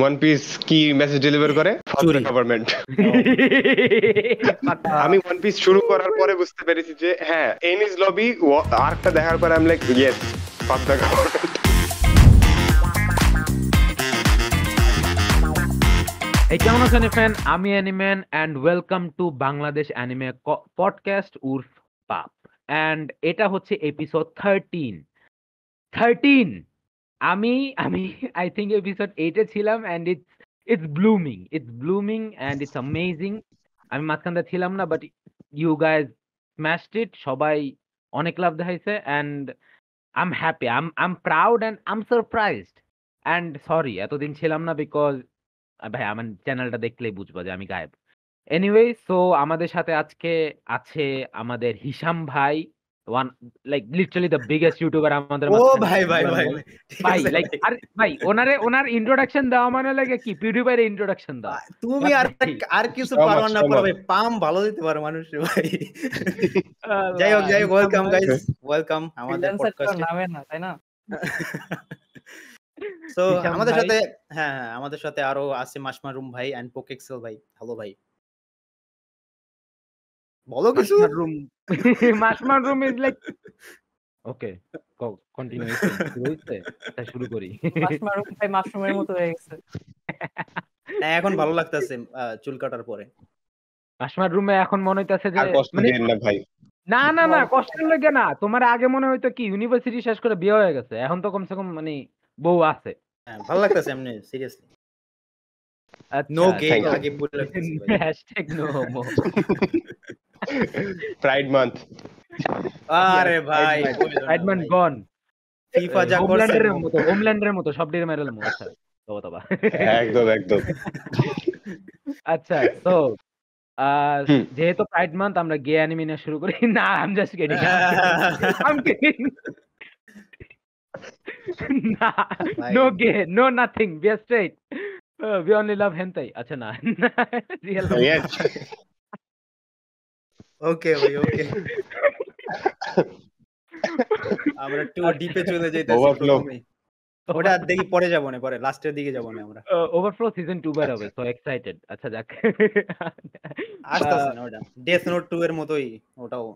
One piece কি message deliver করে government আমি ওয়ান পিস শুরু করার পরে বুঝতে পেরেছি যে হ্যাঁ এম ইজ লবি আর্কটা দেখার পরে আমি লাইক ইয়েস ফাক গভর্নমেন্ট এই কেমন আছেন ফ্যান আমি অ্যানিম্যান and welcome to Bangladesh anime podcast উর্ফ পাপ অ্যান্ড এটা হচ্ছে এপিসোড থার্টিন থার্টিন আমি আমি আই থিঙ্ক এপিসোড এইটে ছিলাম and it's it's blooming it's blooming and it's amazing আমি মাঝখানটা ছিলাম না but you guys smashed it সবাই অনেক লাভ দেখাইছে and I am happy I am proud and am surprised and sorry এতদিন ছিলাম না বিকজ ভাই আমার চ্যানেলটা দেখলেই বুঝবো যে আমি গায়েব এনিওয়ে সো আমাদের সাথে আজকে আছে আমাদের হিসাম ভাই one like literally the biggest YouTuber আমাদের ও ভাই ভাই ভাই ভাই লাইক আর ভাই ওনারে ওনার ইন্ট্রোডাকশন দেওয়া মানে লাগে কি পিডিউপাইয়ের ইন্ট্রোডাকশন দাও তুমি আর আর কিছু পারো না পারবে পাম ভালো দিতে পারো মানুষ ভাই যাই হোক যাই ওয়েলকাম গাইস ওয়েলকাম আমাদের পডকাস্টে নামে না তাই না সো আমাদের সাথে হ্যাঁ, হ্যাঁ আমাদের সাথে আরো আছে মাসমারুম ভাই এন্ড পোকেক্সেল ভাই হ্যালো ভাই বলো কিছু রুম মাসমার room is like okay continue হইছে তাই শুরু করি মাসমার রুম তাই মাশরুমের মতো হয়ে গেছে হ্যাঁ, এখন ভালো লাগতেছে চুল কাটার পরে মাসমার রুমে এখন মনে হইতাছে যে মানে ভাই না না না কষ্টের লাগে না তোমার আগে মনে হইতো কি ইউনিভার্সিটি শেষ করে বিয়ে হয়ে গেছে এখন তো কমসে কম মানে বউ আছে হ্যাঁ, ভালো লাগতেছে এমনি সিরিয়াসলি আচ্ছা, আরে ভাই প্রাইড মান্থ গন ফিফা যা মতো হোমল্যান্ডের মতো সব ডিরে মেরে আচ্ছা তবা তবা আচ্ছা, যেহেতু প্রাইড মান্থ আমরা গে অ্যানিমে নিয়ে শুরু করি না আম জাস্ট আম কিডিং না no gay no nothing be straight Uh, we only love hentai. Acha na. Real love. Oh, yes. okay, bhai, okay. আমরা টু ডিপে চলে যাইতেছি ওভারফ্লো ওটা দেখি পরে যাব না পরে লাস্টের দিকে যাব না আমরা ওভারফ্লো সিজন 2 বের হবে সো এক্সাইটেড আচ্ছা যাক আস্তে uh, না ওটা ডেথ নোট 2 এর মতোই ওটাও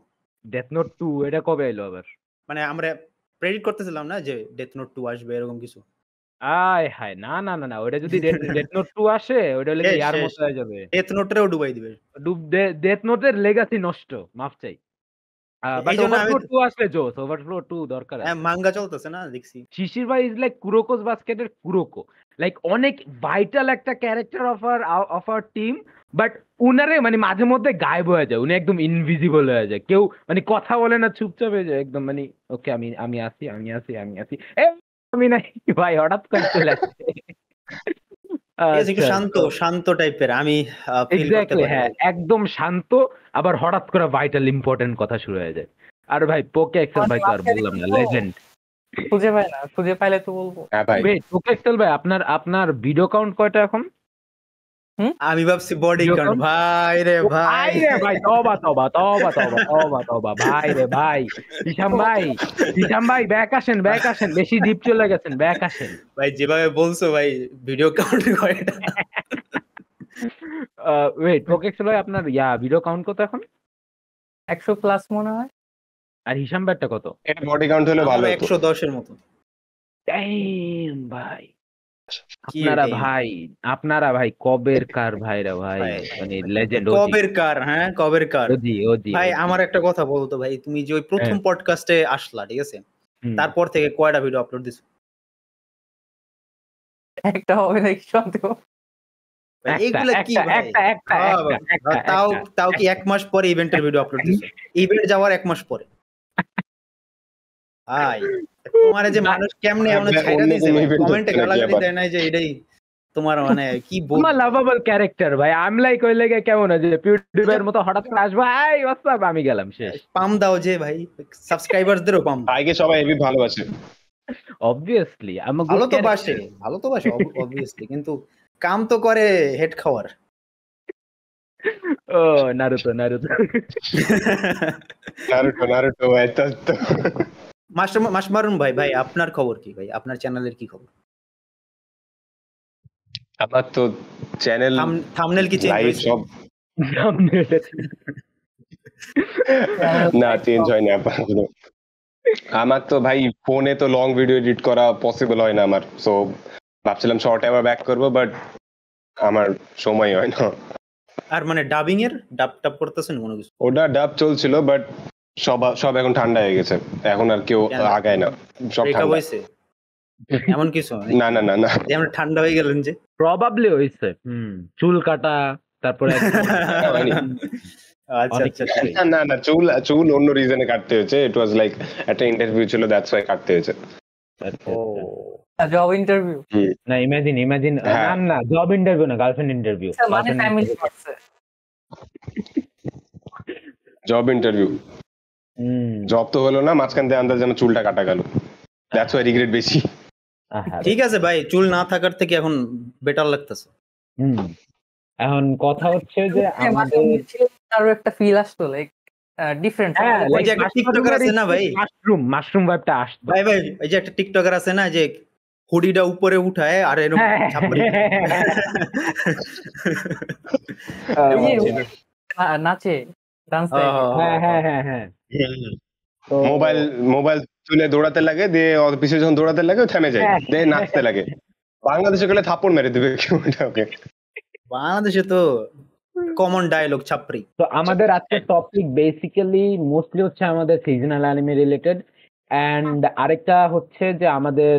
ডেথ নোট 2 এটা কবে আইলো আবার মানে আমরা প্রেডিক্ট করতেছিলাম না যে ডেথ নোট 2 আসবে এরকম কিছু আয় হায় না না না না ওটা যদি ডেথ নোট টু আসে ওটা ইয়ার মতো হয়ে যাবে ডেথ নোটেরও ডুবাই দিবে ডুব ডেথ নোটের লেগাসি নষ্ট মাফ চাই জোস ওভারফ্লো ভাই লাইক বাস্কেটের কুরোকো লাইক অনেক ভাইটাল একটা ক্যারেক্টার টিম বাট উনারে মানে মাঝে মধ্যে গায়েব হয়ে যায় উনি একদম ইনভিজিবল হয়ে যায় কেউ মানে কথা বলে না চুপচাপ হয়ে যায় একদম মানে ওকে আমি আমি আসি আমি আসি আমি আসি আমি নাই ভাই হঠাৎ করে চলে আসছে আচ্ছা। শান্ত শান্ত টাইপের আমি হ্যাঁ একদম শান্ত আবার হঠাৎ করে ভাইটাল ইম্পর্টেন্ট কথা শুরু হয়ে যায় আর ভাই পোকে এক্সেল ভাই তো আর বললাম না লেজেন্ড খুঁজে পাই না খুঁজে পাইলে তো বলবো হ্যাঁ ভাই পোকে এক্সেল ভাই আপনার আপনার ভিডিও কাউন্ট কয়টা এখন আমি ভাবছি বডি গার্ড ভাই রে ভাই রে ভাই তবা তবা তবা তবা তবা তবা ভাই রে ভাই ইশাম ভাই ইশাম ভাই ব্যাক আসেন ব্যাক আসেন বেশি ডিপ চলে গেছেন ব্যাক আসেন ভাই যেভাবে বলছো ভাই ভিডিও কাউন্ট করে এটা ওয়েট ওকে চলো আপনার ইয়া ভিডিও কাউন্ট কত এখন 100 প্লাস মনে হয় আর হিসাম ব্যাটটা কত এটা বডি কাউন্ট হলে ভালো 110 এর মতো ড্যাম ভাই আপনারা ভাই আপনারা ভাই কবের কার ভাইরা ভাই মানে লেজেন্ড কবের কার হ্যাঁ কবের কার ওজি ওজি ভাই আমার একটা কথা বলতো ভাই তুমি যে ওই হ্যাঁ। প্রথম পডকাস্টে আসলা ঠিক আছে তারপর থেকে কয়টা ভিডিও আপলোড দিছো একটা হবে নাকি সন্দেহ এইগুলা কি হ্যাঁ, তাও তাও কি এক মাস পরে ইভেন্টের ভিডিও আপলোড দিছো ইভেন্ট যাওয়ার এক মাস পরে আই তোমার যে মানুষ কেমনে আমরা ছাইরা দিছে কমেন্টে গালাগালি দেয় নাই যে এটাই তোমার মানে কি তোমার লাভেবল ক্যারেক্টার ভাই আই লাইক ওই লাগে কেমন আছে পিউডিফাইয়ের মতো হঠাৎ করে আসবো এই হোয়াটসঅ্যাপ আমি গেলাম শেষ পাম দাও যে ভাই সাবস্ক্রাইবারসদেরও পাম ভাইকে সবাই হেভি ভালোবাসে অবভিয়াসলি আমার ভালো তো বাসে ভালো তো বাসে অবভিয়াসলি কিন্তু কাম তো করে হেড খাওয়ার ও নারুতো নারুতো নারুতো নারুতো ভাই তো মাস্টার মাস মারুন ভাই ভাই আপনার খবর কি ভাই আপনার চ্যানেলের কি খবর আমার তো চ্যানেল থাম্বনেল কি চেঞ্জ হয়েছে না চেঞ্জ হয়নি আপনার আমার তো ভাই ফোনে তো লং ভিডিও এডিট করা পসিবল হয় না আমার সো ভাবছিলাম শর্টে আবার ব্যাক করব বাট আমার সময় হয় না আর মানে ডাবিং এর ডাব টাব করতেছেন কোনো কিছু ওটা ডাব চলছিল বাট সব সব এখন ঠান্ডা হয়ে গেছে এখন আর কেউ আগায় না সব ঠান্ডা হয়েছে এমন কিছু না না না না যেমন ঠান্ডা হয়ে গেলেন যে প্রবাবলি হইছে চুল কাটা তারপরে মানে- আচ্ছা, আচ্ছা, আচ্ছা। না না চুল চুল অন্য রিজনে কাটতে হয়েছে ইট ওয়াজ লাইক একটা ইন্টারভিউ ছিল দ্যাটস ওয়াই কাটতে হয়েছে জব ইন্টারভিউ না ইমাজিন হ্যাঁ। ইমাজিন না না জব ইন্টারভিউ না গার্লফ্রেন্ড ইন্টারভিউ মানে ফ্যামিলি জব ইন্টারভিউ জব তো হলো না মাঝখান দিয়ে আন্দাজ যেন চুলটা কাটা গেল দ্যাটস ওয়াই রিগ্রেট বেশি ঠিক আছে ভাই চুল না থাকার থেকে এখন বেটার লাগতেছে এখন কথা হচ্ছে যে হ্যাঁ, আমাদের আরো একটা ফিল আসতো লাইক ডিফারেন্ট ওই যে একটা টিকটকার আছে না ভাই মাশরুম মাশরুম ভাইবটা আসতো ভাই ভাই ওই যে একটা টিকটকার আছে না যে হুডিটা উপরে উঠায় আর এরকম হ্যাঁ। হ্যাঁ, নাচে হ্যাঁ, হ্যাঁ হ্যাঁ হ্যাঁ হ্যাঁ, হ্যাঁ।, হ্যাঁ মোবাইল মোবাইল তুলে দৌড়াতে লাগে দিয়ে ওর পিছনে যখন দৌড়াতে লাগে থেমে যায় দিয়ে নাচতে লাগে বাংলাদেশে গেলে থাপড় মেরে দেবে বাংলাদেশে তো কমন ডায়লগ ছাপরি তো আমাদের আজকের টপিক বেসিক্যালি মোস্টলি হচ্ছে আমাদের সিজনাল অ্যানিমে রিলেটেড অ্যান্ড আরেকটা হচ্ছে যে আমাদের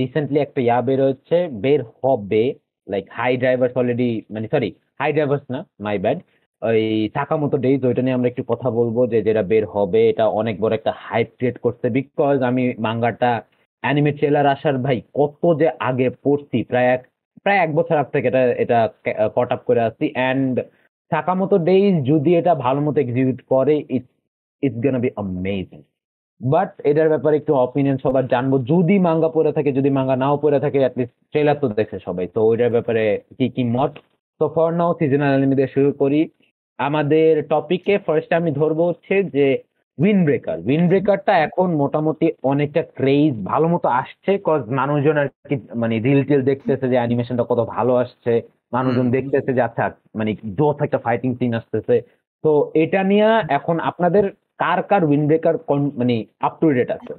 রিসেন্টলি um, একটা ইয়া বের হচ্ছে বের হবে লাইক হাই ড্রাইভার্স অলরেডি মানে সরি হাই ড্রাইভার্স না মাই ব্যাড ওই মতো ডেইজ ওইটা নিয়ে আমরা একটু কথা বলবো যে যেটা বের হবে এটা অনেক বড় একটা হাইপ ক্রিয়েট করছে বিকজ আমি মাঙ্গাটা অ্যানিমে ট্রেলার আসার ভাই কত যে আগে পড়ছি প্রায় এক প্রায় এক বছর আগ থেকে এটা এটা কট আপ করে আসছি অ্যান্ড মতো ডেইজ যদি এটা ভালো মতো এক্সিকিউট করে it's it's gonna be amazing but এটার ব্যাপারে একটু অপিনিয়ন সবার জানবো যদি মাঙ্গা পড়ে থাকে যদি মাঙ্গা নাও পড়ে থাকে অ্যাটলিস্ট ট্রেলার তো দেখে সবাই তো ওইটার ব্যাপারে কি কি মত তো ফর নাও সিজনাল অ্যানিমে দিয়ে শুরু করি আমাদের টপিকে ফার্স্ট আমি ধরবো হচ্ছে যে উইন্ড ব্রেকার উইন্ড ব্রেকারটা এখন মোটামুটি অনেকটা ক্রেজ ভালো মতো আসছে কজ মানুষজন আর কি মানে রিল টিল দেখতেছে যে অ্যানিমেশনটা কত ভালো আসছে মানুষজন দেখতেছে যে আচ্ছা মানে দু একটা ফাইটিং সিন আসতেছে তো এটা নিয়ে এখন আপনাদের কার কার উইন ব্রেকার মানে আপ টু ডেট আছে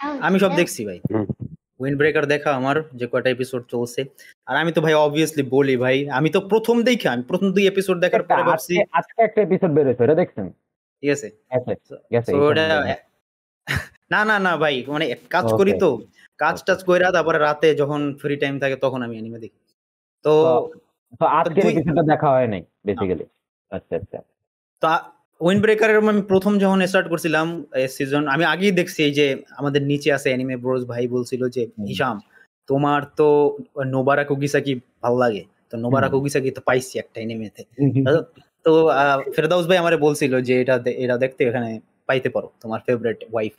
হ্যাঁ, আমি সব হ্যাঁ। দেখছি ভাই উইন্ড ব্রেকার দেখা আমার যে কয়টা এপিসোড চলছে আর আমি তো ভাই অবভিয়াসলি বলি ভাই আমি তো প্রথম দেখি আমি প্রথম দুই এপিসোড দেখার পরে ভাবছি আজকে একটা এপিসোড বের হইছে এটা দেখছেন ঠিক আছে না না না ভাই মানে কাজ করি তো কাজ টাজ কইরা তারপরে রাতে যখন ফ্রি টাইম থাকে তখন আমি অ্যানিমে দেখি তো আজকে এপিসোডটা দেখা হয় নাই বেসিক্যালি আচ্ছা আচ্ছা তো উইন্ড ব্রেকারের আমি প্রথম যখন স্টার্ট করছিলাম সিজন আমি আগেই দেখছি যে আমাদের নিচে আছে অ্যানিমে ব্রোজ ভাই বলছিল যে হিসাম তোমার তো নোবারা কুগিসাকি ভালো লাগে তো নোবারা কুগিসাকি তো পাইছি একটা অ্যানিমেতে তো ফেরদাউস ভাই আমারে বলছিল যে এটা এটা দেখতে এখানে পাইতে পারো তোমার ফেভারিট ওয়াইফ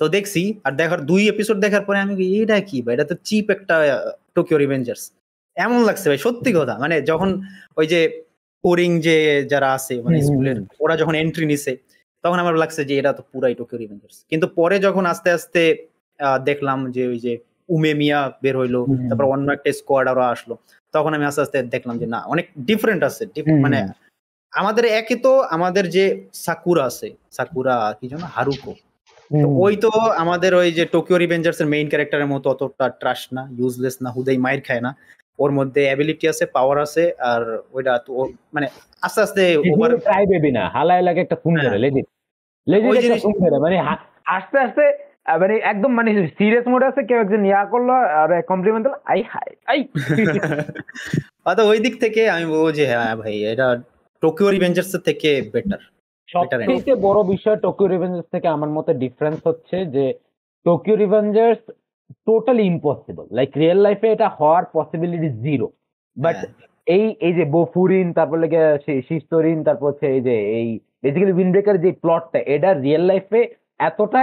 তো দেখছি আর দেখার দুই এপিসোড দেখার পরে আমি এটা কি ভাই এটা তো চিপ একটা টোকিও রিভেঞ্জার্স এমন লাগছে ভাই সত্যি কথা মানে যখন ওই যে কোরিং যে যারা আছে মানে স্কুলের ওরা যখন এন্ট্রি নিছে তখন আমার লাগছে যে এটা তো পুরাই টোকিও রিভেঞ্জার্স কিন্তু পরে যখন আস্তে আস্তে দেখলাম যে ওই যে উমে মিয়া বের হইলো তারপর অন্য একটা স্কোয়াড আরো আসলো তখন আমি আস্তে আস্তে দেখলাম যে না অনেক ডিফারেন্ট আছে মানে আমাদের একে তো আমাদের যে সাকুরা আছে সাকুরা কি যেন হারুকো ওই তো আমাদের ওই যে টোকিও রিভেঞ্জার্স এর মেইন ক্যারেক্টারের মতো অতটা ট্রাস্ট না ইউজলেস না হুদাই মাইর খায় না ওর মধ্যে অ্যাবিলিটি আছে পাওয়ার আছে আর ওইটা তো মানে আস্তে আস্তে ওভার ট্রাই বেবি না হালায় লাগে একটা ফোন ধরে লেজি লেজি একটা মানে আস্তে আস্তে মানে একদম মানে সিরিয়াস মোড আছে কেউ একজন ইয়া করলো আর কমপ্লিমেন্ট দিল আই হাই আই অর্থাৎ আচ্ছা, ওই দিক থেকে আমি বলবো যে হ্যাঁ ভাই এটা টোকিও রিভেঞ্জার্স এর থেকে বেটার সবথেকে বড় বিষয় টোকিও রিভেঞ্জার্স থেকে আমার মতে ডিফারেন্স হচ্ছে যে Tokyo Revengers totally impossible like real লাইফে এটা হওয়ার পসিবিলিটি জিরো বাট এই এই যে বফুরিন তারপর লাগে শিস্তরিন তারপর হচ্ছে এই যে এই বেসিক্যালি উইনব্রেকার যে প্লটটা এটা রিয়েল লাইফে এতটা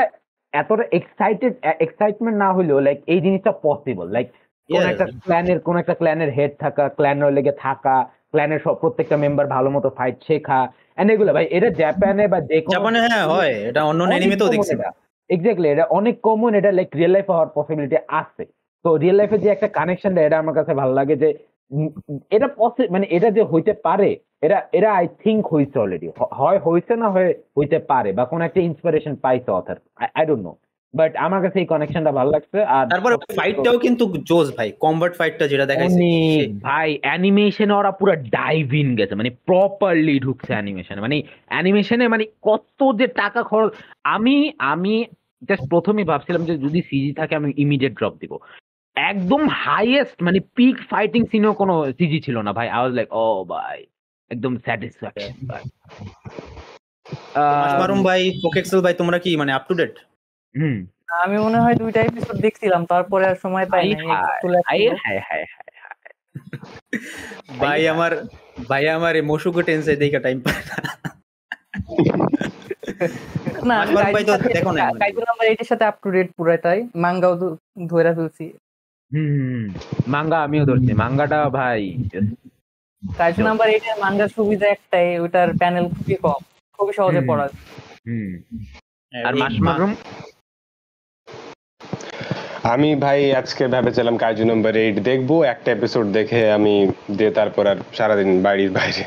এতটা এক্সাইটেড এক্সাইটমেন্ট না হলেও লাইক এই জিনিসটা পসিবল লাইক কোন একটা ক্ল্যানের কোন একটা ক্ল্যানের হেড থাকা ক্ল্যানের লেগে থাকা ক্ল্যানের সব প্রত্যেকটা মেম্বার ভালো মতো ফাইট শেখা এন্ড এগুলো ভাই এটা জাপানে বা যে জাপানে হ্যাঁ হয় এটা অন্য অ্যানিমেতেও দেখছি এক্স্যাক্টলি এটা অনেক কমন এটা লাইক রিয়েল লাইফে হওয়ার পসিবিলিটি আছে তো রিয়েল লাইফে যে একটা কানেকশনটা এটা আমার কাছে ভালো লাগে যে এটা মানে এটা যে হইতে পারে এটা এটা আই থিঙ্ক হয়েছে অলরেডি হয় হয়েছে না হয়ে হইতে পারে বা কোনো একটা ইন্সপিরেশন পাইছে author I don't know but আমার কাছে এই কানেকশনটা ভালো লাগছে আর তারপরে ফাইটটাও কিন্তু জোস ভাই কমবার্ট ফাইটটা যেটা দেখাইছে ভাই অ্যানিমেশন ওরা পুরো ডাইভ ইন গেছে মানে প্রপারলি ঢুকছে অ্যানিমেশন মানে অ্যানিমেশনে মানে কত যে টাকা খরচ আমি আমি জাস্ট প্রথমেই ভাবছিলাম যে যদি সিজি থাকে আমি ইমিডিয়েট ড্রপ দিব একদম হাইয়েস্ট মানে পিক ফাইটিং সিনও কোনো সিজি ছিল না ভাই আই ওয়াজ লাইক ও ভাই একদম স্যাটিসফ্যাকশন ভাই মাশমারুম ভাই পোকেক্সেল ভাই তোমরা কি মানে আপ টু ডেট আমি মনে হয় দুইটা এপিসোড দেখছিলাম তারপরে আর সময় পাই নাই হাই হাই ভাই আমার ভাই আমার মশুকো টেনসে দেখা টাইম পায় না ভাই তো দেখো না নাম্বার 8 এর সাথে আপ টু ডেট তাই মাঙ্গাও ধরে ফেলছি হুম মাঙ্গা আমিও ধরছি মাঙ্গাটা ভাই কাইজু নাম্বার 8 এর মাঙ্গা সুবিধা একটাই ওটার প্যানেল খুবই কম খুবই সহজে পড়া হুম আর মাশরুম আমি ভাই আজকে ভেবেছিলাম কাজু নাম্বার এইট দেখবো একটা এপিসোড দেখে আমি দিয়ে তারপর আর সারাদিন বাড়ির বাইরে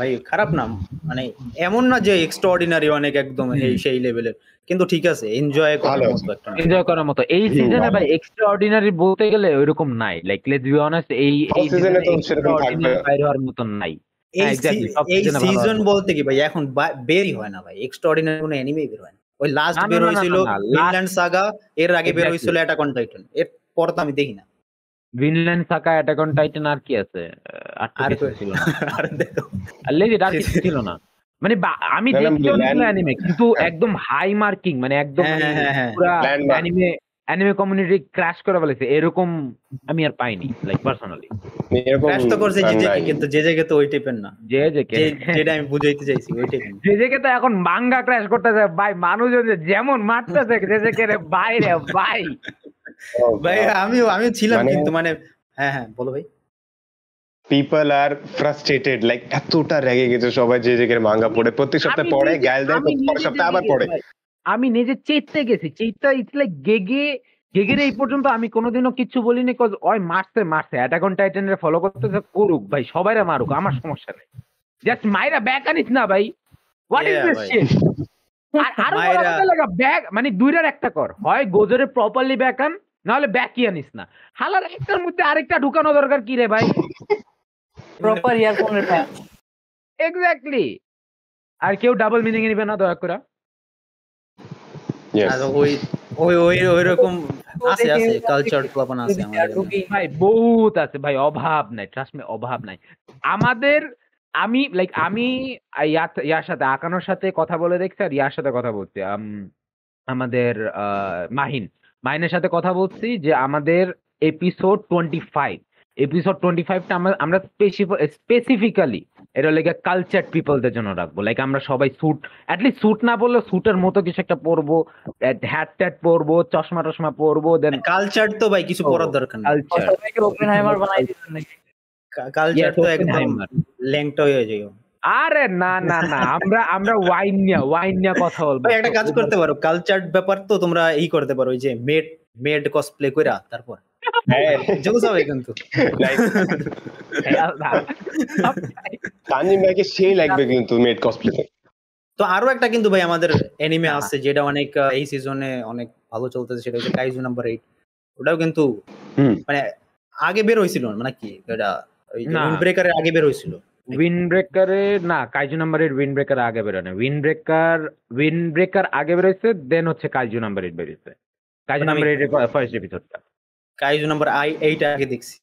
ভাই খারাপ নাম মানে এমন না যে এক্সট্রাঅর্ডিনারি অনেক একদম এই সেই লেভেলের কিন্তু ঠিক আছে এনজয় করার মতো এনজয় করার মতো এই সিজনে ভাই এক্সট্রাঅর্ডিনারি বলতে গেলে ওইরকম নাই লাইক লেটস বি অনেস্ট এই এই সিজনে তো সেরকম থাকবে বাইরে হওয়ার মতো নাই এই হ্যাঁ, সিজন বলতে কি ভাই এখন বেরই হয় না ভাই এক্সট্রাঅর্ডিনারি কোনো অ্যানিমেই বের হয় না ওই লাস্ট বের হয়েছিল ভিনল্যান্ড সাগা এর আগে বের হয়েছিল অ্যাটাক অন টাইটান এর পর তো আমি দেখি না Vinland Saga attack on Titan আর কি আছে আর তো ছিল না আর দেখো আর লেজি আর কিছু ছিল না মানে আমি দেখি অনেকগুলো অ্যানিমে কিন্তু হ্যাঁ। একদম হাই মার্কিং মানে একদম হ্যাঁ, হ্যাঁ, পুরো অ্যানিমে অ্যানিমে কমিউনিটি ক্র্যাশ করে ফেলেছে এরকম আমি আর পাইনি লাইক পার্সোনালি ক্র্যাশ তো করছে জেজেকে কিন্তু কে তো ওই টাইপের না কে যেটা আমি বুঝাইতে চাইছি ওই টাইপের কে তো এখন মাঙ্গা ক্র্যাশ করতেছে ভাই মানুষজন যেমন মারতেছে কে রে ভাই রে ভাই ভাই আমি আমি ছিলাম মানে কিন্তু মানে হ্যাঁ হ্যাঁ বলো ভাই পিপল আর ফ্রাস্ট্রেটেড লাইক এতটা রেগে গেছে সবাই যে কে মাঙ্গা পড়ে প্রত্যেক সপ্তাহে পড়ে গাইল দেয় প্রত্যেক সপ্তাহে আবার পড়ে আমি নিজে চেতে গেছি চেতা ইটলে গেগে গেগের এই পর্যন্ত আমি কোনোদিনও কিছু বলিনি কজ ওই মারছে মারছে অ্যাটাক অন ফলো করতেছে করুক ভাই সবাইরা মারুক আমার সমস্যা নেই জাস্ট মাইরা ব্যাক আনিস না ভাই হোয়াট ইজ দিস শিট আর লাগা ব্যাক মানে দুইটার একটা কর হয় গোজরে প্রপারলি ব্যাক আন নাহলে ব্যাকই আনিস না হালার একটার মধ্যে আরেকটা ঢুকানো দরকার কি রে ভাই প্রপার ইয়ারফোনের এক্স্যাক্টলি আর কেউ ডাবল মিনিং নিবে না দয়া করে আমাদের অভাব নাই ট্রাস্ট অভাব নাই আমাদের আমি লাইক আমি ইয়ার সাথে আকানোর সাথে কথা বলে দেখছি আর ইয়ার সাথে কথা বলছি আমাদের মাহিন মাহিনের সাথে কথা বলছি যে আমাদের episode twenty five episode twenty ফাইভটা আমরা আমরা স্পেসিফিক্যালি এটা লেগে কালচার পিপলদের জন্য রাখবো লাইক আমরা সবাই স্যুট অ্যাটলিস্ট স্যুট না বললে স্যুটের মতো কিছু একটা পরবো হ্যাট ট্যাট পরবো চশমা টশমা পরবো দেন কালচার তো ভাই কিছু পরার দরকার নাই সবাইকে ওপেনহাইমার বানাই দিবেন নাকি কালচার তো একদম ল্যাংটা হয়ে যায় আরে না না না আমরা আমরা ওয়াইন নিয়া ওয়াইন নিয়ে কথা বলবো একটা কাজ করতে পারো কালচার ব্যাপার তো তোমরা ই করতে পারো ওই যে মেড মেড কসপ্লে কইরা তারপর হ্যাঁ। হ্যাঁ। হ্যাঁ। সেই লাগবে কিন্তু মেড তো আরো একটা কিন্তু ভাই আমাদের অ্যানিমে আছে যেটা অনেক এই সিজনে অনেক ভালো চলতেছে সেটা হচ্ছে কাইজু নাম্বার এইট ওটাও কিন্তু মানে আগে বের হয়েছিল মানে কি এটা উইন্ড আগে বের হয়েছিল উইন্ড না কাইজু নাম্বার 8 ব্রেকার আগে বের না উইন্ড ব্রেকার ব্রেকার আগে বের দেন হচ্ছে কাইজু নাম্বার 8 বের হইছে কাইজু নাম্বার এর ফার্স্ট এপিসোডটা কাইজু নাম্বার আই এইট আগে দেখছি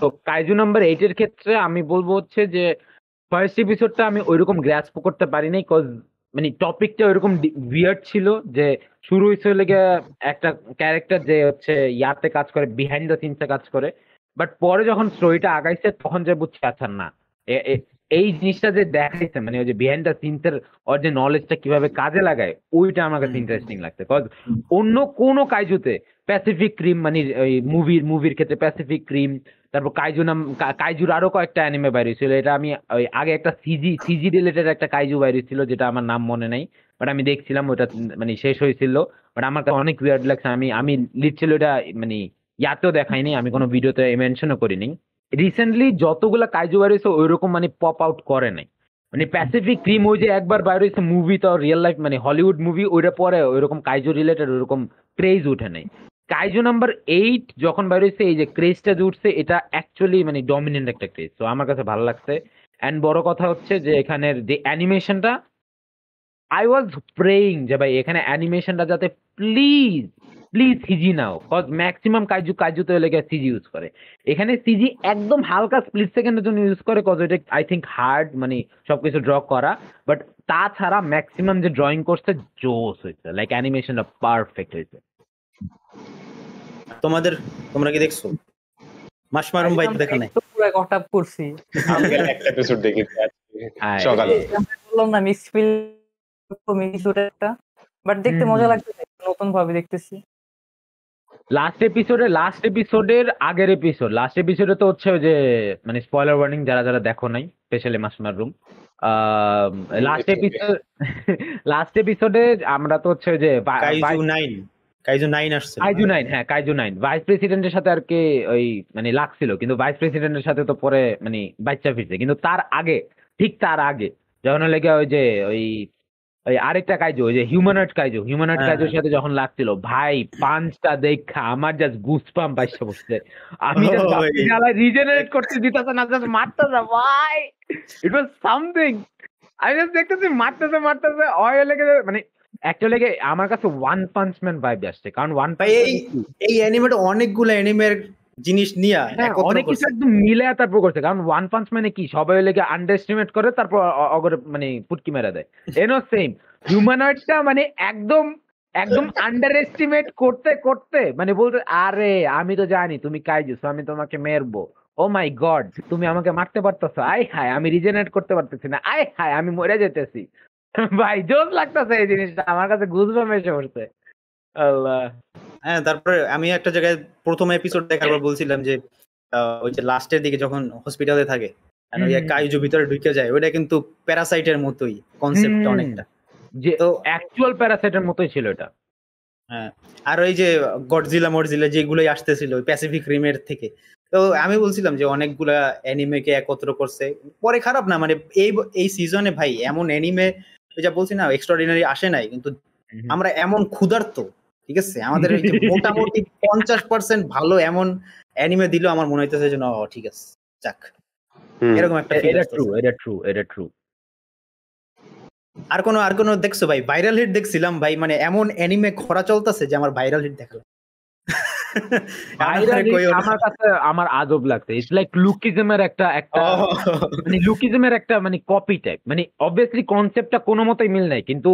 তো কাইজু নাম্বার এইটের ক্ষেত্রে আমি বলবো হচ্ছে যে ফার্স্ট এপিসোডটা আমি ওইরকম গ্রাস করতে পারি নাই কজ মানে টপিকটা ওইরকম উইয়ার্ড ছিল যে শুরু হয়েছে লেগে একটা ক্যারেক্টার যে হচ্ছে ইয়াতে কাজ করে বিহাইন্ড দ্য সিনসে কাজ করে বাট পরে যখন স্টোরিটা আগাইছে তখন যে বুঝছে আচ্ছা না এই জিনিসটা যে দেখাইছে মানে ওই যে বিহাইন্ড দ্য এর ওর যে নলেজটা কিভাবে কাজে লাগায় ওইটা আমার কাছে ইন্টারেস্টিং লাগছে কজ অন্য কোনো কাইজুতে প্যাসিফিক ক্রিম মানে ওই মুভির মুভির ক্ষেত্রে প্যাসিফিক ক্রিম তারপর কাইজু নাম কাইজুর আরো কয়েকটা অ্যানিমে বাইরে ছিল এটা আমি ওই আগে একটা সিজি সিজি রিলেটেড একটা কাইজু বাইরে ছিল যেটা আমার নাম মনে নাই বাট আমি দেখছিলাম ওটা মানে শেষ হয়েছিল বাট আমার কাছে অনেক উইয়ার্ড লাগছে আমি আমি লিখছিল ওটা মানে ইয়াতেও দেখাইনি আমি কোনো ভিডিওতে মেনশনও করিনি রিসেন্টলি যতগুলো কাইজু বার হয়েছে ওইরকম মানে পপ আউট করে নাই মানে প্যাসিফিক ক্রিম ওই যে একবার বাইর হয়েছে মুভি তো রিয়েল লাইফ মানে হলিউড মুভি ওইটা পরে ওইরকম কাইজু রিলেটেড রকম ক্রেজ উঠে নাই কাইজু নাম্বার এইট যখন বাইর হয়েছে এই যে ক্রেজটা যে উঠছে এটা অ্যাকচুয়ালি মানে ডমিনেন্ট একটা ক্রেজ তো আমার কাছে ভালো লাগছে অ্যান্ড বড় কথা হচ্ছে যে এখানের যে অ্যানিমেশনটা আই ওয়াজ প্রেইং যে ভাই এখানে অ্যানিমেশনটা যাতে please please CG now cause maximum কাজু তো লেগে সিজি ইউজ করে এখানে সিজি একদম হালকা স্প্লিট সেকেন্ডের জন্য ইউজ করে কজ ওইটা আই থিঙ্ক হার্ড মানে সবকিছু ড্র করা বাট তাছাড়া ম্যাক্সিমাম যে ড্রয়িং করছে জোস হয়েছে লাইক অ্যানিমেশনটা পারফেক্ট হয়েছে তোমাদের তোমরা কি দেখছো মাসমারুম ভাই দেখা নাই পুরো অটাপ করছি আমি একটা এপিসোড দেখেছি সকালে বললাম না মিস ফিল মিস একটা বাট দেখতে মজা লাগছে নতুন ভাবে দেখতেছি লাস্ট এপিসোডে লাস্ট এপিসোডের আগের এপিসোড লাস্ট এপিসোডে তো হচ্ছে ওই যে মানে স্পয়লার ওয়ার্নিং যারা যারা দেখো নাই স্পেশালি মাসমার রুম লাস্ট এপিসোড লাস্ট এপিসোডে আমরা তো হচ্ছে যে কাইজু 9 কাইজু 9 আসছে কাইজু 9 হ্যাঁ কাইজু 9 ভাইস প্রেসিডেন্টের সাথে আর কি ওই মানে লাগছিল কিন্তু ভাইস প্রেসিডেন্টের সাথে তো পরে মানে বাচ্চা ফিরছে কিন্তু তার আগে ঠিক তার আগে যখন লাগে ওই যে ওই ওই আরেকটা কাইজো ওই যে হিউম্যানয়েড কাইজো আর্ট হ্যাঁ, কাইজোর হ্যাঁ। সাথে যখন লাগছিল ভাই পাঁচটা দেখা আমার জাস্ট গুস পাম্প বাইসে বসছে আমি রিজেনারেট করতে দিতাছে না জাস্ট মারতাছে ভাই ইট ওয়াজ সামথিং আমি জাস্ট দেখতেছি মারতেছে মারতেছে অয়ে লেগে মানে একটা লেগে আমার কাছে ওয়ান পাঞ্চ ম্যান ভাইব আসছে কারণ ওয়ান এই এই অ্যানিমেটা অনেকগুলো অ্যানিমের জিনিস নিয়ে হ্যাঁ, অনেক কিছু একদম মিলায়া তারপর করছে কারণ ওয়ান পাঞ্চ মানে কি সবাই লেগে আন্ডারএস্টিমেট করে তারপর অগরে মানে ফুটকি মেরা দেয় এনো সেম হিউম্যানয়েডটা মানে একদম একদম আন্ডারএস্টিমেট করতে করতে মানে বলতে আরে আমি তো জানি তুমি কাইজুস আমি তোমাকে মেরবো ও মাই গড তুমি আমাকে মারতে পারতেছো আই হায় আমি রিজেনেট করতে পারতেছি না আই হায় আমি মরে যেতেছি ভাই জোস লাগতেছে এই জিনিসটা আমার কাছে গুজবাম এসে পড়ছে আল্লাহ হ্যাঁ তারপরে আমি একটা জায়গায় প্রথম এপিসোড দেখার পর বলছিলাম যে ওই যে লাস্টের দিকে যখন হসপিটালে থাকে ওই কাইজু ভিতরে ঢুকে যায় ওইটা কিন্তু প্যারাসাইটের মতোই কনসেপ্ট অনেকটা যে তো অ্যাকচুয়াল প্যারাসাইটের মতোই ছিল এটা হ্যাঁ আর ওই যে গডজিলা মরজিলা যেগুলোই আসতেছিল ওই প্যাসিফিক রিমের থেকে তো আমি বলছিলাম যে অনেকগুলা অ্যানিমেকে একত্র করছে পরে খারাপ না মানে এই এই সিজনে ভাই এমন অ্যানিমে যা বলছি না এক্সট্রাডিনারি আসে নাই কিন্তু আমরা এমন ক্ষুধার্ত ঠিক আছে আমাদের মোটামুটি পঞ্চাশ পার্সেন্ট ভালো এমন অ্যানিমে দিলেও আমার মনে হইতেছে যে ঠিক আছে যাক এরকম একটা এটা ট্রু এটা ট্রু এটা ট্রু আর কোনো আর কোনো দেখছো ভাই ভাইরাল হিট দেখছিলাম ভাই মানে এমন অ্যানিমে খরা চলতেছে যে আমার ভাইরাল হিট দেখালাম আমার কাছে আমার আজব লাগছে ইটস লাইক লুকিজমের একটা একটা মানে লুকিজমের একটা মানে কপি টাইপ মানে অবভিয়াসলি কনসেপ্টটা কোনো মতেই মিল নাই কিন্তু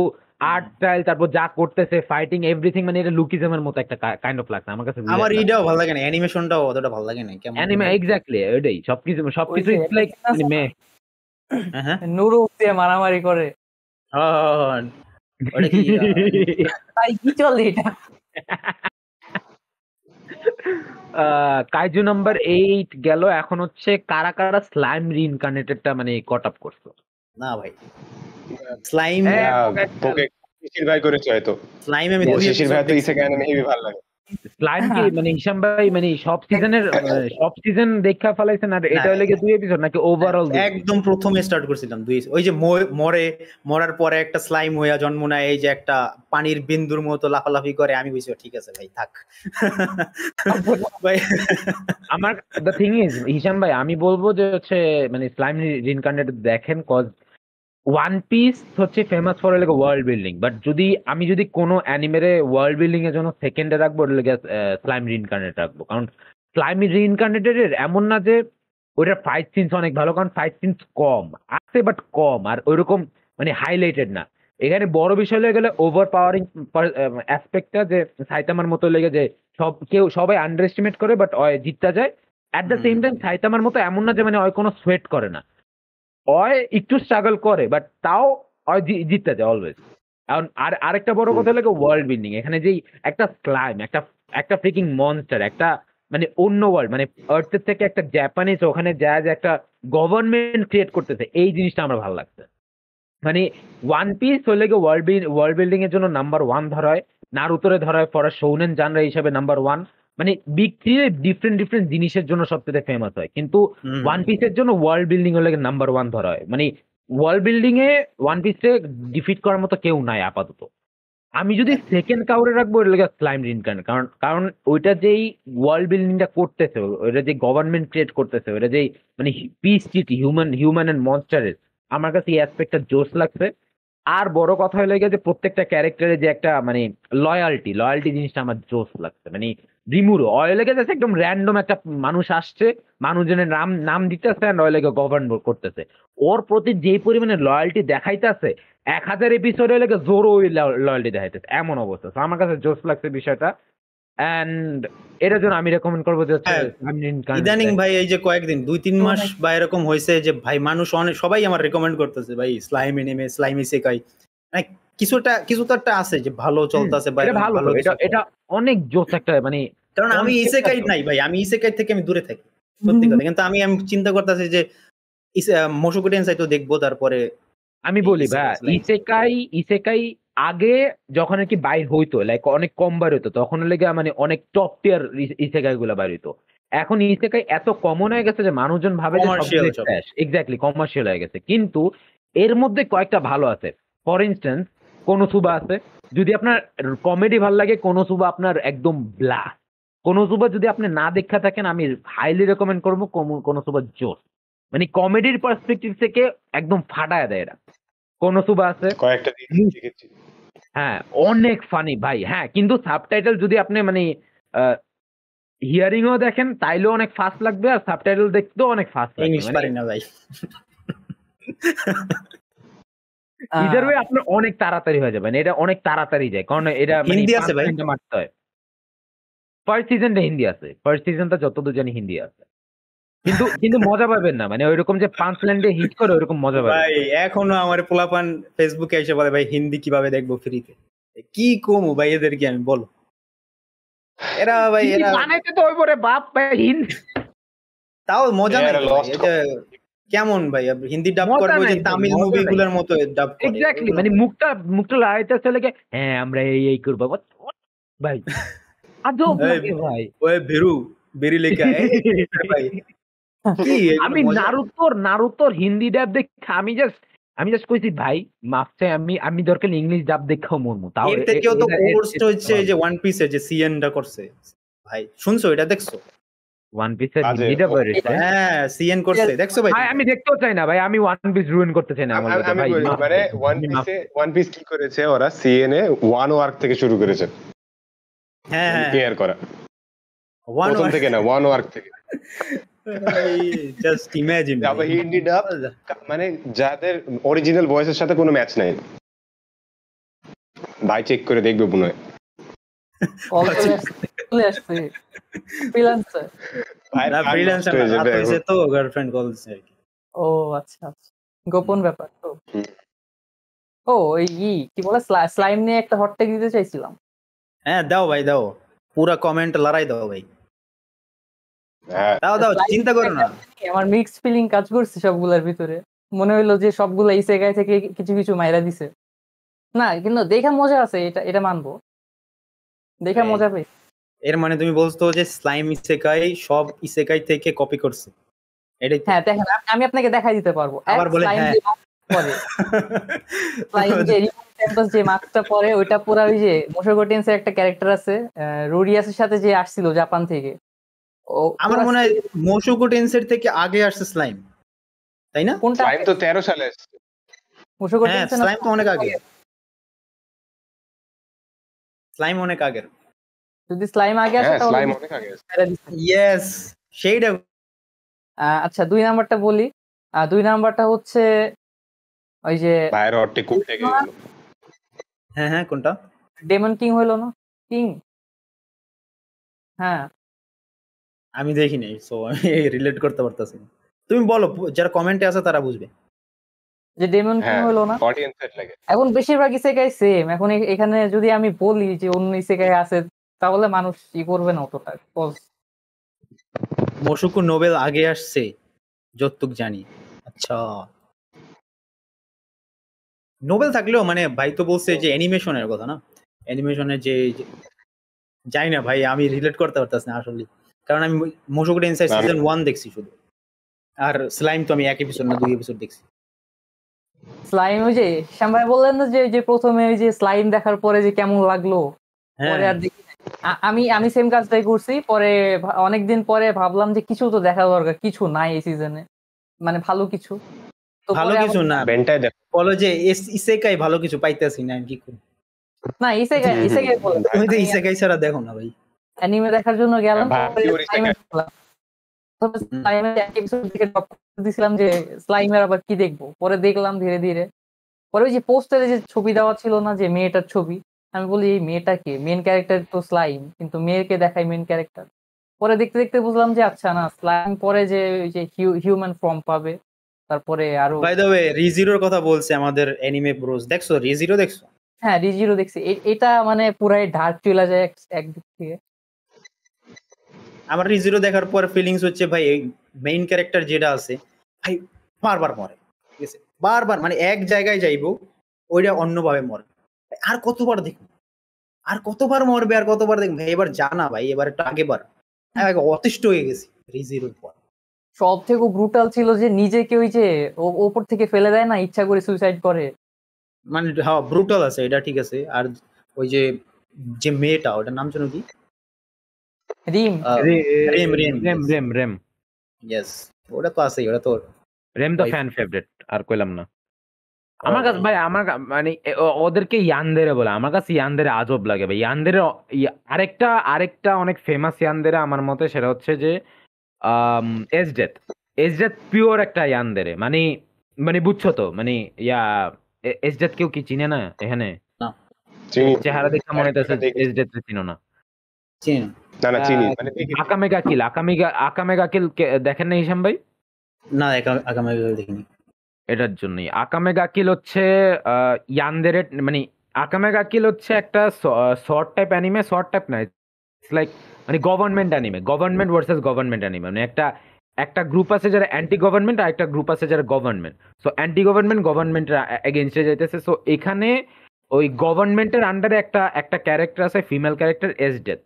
আর্ট স্টাইল তারপর যা করতেছে ফাইটিং এভরিথিং মানে এটা লুকিজমের মতো একটা কাইন্ড অফ লাগছে আমার কাছে আমার এটাও ভালো লাগে না অ্যানিমেশনটাও অতটা ভালো লাগে না কেমন অ্যানিমে এক্স্যাক্টলি ওইটাই সবকিছু সবকিছু ইটস লাইক মানে হ্যাঁ, হ্যাঁ। নুরু দিয়ে মারামারি করে ওটা কি তাই কি চলে এটা কাইজু নাম্বার এইট গেল এখন হচ্ছে কারা কারা স্লাইম রিইনকার্নেটেডটা মানে কট আপ করছো না ভাই স্লাইম ওকে শিশির ভাই করেছে হয়তো স্লাইম আমি শিশির ভাই তো ইসে কেন নেই ভালো লাগে হ্যাঁ। মানে ইশাম ভাই মানে সব সিজনের সব সিজন দেখা ফলাইছেন আর এটা হলে দুই এপিসোড নাকি ওভারঅল একদম প্রথমে স্টার্ট দুই ওই যে মরে মরার পরে একটা স্লাইম হইয়া জন্ম নেয় এই যে একটা পানির বিন্দুর মতো লাফালাফি করে আমি বুঝছি ঠিক আছে ভাই থাক আমার দ্য থিং ইজ হিশাম ভাই আমি বলবো যে হচ্ছে মানে স্লাইম রিনকার্নেট দেখেন কজ ওয়ান পিস হচ্ছে famous for like world building but যদি আমি যদি কোনো অ্যানিমেরে ওয়ার্ল্ড বিল্ডিং এর জন্য সেকেন্ডে রাখবো ওটা লেগে স্লাইম রিনকার্নেট রাখবো কারণ স্লাইম রিনকার্নেটেডের এমন না যে ওইটার ফাইট সিনস অনেক ভালো কারণ ফাইট সিনস কম আছে বাট কম আর ওইরকম মানে হাইলাইটেড না এখানে বড় বিষয় হয়ে গেলে ওভার পাওয়ারিং অ্যাসপেক্টটা যে সাইতামার মতো লেগে যে সব কেউ সবাই আন্ডার এস্টিমেট করে বাট জিততে যায় অ্যাট দ্য সেম টাইম সাইতামার মতো এমন না যে মানে ওই কোনো সোয়েট করে না অয় একটু স্ট্রাগল করে বাট তাও অয় জিততে যায় অলওয়েজ এখন আর আরেকটা বড় কথা লাগে ওয়ার্ল্ড বিল্ডিং এখানে যেই একটা স্লাইম একটা একটা ফ্রিকিং মনস্টার একটা মানে অন্য ওয়ার্ল্ড মানে আর্থের থেকে একটা জাপানিজ ওখানে যা যে একটা গভর্নমেন্ট ক্রিয়েট করতেছে এই জিনিসটা আমার ভালো লাগছে মানে ওয়ান পিস হলে গিয়ে ওয়ার্ল্ড ওয়ার্ল্ড বিল্ডিং এর জন্য নাম্বার ওয়ান ধরা হয় নারুতরে ধরা হয় ফর শৌনেন জানরা হিসাবে নাম্বার ওয়ান মানে বিগ থ্রি ডিফারেন্ট ডিফারেন্ট জিনিসের জন্য সব থেকে ফেমাস হয় কিন্তু ওয়ান পিসের জন্য ওয়ার্ল্ড বিল্ডিং হলে নাম্বার ওয়ান ধরা হয় মানে ওয়ার্ল্ড বিল্ডিং এ ওয়ান পিসে ডিফিট করার মতো কেউ নাই আপাতত আমি যদি সেকেন্ড কাউরে রাখবো ওটা লাগে স্লাইম রিনকান কারণ কারণ ওইটা যেই ওয়ার্ল্ড বিল্ডিংটা করতেছে ওইটা যে গভর্নমেন্ট ক্রিয়েট করতেছে ওইটা যেই মানে পিস চিটি হিউম্যান হিউম্যান অ্যান্ড মনস্টারের আমার কাছে এই অ্যাসপেক্টটা জোস লাগছে আর বড় কথা হয়ে লাগে যে প্রত্যেকটা ক্যারেক্টারে যে একটা মানে লয়ালটি লয়ালটি জিনিসটা আমার জোস লাগছে মানে রিমুরো অয়েলেকে জাস্ট একদম র্যান্ডম একটা মানুষ আসছে মানুষজনের নাম নাম দিতেছে অ্যান্ড অয়েলেকে গভর্ন করতেছে ওর প্রতি যে পরিমাণে লয়্যালটি দেখাইতেছে এক হাজার এপিসোড হলে জোরও ওই লয়ালটি দেখাইতেছে এমন অবস্থা আমার কাছে জোস লাগছে বিষয়টা অ্যান্ড এটার জন্য আমি রেকমেন্ড করবো যে হ্যাঁ, ইদানিং ভাই এই যে কয়েকদিন দুই তিন হ্যাঁ মাস বা এরকম হয়েছে যে ভাই মানুষ অনেক সবাই আমার রেকমেন্ড করতেছে ভাই স্লাইমি নেমে স্লাইমি শেখাই কিছুটা কিছু তো একটা আছে যে ভালো চলতেছে বা এটা ভালো এটা এটা অনেক জোস একটা মানে কারণ আমি ইসেকাই নাই ভাই আমি ইসেকাই থেকে আমি দূরে থাকি সত্যি কথা কিন্তু আমি আমি চিন্তা করতেছি যে মশুকুটেন সাইটও দেখবো তারপরে আমি বলি ভাই ইসেকাই ইসেকাই আগে যখন আর কি বাইর হইতো লাইক অনেক কম বার হইতো তখন লেগে মানে অনেক টপ টিয়ার ইসেকাই গুলা বাইর হইতো এখন ইসেকাই এত কমন হয়ে গেছে যে মানুষজন ভাবে এক্স্যাক্টলি কমার্শিয়াল হয়ে গেছে কিন্তু এর মধ্যে কয়েকটা ভালো আছে ফর ইনস্ট্যান্স কোনোসুবা আছে যদি আপনার কমেডি ভাল লাগে কোনোসুবা আপনার একদম ব্লাস্ট কোনোসুবা যদি আপনি না দেখা থাকেন আমি হাইলি রেকমেন্ড করবো কোনোসুবা জোর মানে কমেডির পার্সপেক্টিভ থেকে একদম ফাটায় দেয় এরা কোনোসুবা আছে কয়েকটা হ্যাঁ অনেক ফানি ভাই হ্যাঁ কিন্তু সাবটাইটেল যদি আপনি মানে হিয়ারিংও দেখেন তাইলেও অনেক ফাস্ট লাগবে আর সাবটাইটেল দেখতেও অনেক ফাস্ট লাগবে ইংলিশ মানে পারি না ভাই ইদার ওয়ে আপনার অনেক তাড়াতাড়ি হয়ে যাবেন মানে এটা অনেক তাড়াতাড়ি যায় কারণ এটা মানে হিন্দি আছে ভাই মারতে হয় ফার্স্ট সিজনটা হিন্দি আছে ফার্স্ট সিজনটা যতদূর জানি হিন্দি আছে কিন্তু কিন্তু মজা পাবেন না মানে ওইরকম যে পাঁচ লাইন দিয়ে হিট করে ওইরকম মজা পাবেন ভাই এখনো আমার পোলাপান ফেসবুকে এসে বলে ভাই হিন্দি কিভাবে দেখবো ফ্রিতে কি কমু ভাই এদেরকে আমি বলো এরা ভাই এরা বানাইতে তো ওই বাপ ভাই হিন্দি তাও মজা নাই কেমন ভাই হিন্দি ডাব করবে যে তামিল মুভিগুলোর মতো ডাব করে এক্স্যাক্টলি মানে মুখটা মুখটা লাইতে চলে গে হ্যাঁ আমরা এই এই করব ভাই আদো ভাই ওই ভেরু বেরি লেকে লেখা ভাই আমি নারুতোর নারুতোর হিন্দি ডাব দেখি আমি জাস্ট আমি জাস্ট কইছি ভাই মাফ চাই আমি আমি দরকার ইংলিশ ডাব দেখাও মোর মরমু তাও এর থেকেও তো কোর্স হচ্ছে যে ওয়ান পিসে যে সিএনটা করছে ভাই শুনছো এটা দেখছো ওয়ান পিসের হ্যাঁ সিএন হ্যাঁ, করছে দেখছো ভাই আমি দেখতেও চাই না ভাই আমি ওয়ান পিস রুইন করতে চাই না আমার ভাই মানে ওয়ান পিসে ওয়ান পিস কি করেছে ওরা সিএন এ ওয়ান ওয়ার্ক থেকে শুরু করেছে হ্যাঁ হ্যাঁ কেয়ার করা ওয়ান ওয়ার্ক থেকে না ওয়ান ওয়ার্ক থেকে জাস্ট ইমাজিন তারপর হি এন্ডেড আপ মানে যাদের অরিজিনাল ভয়েসের সাথে কোনো ম্যাচ নাই ভাই চেক করে দেখবে মনে হয় সবগুলার ও আচ্ছা গোপন ব্যাপার তো ও ওই কি বলে স্লাইম নিয়ে একটা দিতে চাইছিলাম হ্যাঁ দাও ভাই দাও পুরা কমেন্ট লড়াই দাও ভাই হ্যাঁ। দাও দাও চিন্তা না আমার মিক্সড ফিলিং কাজ ভিতরে মনে হইলো যে সবগুলো ইসে গায়ে থেকে কিছু কিছু মাইরা দিছে না কিন্তু দেখে মজা আছে এটা এটা মানবো দেখে হ্যাঁ। মজা পাই এর মানে তুমি বলছো যে স্লাইম ইসেকাই সব ইসেকাই থেকে কপি করছে এটাই হ্যাঁ দেখেন আমি আপনাকে দেখাই দিতে পারবো আবার বলে হ্যাঁ স্লাইম যে ক্যাম্পাস যে মাস্কটা পরে ওইটা পুরো ওই যে মোশোগোটেন্সের একটা ক্যারেক্টার আছে রুডিয়াসের সাথে যে আসছিল জাপান থেকে আমার মনে হয় মোশোগোটেন্সের থেকে আগে আসছে স্লাইম তাই না কোনটা স্লাইম তো 13 সালে আসছে মোশোগোটেন্স স্লাইম তো অনেক আগে স্লাইম অনেক আগের যদি স্লাইম আগে আসে হ্যাঁ, তাহলে স্লাইম অনেক আগে ইয়েস আচ্ছা দুই নাম্বারটা বলি দুই নাম্বারটা হচ্ছে ওই যে বাইরে হটটি কুক থেকে হ্যাঁ হ্যাঁ কোনটা ডেমন কিং হলো না কিং হ্যাঁ আমি দেখিনি সো আমি রিলেট করতে পারতাছি না তুমি বলো যারা কমেন্টে আছে তারা বুঝবে যে ডেমন কিং হ্যাঁ, হলো না এখন বেশিরভাগ ইসেকাই সেম এখন এখানে যদি আমি বলি যে অন্য ইসেকাই আছে তাহলে মানুষ ই করবে না অতটা মশুকু নোবেল আগে আসছে যতটুক জানি আচ্ছা নোবেল থাকলেও মানে ভাই তো বলছে যে অ্যানিমেশনের কথা না অ্যানিমেশনের যে জানি না ভাই আমি রিলেট করতে পারতাছি না আসলে কারণ আমি মশুকুটা ইনসাইড সিজন ওয়ান দেখছি শুধু আর স্লাইম তো আমি এক এপিসোড না দুই এপিসোড দেখছি স্লাইম ওই যে শ্যাম বললেন না যে যে প্রথমে ওই যে স্লাইম দেখার পরে যে কেমন লাগলো হ্যাঁ। পরে আর আমি আমি সেম কাজটাই করছি পরে অনেকদিন পরে ভাবলাম যে কিছু তো দেখা দরকার কিছু নাই এই সিজনে মানে ভালো কিছু ভালো কিছু না বেনটাই দেখো বলো যে ইসেকাই ভালো কিছু পাইতেছি না কি করি না ইসেকাই ইসেকাই বলো তুমি তো ইসেকাই ছাড়া দেখো না ভাই অ্যানিমে দেখার জন্য গেলাম তবে স্লাইমের এপিসোড দেখে টপ দিছিলাম যে স্লাইমের আবার কি দেখবো পরে দেখলাম ধীরে ধীরে পরে ওই যে পোস্টারে যে ছবি দেওয়া ছিল না যে মেয়েটার ছবি আমি বলি এই মেয়েটা কে মেন ক্যারেক্টার তো স্লাইম কিন্তু মেয়েকে দেখায় মেন ক্যারেক্টার পরে দেখতে দেখতে বুঝলাম যে আচ্ছা না স্লাইম পরে যে ওই যে হিউম্যান ফর্ম পাবে তারপরে আরো বাই দ্য ওয়ে রিজিরোর কথা বলছে আমাদের অ্যানিমে ব্রোস দেখছো রিজিরো দেখছো হ্যাঁ রিজিরো দেখছি এটা মানে পুরাই ডার্ক চলে যায় একদিক থেকে আমার রিজিরো দেখার পর ফিলিংস হচ্ছে ভাই মেইন ক্যারেক্টার যেটা আছে ভাই বারবার মরে ঠিক আছে বারবার মানে এক জায়গায় যাইবো ওইটা অন্যভাবে মরে আর কতবার দেখবো আর কতবার মরবে আর কতবার দেখবো ভাই এবার জানা ভাই এবার আগেবার হ্যাঁ, অতিষ্ঠ হয়ে গেছি রিজির পর সব থেকে ব্রুটাল ছিল যে নিজেকে ওই যে ওপর থেকে ফেলে দেয় না ইচ্ছা করে সুইসাইড করে মানে হ্যাঁ ব্রুটাল আছে এটা ঠিক আছে আর ওই যে যে মেয়েটা ওটার নাম ছিল কি রিম রিম রিম রিম রিম রিম ইয়েস ওটা তো আছেই ওটা তো রেম তো ফ্যান ফেভারিট আর কইলাম না আমার কাছে ভাই আমার মানে ওদেরকে ইয়ানদেরে বলে আমার কাছে ইয়ানদেরে আজব লাগে ভাই ইয়ানদেরে আরেকটা আরেকটা অনেক ফেমাস ইয়ানদেরে আমার মতে সেটা হচ্ছে যে Es Esdeath Esdeath pure একটা ইয়ানদেরে মানে মানে বুঝছো তো মানে ইয়া এস ডেথ কেউ কি চিনে না এখানে চেহারা দেখে মনে হইতেছে এস ডেথ চিনো না চিনো না না চিনি মানে আকামেগা কিল আকামেগা আকামেগা কিল দেখেন না হিসাম ভাই না আকামেগা কিল দেখিনি এটার জন্যই আকামেগা কিল হচ্ছে ইয়ানদের মানে আকামেগা কিল হচ্ছে একটা short type anime short type না ইটস লাইক মানে government anime government versus government anime মানে একটা একটা গ্রুপ আছে যারা অ্যান্টি গভর্নমেন্ট আর একটা গ্রুপ আছে যারা গভর্নমেন্ট সো অ্যান্টি গভর্নমেন্ট গভর্নমেন্টের এগেনস্টে যাইতেছে সো এখানে ওই গভর্নমেন্টের আন্ডারে একটা একটা ক্যারেক্টার আছে ফিমেল ক্যারেক্টার এস ডেথ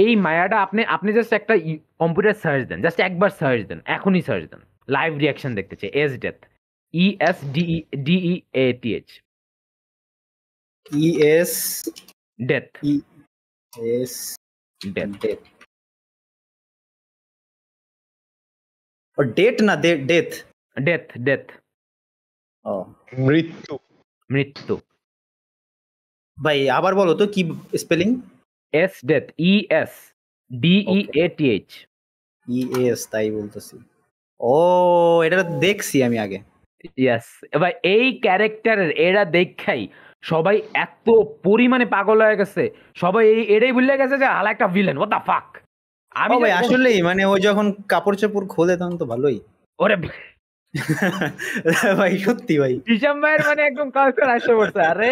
এই মায়াটা আপনি আপনি জাস্ট একটা কম্পিউটার সার্চ দেন জাস্ট একবার সার্চ দেন এখনই সার্চ দেন লাইভ রিয়াকশন দেখতে চাই S death E S D D A T H E S death E S death death ও ডেথ না ডেথ ডেথ ডেথ ও মৃত্যু মৃত্যু ভাই আবার বলো তো কি spelling S death E S E A T H E S তাই বলতেছি ও এটা দেখছি আমি আগে ইয়াস এবার এই ক্যারেক্টারের এরা দেখাই সবাই এত পরিমাণে পাগল হয়ে গেছে সবাই এই এটাই ভুলে গেছে যে আলা একটা ভিলেন ও দা ফাক আমি ভাই আসলেই মানে ও যখন কাপড় চোপড় খোলে তখন তো ভালোই ওরে ভাই সত্যি ভাই ভাইয়ের মানে একদম কালচার আসে পড়ছে আরে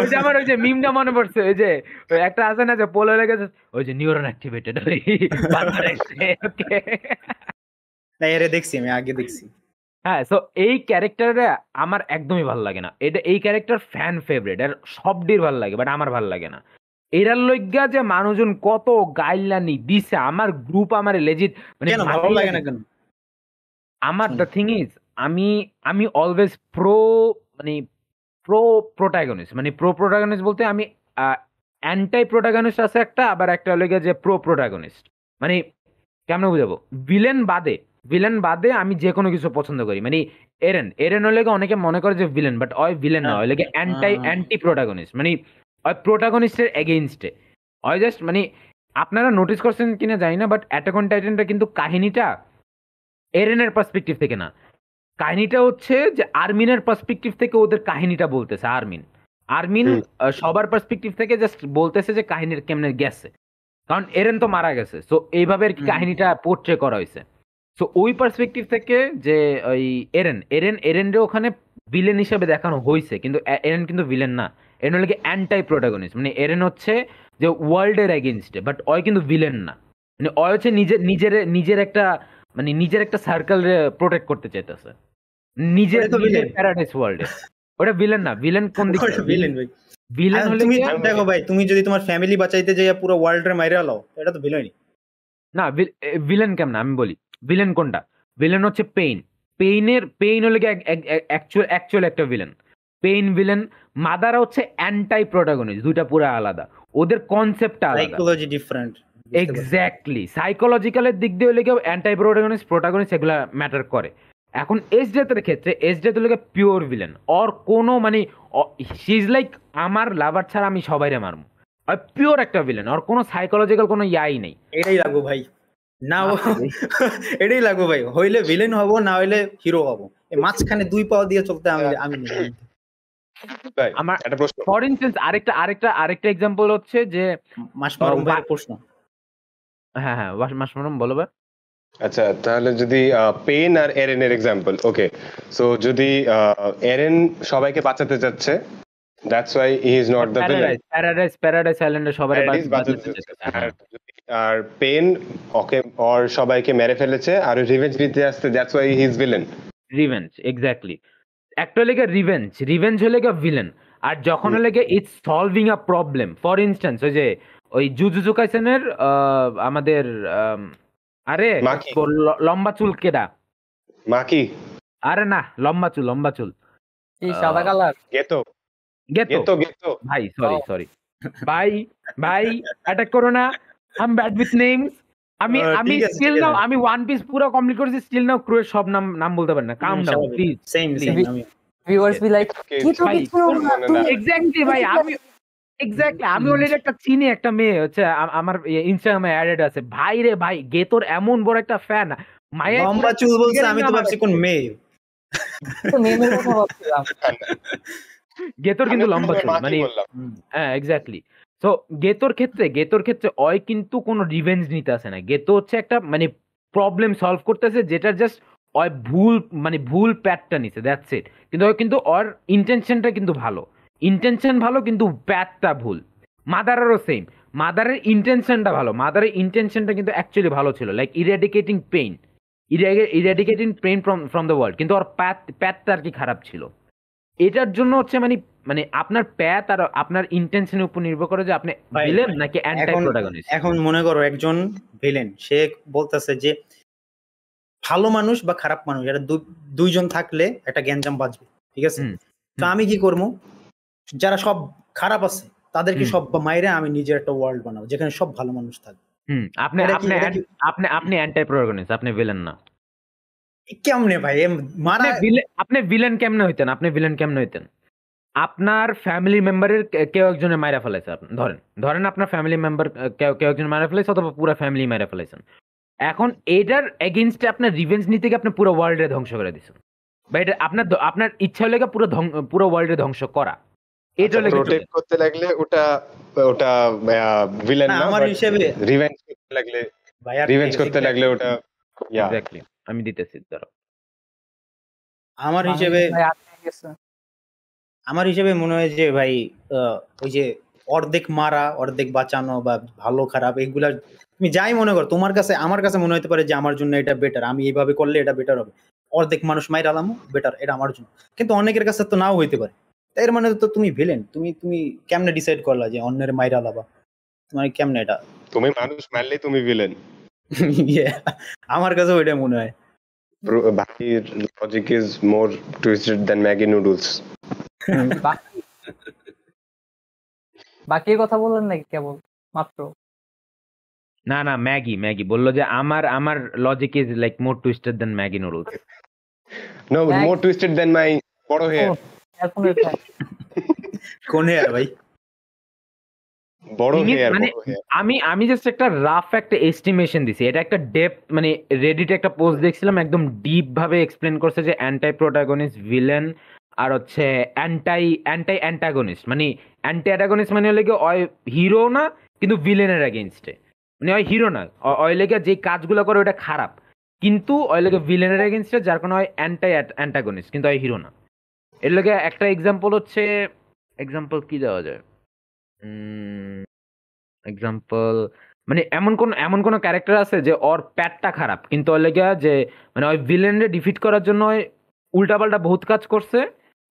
ওই যে আমার ওই যে মিমটা মনে পড়ছে ওই যে একটা আছে না যে পোলো ওই যে নিউরন অ্যাক্টিভেটেড ওই না এরে দেখছি আমি আগে দেখছি হ্যাঁ সো এই ক্যারেক্টারে আমার একদমই ভালো লাগে না এটা এই ক্যারেক্টার ফ্যান ফেভারিট আর সবটির ভালো লাগে বাট আমার ভালো লাগে না এরার লজ্ঞা যে মানুষজন কত গাইলানি দিছে আমার গ্রুপ আমার লেজিট মানে ভালো লাগে না কেন আমার দ্য থিং ইজ আমি আমি অলওয়েজ প্রো মানে প্রো প্রোটাগনিস্ট মানে প্রো প্রোটাগনিস্ট বলতে আমি অ্যান্টাই প্রোটাগনিস্ট আছে একটা আবার একটা হলে যে প্রো প্রোটাগনিস্ট মানে কেমন বুঝাবো ভিলেন বাদে ভিলেন বাদে আমি যে কোনো কিছু পছন্দ করি মানে এরেন এরেন হলে অনেকে মনে করে যে ভিলেন বাট ওই ভিলেন না হলে অ্যান্টাই অ্যান্টি প্রোটাগনিস্ট মানে ওই প্রোটাগনিস্টের এগেইনস্টে ওই জাস্ট মানে আপনারা নোটিস করছেন কিনা জানি না বাট অ্যাটাকন টাইটেনটা কিন্তু কাহিনীটা এরেনের পার্সপেক্টিভ থেকে না কাহিনীটা হচ্ছে যে আর্মিনের পার্সপেক্টিভ থেকে ওদের কাহিনীটা বলতেছে আর্মিন আর্মিন সবার পার্সপেক্টিভ থেকে জাস্ট বলতেছে যে কাহিনীর কেমনে গেছে কারণ এরেন তো মারা গেছে সো এইভাবে আর কি কাহিনীটা পোর্ট্রে করা হয়েছে সো ওই পার্সপেক্টিভ থেকে যে ওই এরেন এরেন এরেনরে ওখানে ভিলেন হিসেবে দেখানো হয়েছে কিন্তু এরেন কিন্তু ভিলেন না এরেন হলো কি অ্যান্টাই প্রোটাগনিস্ট মানে এরেন হচ্ছে যে ওয়ার্ল্ডের এগেনস্টে বাট অয় কিন্তু ভিলেন না মানে অয় হচ্ছে নিজের নিজের নিজের একটা মানে নিজের একটা সার্কেল প্রোটেক্ট করতে চাইতেছে নিজের নিজের প্যারাডাইস ওয়ার্ল্ডে ওটা ভিলেন না ভিলেন কোন দিকে ভিলেন ভাই ভিলেন হলে তুমি দেখো ভাই তুমি যদি তোমার ফ্যামিলি বাঁচাইতে যাইয়া পুরো ওয়ার্ল্ডের মাইরা লও এটা তো ভিলেনই না ভিলেন কেমন আমি বলি ভিলেন কোনটা ভিলেন হচ্ছে পেইন পেইনের পেইন হলে কি অ্যাকচুয়াল অ্যাকচুয়াল একটা ভিলেন পেইন ভিলেন মাদারা হচ্ছে অ্যান্টাই প্রোটাগনিস্ট দুইটা পুরো আলাদা ওদের কনসেপ্টটা আলাদা সাইকোলজি ডিফারেন্ট এক্স্যাক্টলি সাইকোলজিক্যালের দিক দিয়ে হলে অ্যান্টাই এগুলো ম্যাটার করে এখন এস ডেথের ক্ষেত্রে এস ডেথ হলে পিওর ভিলেন অর কোনো মানে সি ইজ লাইক আমার লাভার ছাড়া আমি সবাইরে মারমু পিওর একটা ভিলেন কোনো সাইকোলজিক্যাল কোনো ইয়াই নেই এটাই লাগবো ভাই না এটাই লাগবো ভাই হইলে ভিলেন হব না হইলে হিরো হব মাঝখানে দুই পাও দিয়ে চলতে আমি আমি আমার ফর ইনস্টেন্স আরেকটা আরেকটা আরেকটা এক্সাম্পল হচ্ছে যে মাস প্রশ্ন হ্যাঁ, হ্যাঁ, ওয়াশ মাশরুম বলো বা। আচ্ছা তাহলে যদি আ পেইন আর এরেনের এক্সাম্পল ওকে। সো যদি আ এরেন সবাইকে বাঁচাতে চাচ্ছে that's why he is not the villain. Paradise paradise আইল্যান্ডে সবারে প্যারাডাইস বাঁচাতে বাঁচাতে আর হ্যাঁ। যদি- আর পেন ওকে ওর সবাইকে মেরে ফেলেছে আর রিভেঞ্জ নিতে আসছে that's why he is villain revenge exactly একটা হলে গিয়ে রিভেঞ্জ রিভেঞ্জ হলে গিয়ে ভিলেন আর যখন হলে গিয়ে it's solving a problem for instance ওই যে ওই জুজুজু কাইসেনের আমাদের আরে লম্বা চুল কেডা মাকি আরে না লম্বা চুল লম্বা চুল কি সাদা কালার গেতো গেতো গেতো ভাই সরি সরি ভাই ভাই অ্যাটাক করো না আম ব্যাড উইথ নেম আমি আমি স্টিল নাও আমি ওয়ান পিস পুরো কমপ্লিট করেছি স্টিল নাও ক্রুয়ের সব নাম নাম বলতে পারি না come down please same same viewers be like কি তো কিছু এক্স্যাক্টলি ভাই আমি এক্স্যাক্টলি আমি অলরেডি একটা চিনি একটা মেয়ে হচ্ছে আমার ইনস্টাগ্রামে অ্যাডেড আছে ভাই রে ভাই গে তোর এমন বড় একটা ফ্যান মায়া লম্বা চুল বলছে আমি তো ভাবছি কোন মেয়ে গেতর কিন্তু লম্বা চুল মানে হ্যাঁ এক্স্যাক্টলি তো গেতর ক্ষেত্রে গেতর ক্ষেত্রে অয় কিন্তু কোনো রিভেঞ্জ নিতে আসে না গেতো হচ্ছে একটা মানে প্রবলেম সলভ করতেছে যেটা জাস্ট অয় ভুল মানে ভুল প্যাটটা নিছে দ্যাটস ইট কিন্তু কিন্তু অর ইন্টেনশনটা কিন্তু ভালো ইন্টেনশন ভালো কিন্তু ব্যাটটা ভুল মাদারেরও সেম মাদারের ইন্টেনশনটা ভালো মাদারের ইন্টেনশনটা কিন্তু অ্যাকচুয়ালি ভালো ছিল like eradicating pain eradicating pain from from the world কিন্তু ওর প্যাথ প্যাথটা আর কি খারাপ ছিল এটার জন্য হচ্ছে মানে মানে আপনার প্যাথ আর আপনার ইন্টেনশনের উপর নির্ভর করে যে আপনি ভিলেন নাকি অ্যান্টাগনিস্ট এখন মনে করো একজন ভিলেন সে বলতেছে যে ভালো মানুষ বা খারাপ মানুষ এটা দুইজন থাকলে একটা গ্যাঞ্জাম বাজবে ঠিক আছে তো আমি কি করবো যারা সব খারাপ আছে তাদেরকে সব মাইরে আমি নিজের একটা ওয়ার্ল্ড বানাবো যেখানে সব ভালো মানুষ থাকবে আপনি আপনি আপনি আপনি অ্যান্টি প্রোটাগনিস্ট আপনি ভিলেন না কেমনে ভাই মানে আপনি ভিলেন কেমনে হইতেন আপনি ভিলেন কেমনে হইতেন আপনার ফ্যামিলি মেম্বারের কেউ একজনে মারা ফেলাইছে আপনি ধরেন ধরেন আপনার ফ্যামিলি মেম্বার কেউ কেউ একজন মারা ফেলাইছে অথবা পুরো ফ্যামিলি মারা ফেলাইছেন এখন এটার এগেনস্টে আপনার রিভেঞ্জ নিতে গিয়ে আপনি পুরো ওয়ার্ল্ডে ধ্বংস করে দিয়েছেন বা এটা আপনার আপনার ইচ্ছা হলে পুরো পুরো ওয়ার্ল্ডে ধ্বংস করা এটা প্রোটেক্ট করতে লাগলে ওটা ওটা ভিলেন না আমার হিসেবে রিভেঞ্জ করতে লাগলে রিভেঞ্জ করতে লাগলে ওটা এক্স্যাক্টলি আমি দিতেছি আমার হিসেবে আমার হিসেবে মনে হয় যে ভাই ওই যে অর্ধেক মারা অর্ধেক বাঁচানো বা ভালো খারাপ এগুলা তুমি যাই মনে করো তোমার কাছে আমার কাছে মনে হতে পারে যে আমার জন্য এটা বেটার আমি এইভাবে করলে এটা বেটার হবে অর্ধেক মানুষ মাইরালাম বেটার এটা আমার জন্য কিন্তু অনেকের কাছে তো নাও হইতে পারে এর মানে তো তুমি ভিলেন তুমি তুমি কেমনে ডিসাইড করলা যে অন্যের মাইরা লাবা তোমার মানে কেমনে এটা তুমি মানুষ মারলে তুমি ভিলেন আমার কাছে ওইটা মনে হয় বাকি logic is more twisted than Maggi noodles বাকি কথা বললেন নাকি কেবল মাত্র না না ম্যাগি ম্যাগি বললো যে আমার আমার logic is like more twisted than Maggi noodles no more twisted than my বড় হেয়ার মানে আমি আমি জাস্ট একটা রাফ একটা এস্টিমেশন দিছি এটা একটা মানে একটা পোস্ট দেখছিলাম একদম ডিপ ভাবে এক্সপ্লেন করছে যে অ্যান্টাই প্রোটাগনিস্ট ভিলেন আর হচ্ছে অ্যান্টাই অ্যান্টাই অ্যান্টাগনিস্ট মানে অ্যান্টি অ্যাটাগনিস্ট মানে হলে কি অয় হিরো না কিন্তু ভিলেনের অ্যাগেনস্টে মানে ওই হিরো না ওই যে কাজগুলো করে ওটা খারাপ কিন্তু ওই লেগে ভিলেনের এগেনস্টে যার কোনো হয় অ্যান্টাই অ্যান্টাগনিস্ট কিন্তু ওই হিরো না এর লগে একটা এক্সাম্পল হচ্ছে এক্সাম্পল কি দেওয়া যায় এক্সাম্পল মানে এমন কোন এমন কোনো ক্যারেক্টার আছে যে ওর প্যাটটা খারাপ কিন্তু ওর লেগে যে মানে ওই ভিলেনরে ডিফিট করার জন্য উল্টাপাল্টা বহুত কাজ করছে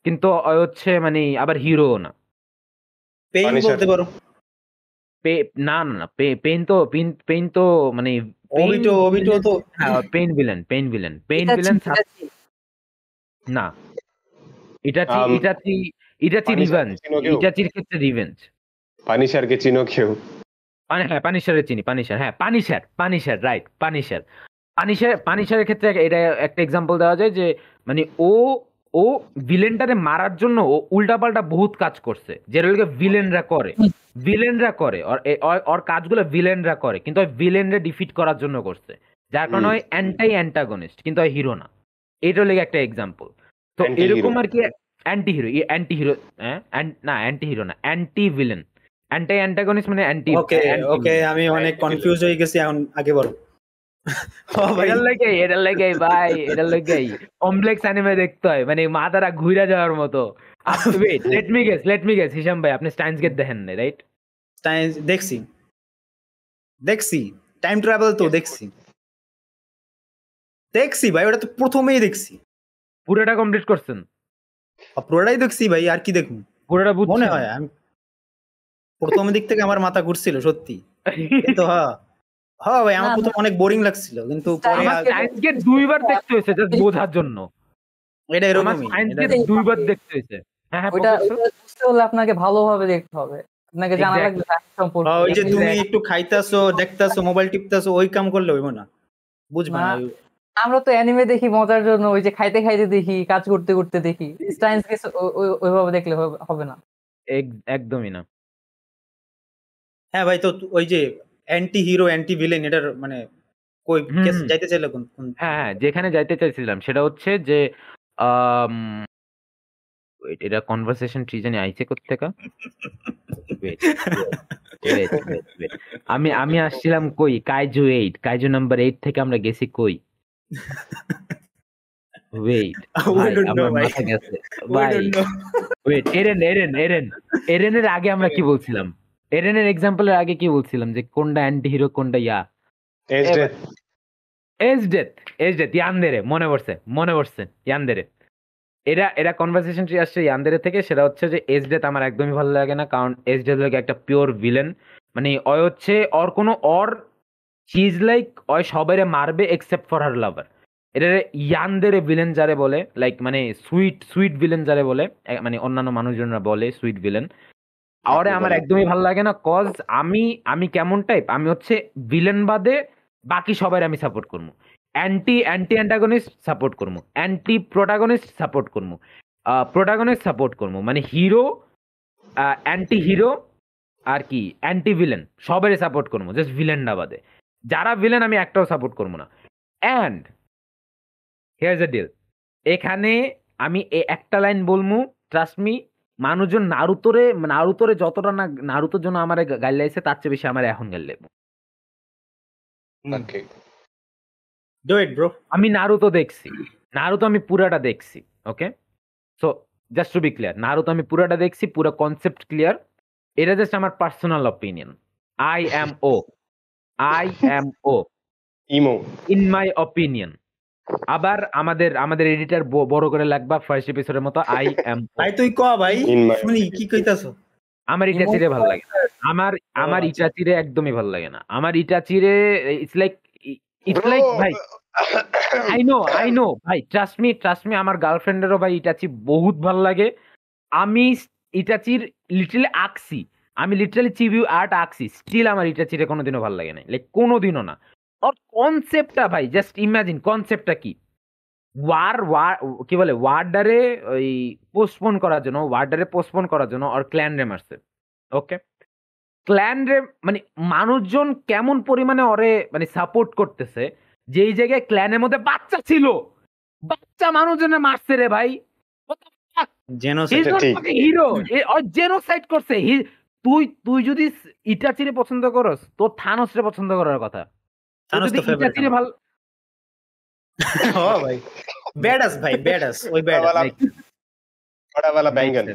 কিন্তু ওই হচ্ছে মানে আবার হিরো না পেইন বলতে পারো না না না পেইন তো পেইন তো মানে ওবিটো ওবিটো তো Pain villain Pain villain Pain villain না ইটাচি ইটাচি ইটাচি রিভেঞ্জ ইটাচির ক্ষেত্রে রিভেঞ্জ পানিশারকে চিনো কেউ মানে হ্যাঁ পানিশারের চিনি পানিশার হ্যাঁ পানিশার ক্ষেত্রে এটা একটা এক্সাম্পল দেওয়া যায় যে মানে ও ও ভিলেনটারে মারার জন্য ও উল্টাপাল্টা বহুত কাজ করছে যেগুলোকে ভিলেনরা করে ভিলেনরা করে ওর কাজগুলো ভিলেনরা করে কিন্তু ওই ভিলেনরা ডিফিট করার জন্য করছে যার কারণে ওই অ্যান্টাই অ্যান্টাগনিস্ট কিন্তু ওই হিরো না এটার লেগে একটা এক্সাম্পল তো এরকম আর কি অ্যান্টি হিরো অ্যান্টি হিরো না অ্যান্টি হিরো না অ্যান্টি ভিলেন অ্যান্টি অ্যান্টাগনিস মানে অ্যান্টি ওকে ওকে আমি অনেক কনফিউজ হয়ে গেছি এখন আগে বলো oh, দেখতে হয় মানে মাথারা ঘুরে যাওয়ার মতো let me guess let me guess হিসাম ভাই আপনি স্টাইন্স গেট দেখেন রাইট দেখছি দেখছি টাইম ট্রাভেল তো দেখছি দেখছি ভাই ওটা তো প্রথমেই দেখছি পুরোটা কমপ্লিট করছেন পুরোটাই দেখছি ভাই আর কি দেখুন পুরোটা মনে হয় আমি প্রথম দিক থেকে আমার মাথা ঘুরছিল সত্যি তো হ্যাঁ হ্যাঁ ভাই আমার প্রথম অনেক বোরিং লাগছিল কিন্তু পরে আজকে দুইবার দেখতে হয়েছে জাস্ট বোঝার জন্য এটা এরকমই আজকে দুইবার দেখতে হয়েছে হ্যাঁ হ্যাঁ ওটা বুঝতে হলে আপনাকে ভালোভাবে দেখতে হবে আপনাকে জানা লাগবে সম্পর্কে হ্যাঁ, ওই যে তুমি একটু খাইতাছো দেখতাছো মোবাইল টিপতাছো ওই কাম করলে হইব না বুঝবা না আমরা তো অ্যানিমে দেখি মজার জন্য ওই যে খাইতে খাইতে দেখি কাজ করতে করতে দেখি সায়েন্স কে ওইভাবে দেখলে হবে না একদমই না হ্যাঁ ভাই তো ওই যে অ্যান্টি হিরো অ্যান্টি ভিলেন এটার মানে কই যাইতে চাইলে কোন হ্যাঁ হ্যাঁ যেখানে যাইতে চাইছিলাম সেটা হচ্ছে যে এটা কনভারসেশন ট্রি জানি আইছে কোথেকে আমি আমি আসছিলাম কই Kaiju eight Kaiju number eight থেকে আমরা গেছি কই Wait. I don't know. Wait, Eren, Eren, Eren. Eren এর আগে আমরা কি বলছিলাম? Eren এর এক্সাম্পলের আগে কি বলছিলাম যে কোনটা অ্যান্টি হিরো কোনটা yeah? Esdeath Esdeath Esdeath yandere মনে পড়ছে মনে পড়ছে ইয়ানদেরে এরা এরা কনভারসেশনটি আসছে ইয়ানদেরে থেকে সেটা হচ্ছে যে এজ ডেথ আমার একদমই ভালো লাগে না কারণ এজ ডেথ লাগে একটা পিওর ভিলেন মানে অয় হচ্ছে অর কোনো অর শি ইজ লাইক ওই সবাইরে মারবে এক্সেপ্ট ফর হার লাভার এটা ইয়ানদের ভিলেন যারে বলে লাইক মানে সুইট সুইট ভিলেন যারে বলে মানে অন্যান্য মানুষজনরা বলে সুইট ভিলেন আরে আমার একদমই ভালো লাগে না কজ আমি আমি কেমন টাইপ আমি হচ্ছে ভিলেন বাদে বাকি সবাই আমি সাপোর্ট করবো অ্যান্টি অ্যান্টি অ্যান্টাগনিস্ট সাপোর্ট করবো অ্যান্টি প্রোটাগনিস্ট সাপোর্ট করবো প্রোটাগনিস্ট সাপোর্ট করবো মানে হিরো অ্যান্টি হিরো আর কি অ্যান্টি ভিলেন সবারই সাপোর্ট করবো জাস্ট ভিলেন বাদে যারা ভিলেন আমি একটাও সাপোর্ট করবো না and here is a deal এখানে আমি এ একটা লাইন বলবো ট্রাস্ট মি মানুষজন নারুতরে নারুতরে যতটা না নারুতর জন্য আমার গাল লাইছে তার চেয়ে বেশি আমার এখন গাল লাগবে আমি নারুতো দেখছি নারুতো আমি পুরাটা দেখছি okay so just to be clear Naruto আমি পুরাটা দেখছি পুরো কনসেপ্ট ক্লিয়ার এটা জাস্ট আমার personal opinion I M O I O IMO in my opinion আবার আমাদের আমাদের এডিটর বড় করে লাগবা ফার্স্ট এপিসোডের মতো আই এম ভাই তুই ক ভাই শুনি কি কইতাছো আমার চিরে ভালো লাগে আমার আমার ইটা ইটাচিরে একদমই ভালো লাগে না আমার ইটাচিরে ইটস লাইক ইটস লাইক ভাই আই নো আই নো ভাই ট্রাস্ট মি ট্রাস্ট মি আমার গার্লফ্রেন্ডেরও ভাই ইটাচি বহুত ভালো লাগে আমি ইটাচির লিটল আকসি আমি লিটারালি ইউ আর্ট আঁকছি স্টিল আমার লিটারেচারে কোনোদিনও ভালো লাগে না লাইক কোনোদিনও না ওর কনসেপ্টটা ভাই জাস্ট ইমাজিন কনসেপ্টটা কি ওয়ার ওয়ার কি বলে ওয়ার্ডারে ওই পোস্টপোন করার জন্য ওয়ার্ডারে পোস্টপোন করার জন্য ওর ক্ল্যান রে মারছে ওকে ক্ল্যান রে মানে মানুষজন কেমন পরিমাণে ওরে মানে সাপোর্ট করতেছে যেই জায়গায় ক্ল্যানের মধ্যে বাচ্চা ছিল বাচ্চা মানুষজনে মারছে রে ভাই হিরো জেনোসাইড করছে তুই তুই যদি ইটাচিরে পছন্দ করস তো থানোসরে পছন্দ করার কথা থানোস তো ইটাচিরে ভালো ও ভাই ব্যাডাস ভাই ব্যাডাস ওই ব্যাডাস বড় वाला बैंगन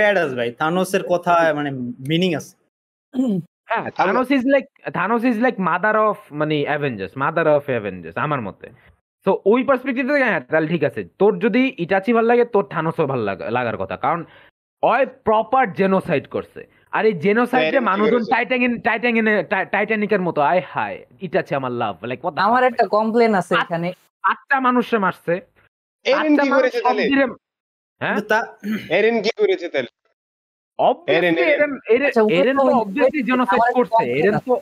ব্যাডাস ভাই থানোসের কথা মানে মিনিং আছে হ্যাঁ Thanos is like Thanos is like mother of মানে অ্যাভেঞ্জার্স মাদার অফ অ্যাভেঞ্জার্স আমার মতে সো ওই পার্সপেক্টিভ থেকে হ্যাঁ তাহলে ঠিক আছে তোর যদি ইটাচি ভাল লাগে তোর থানোসও ভাল লাগার কথা কারণ অয় প্রপার জেনোসাইড করছে আর এই জেনোসাইডে মানুষজন টাইটানিক টাইটানিক টাইটানিকের মতো আয় হাই ইটাচি আমার লাভ লাইক আমার একটা কমপ্লেন আছে এখানে আটটা মানুষে মারছে এরিন হ্যাঁ? কি করেছে তাহলে হ্যাঁ তা এরিন কি করেছে তাহলে অবভিয়াসলি এরিন এরিন তো অবভিয়াসলি জেনোসাইড করছে এরিন তো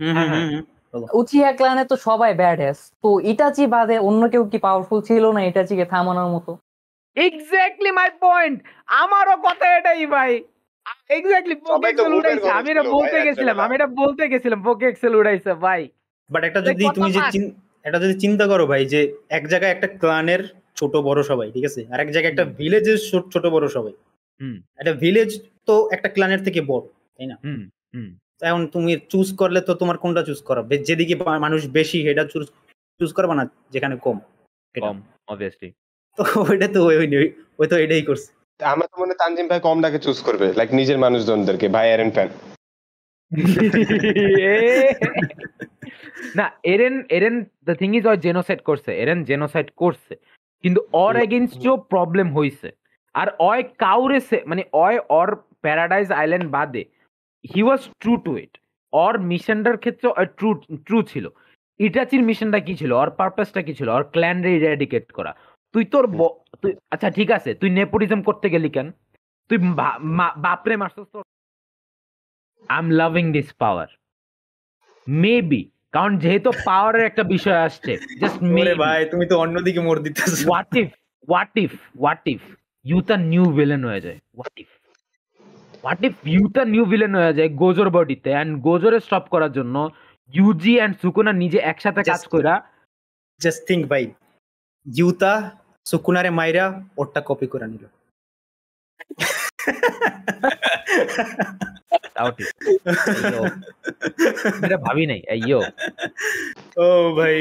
হুম হুম হ্যাঁ, হ্যাঁ। হুম উচিহা ক্লানে তো সবাই ব্যাড হ্যাস তো ইটাচি বাদে অন্য কেউ কি পাওয়ারফুল ছিল না ইটাচিকে থামানোর মতো এক্স্যাক্টলি মাই পয়েন্ট আমারও কথা এটাই ভাই এক্স্যাক্টলি পোকেক্সেল উড়াইছে আমি এটা বলতে গেছিলাম আমি এটা বলতে গেছিলাম পোকেক্সেল উড়াইছে ভাই বাট একটা যদি তুমি যে এটা যদি চিন্তা করো ভাই যে এক জায়গায় একটা ক্লানের ছোট বড় সবাই ঠিক আছে আর এক জায়গায় একটা ভিলেজের ছোট বড় সবাই একটা ভিলেজ তো একটা ক্লানের থেকে বড় তাই না এখন তুমি চুজ করলে তো তোমার কোনটা চুজ করো যেদিকে মানুষ বেশি সেটা চুজ চুজ করবে না যেখানে কম কম অবভিয়াসলি তো ওইটা তো ওই ওই তো এটাই করছে আমার তো মনে তানজিম ভাই কমটাকে চুজ করবে লাইক নিজের মানুষজনদেরকে ভাই এরেন ফ্যান না Eren Eren the thing is or genocide করছে এরেন জেনোসাইড করছে কিন্তু অর এগেনস্টও প্রবলেম হইছে আর অয় কাউরেছে মানে অয় অর প্যারাডাইজ আইল্যান্ড বাদে he was true to it or মিশনটার ক্ষেত্রে ট্রু ট্রু ছিল ইটাচির মিশনটা কি ছিল অর পারপাসটা কি ছিল অর ক্ল্যানরে রেডিকেট করা তুই তোর তুই আচ্ছা ঠিক আছে তুই নেপোটিজম করতে গেলি কেন তুই বাপরে মারছস তোর I am loving this power maybe কারণ যেহেতু পাওয়ারের একটা বিষয় আসছে জাস্ট মে ভাই তুমি তো অন্যদিকে মোড় দিতেছো what if what if what if you তার নিউ ভিলেন হয়ে যায় what if what if Yuta new villain হয়ে যায় গোজোর বডিতে অ্যান্ড গোজোরে স্টপ করার জন্য ইউজি অ্যান্ড সুকুনা নিজে একসাথে কাজ কইরা জাস্ট থিংক ভাই ইউতা সুকুনারে মাইরা ওরটা কপি করে নিল ভাবি নাই আইয়ো ও ভাই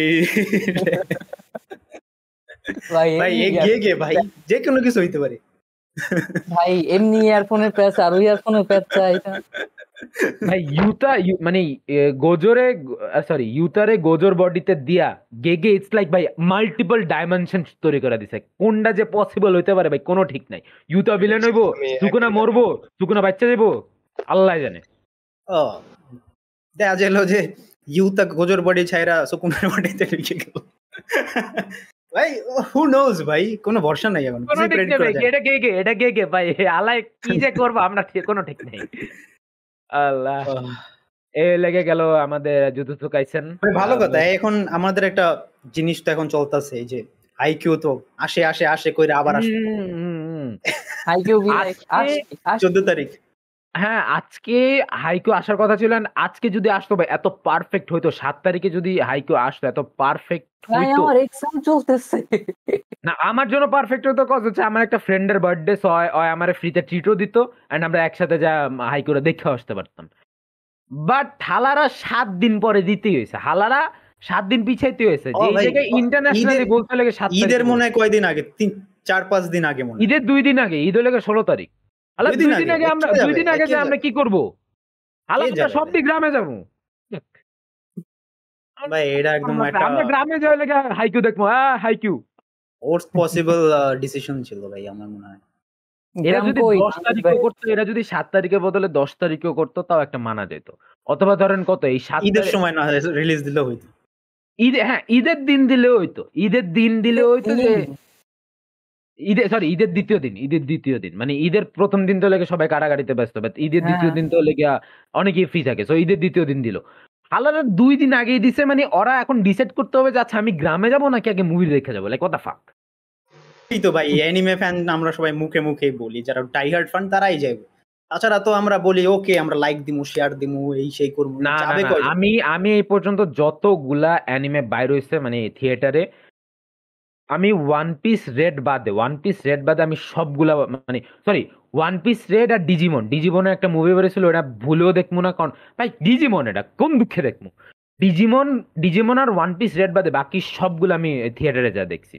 ভাই ভাই যে কোনো কিছু হইতে পারে ভাই এমনি ইয়ারফোনের প্যাচ আর ওই ইয়ারফোনের প্যাচ চাই ভাই ইউতা মানে গোজরে সরি ইউতারে গোজর বডিতে দিয়া গেগে ইটস লাইক ভাই মাল্টিপল ডাইমেনশন তৈরি করে দিছে কোনটা যে পসিবল হইতে পারে ভাই কোনো ঠিক নাই ইউতা ভিলেন হইবো সুকুনা মরবো সুকুনা বাচ্চা যাবো আল্লাহ জানে ও দেখা যে ইউতা গোজর বডি ছাইরা সুকুনার বডিতে ঢুকে গেল ভাই হু নোজ ভাই কোনো ভরসা নাই এখন এটা এটা ভাই আলাই কি যে আমরা ঠিক কোনো ঠিক নেই আল্লাহ এই লেগে গেল আমাদের জুজুৎসু কাইছেন ভালো কথা এখন আমাদের একটা জিনিস তো এখন চলতেছে এই যে আইকিউ তো আসে আসে আসে কইরা আবার আসে আইকিউ 14 তারিখ হ্যাঁ আজকে হাইকো আসার কথা ছিল আজকে যদি আসতো ভাই এত পারফেক্ট হইতো সাত তারিখে যদি হাইকো আসতো এত পারফেক্ট না আমার জন্য পারফেক্ট হতো কজ হচ্ছে আমার একটা ফ্রেন্ডের বার্থডে হয় হয় আমার ফ্রিতে ট্রিটও দিত এন্ড আমরা একসাথে যা হাইকোরে দেখে আসতে পারতাম বাট হালারা সাত দিন পরে দিতেই হয়েছে হালারা সাত দিন পিছাইতে হয়েছে যে জায়গায় ইন্টারন্যাশনালি বলতে লাগে সাত ঈদের মনে হয় কয়দিন আগে তিন চার পাঁচ দিন আগে মনে ঈদের দুই দিন আগে ঈদ হলে ষোলো তারিখ গ্রামে আমরা গ্রামে হাইকিউ দেখবো পসিবল ডিসিশন ছিল মনে হয় এরা যদি দশ করতো এরা যদি সাত তারিখের বদলে দশ তারিখেও করতো তাও একটা মানা যেত অথবা ধরেন কত এই ঈদের সময় না রিলিজ দিলে হইতো ঈদ হ্যাঁ ঈদের দিন দিলে হইতো ঈদের দিন দিলে হইতো যে ঈদে সরি ঈদের দ্বিতীয় দিন ঈদের দ্বিতীয় দিন মানে ঈদের প্রথম দিন তো লেগে সবাই কারাগারিতে ব্যস্ত হ্যাঁ। বাট ঈদের দ্বিতীয় দিন তো লেগে অনেকেই ফ্রি থাকে সো ঈদের দ্বিতীয় দিন দিল আলাদা দুই দিন আগেই দিছে মানে ওরা এখন ডিসাইড করতে হবে যে আচ্ছা আমি গ্রামে যাবো নাকি আগে মুভি দেখে যাবো লাইক কথা ফাক এই তো ভাই অ্যানিমে ফ্যান আমরা সবাই মুখে মুখে বলি যারা ডাই ফ্যান তারাই যাবে তাছাড়া তো আমরা বলি ওকে আমরা লাইক দিমু শেয়ার দিমু এই সেই করবো না আমি আমি এই পর্যন্ত যতগুলা অ্যানিমে বাইর হয়েছে মানে থিয়েটারে আমি ওয়ান পিস রেড বাদে ওয়ান পিস রেড বাদে আমি সবগুলা মানে সরি ওয়ান পিস রেড আর ডিজিমন ডিজিমনের একটা মুভি বেরিয়েছিল ওটা ভুলেও দেখবো না কারণ ভাই ডিজিমন এটা কোন দুঃখে দেখবো ডিজিমন ডিজিমন আর ওয়ান পিস রেড বাদে বাকি সবগুলো আমি থিয়েটারে যা দেখছি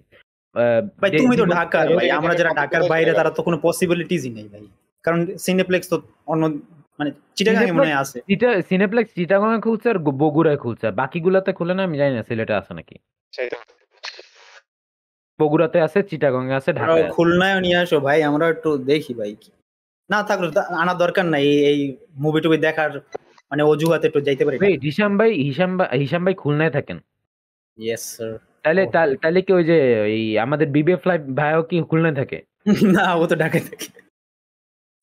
ভাই তুমি তো ঢাকার ভাই আমরা যারা ঢাকার বাইরে তারা তো কোনো পসিবিলিটিজই নেই ভাই কারণ সিনেপ্লেক্স তো অন্য মানে চিটাগাংয়ে মনে আছে এটা সিনেপ্লেক্স চিটাগাংয়ে খুলছে আর বগুড়ায় খুলছে বাকিগুলাতে খুলে না আমি জানি না সিলেটে আছে নাকি সেটা বগুড়াতে আছে চিটাগং আছে ঢাকায় খুলনায় নিয়ে আসো ভাই আমরা একটু দেখি ভাই না থাকলো আনার দরকার নাই এই মুভি টুবি দেখার মানে অজুহাতে একটু যাইতে পারি ভাই হিসাম ভাই হিসাম ভাই হিসাম ভাই খুলনায় থাকেন ইয়েস স্যার তাহলে তাহলে কি ওই যে এই আমাদের বিবিএফ লাইভ ভাইও কি খুলনায় থাকে না ও তো ঢাকায় থাকে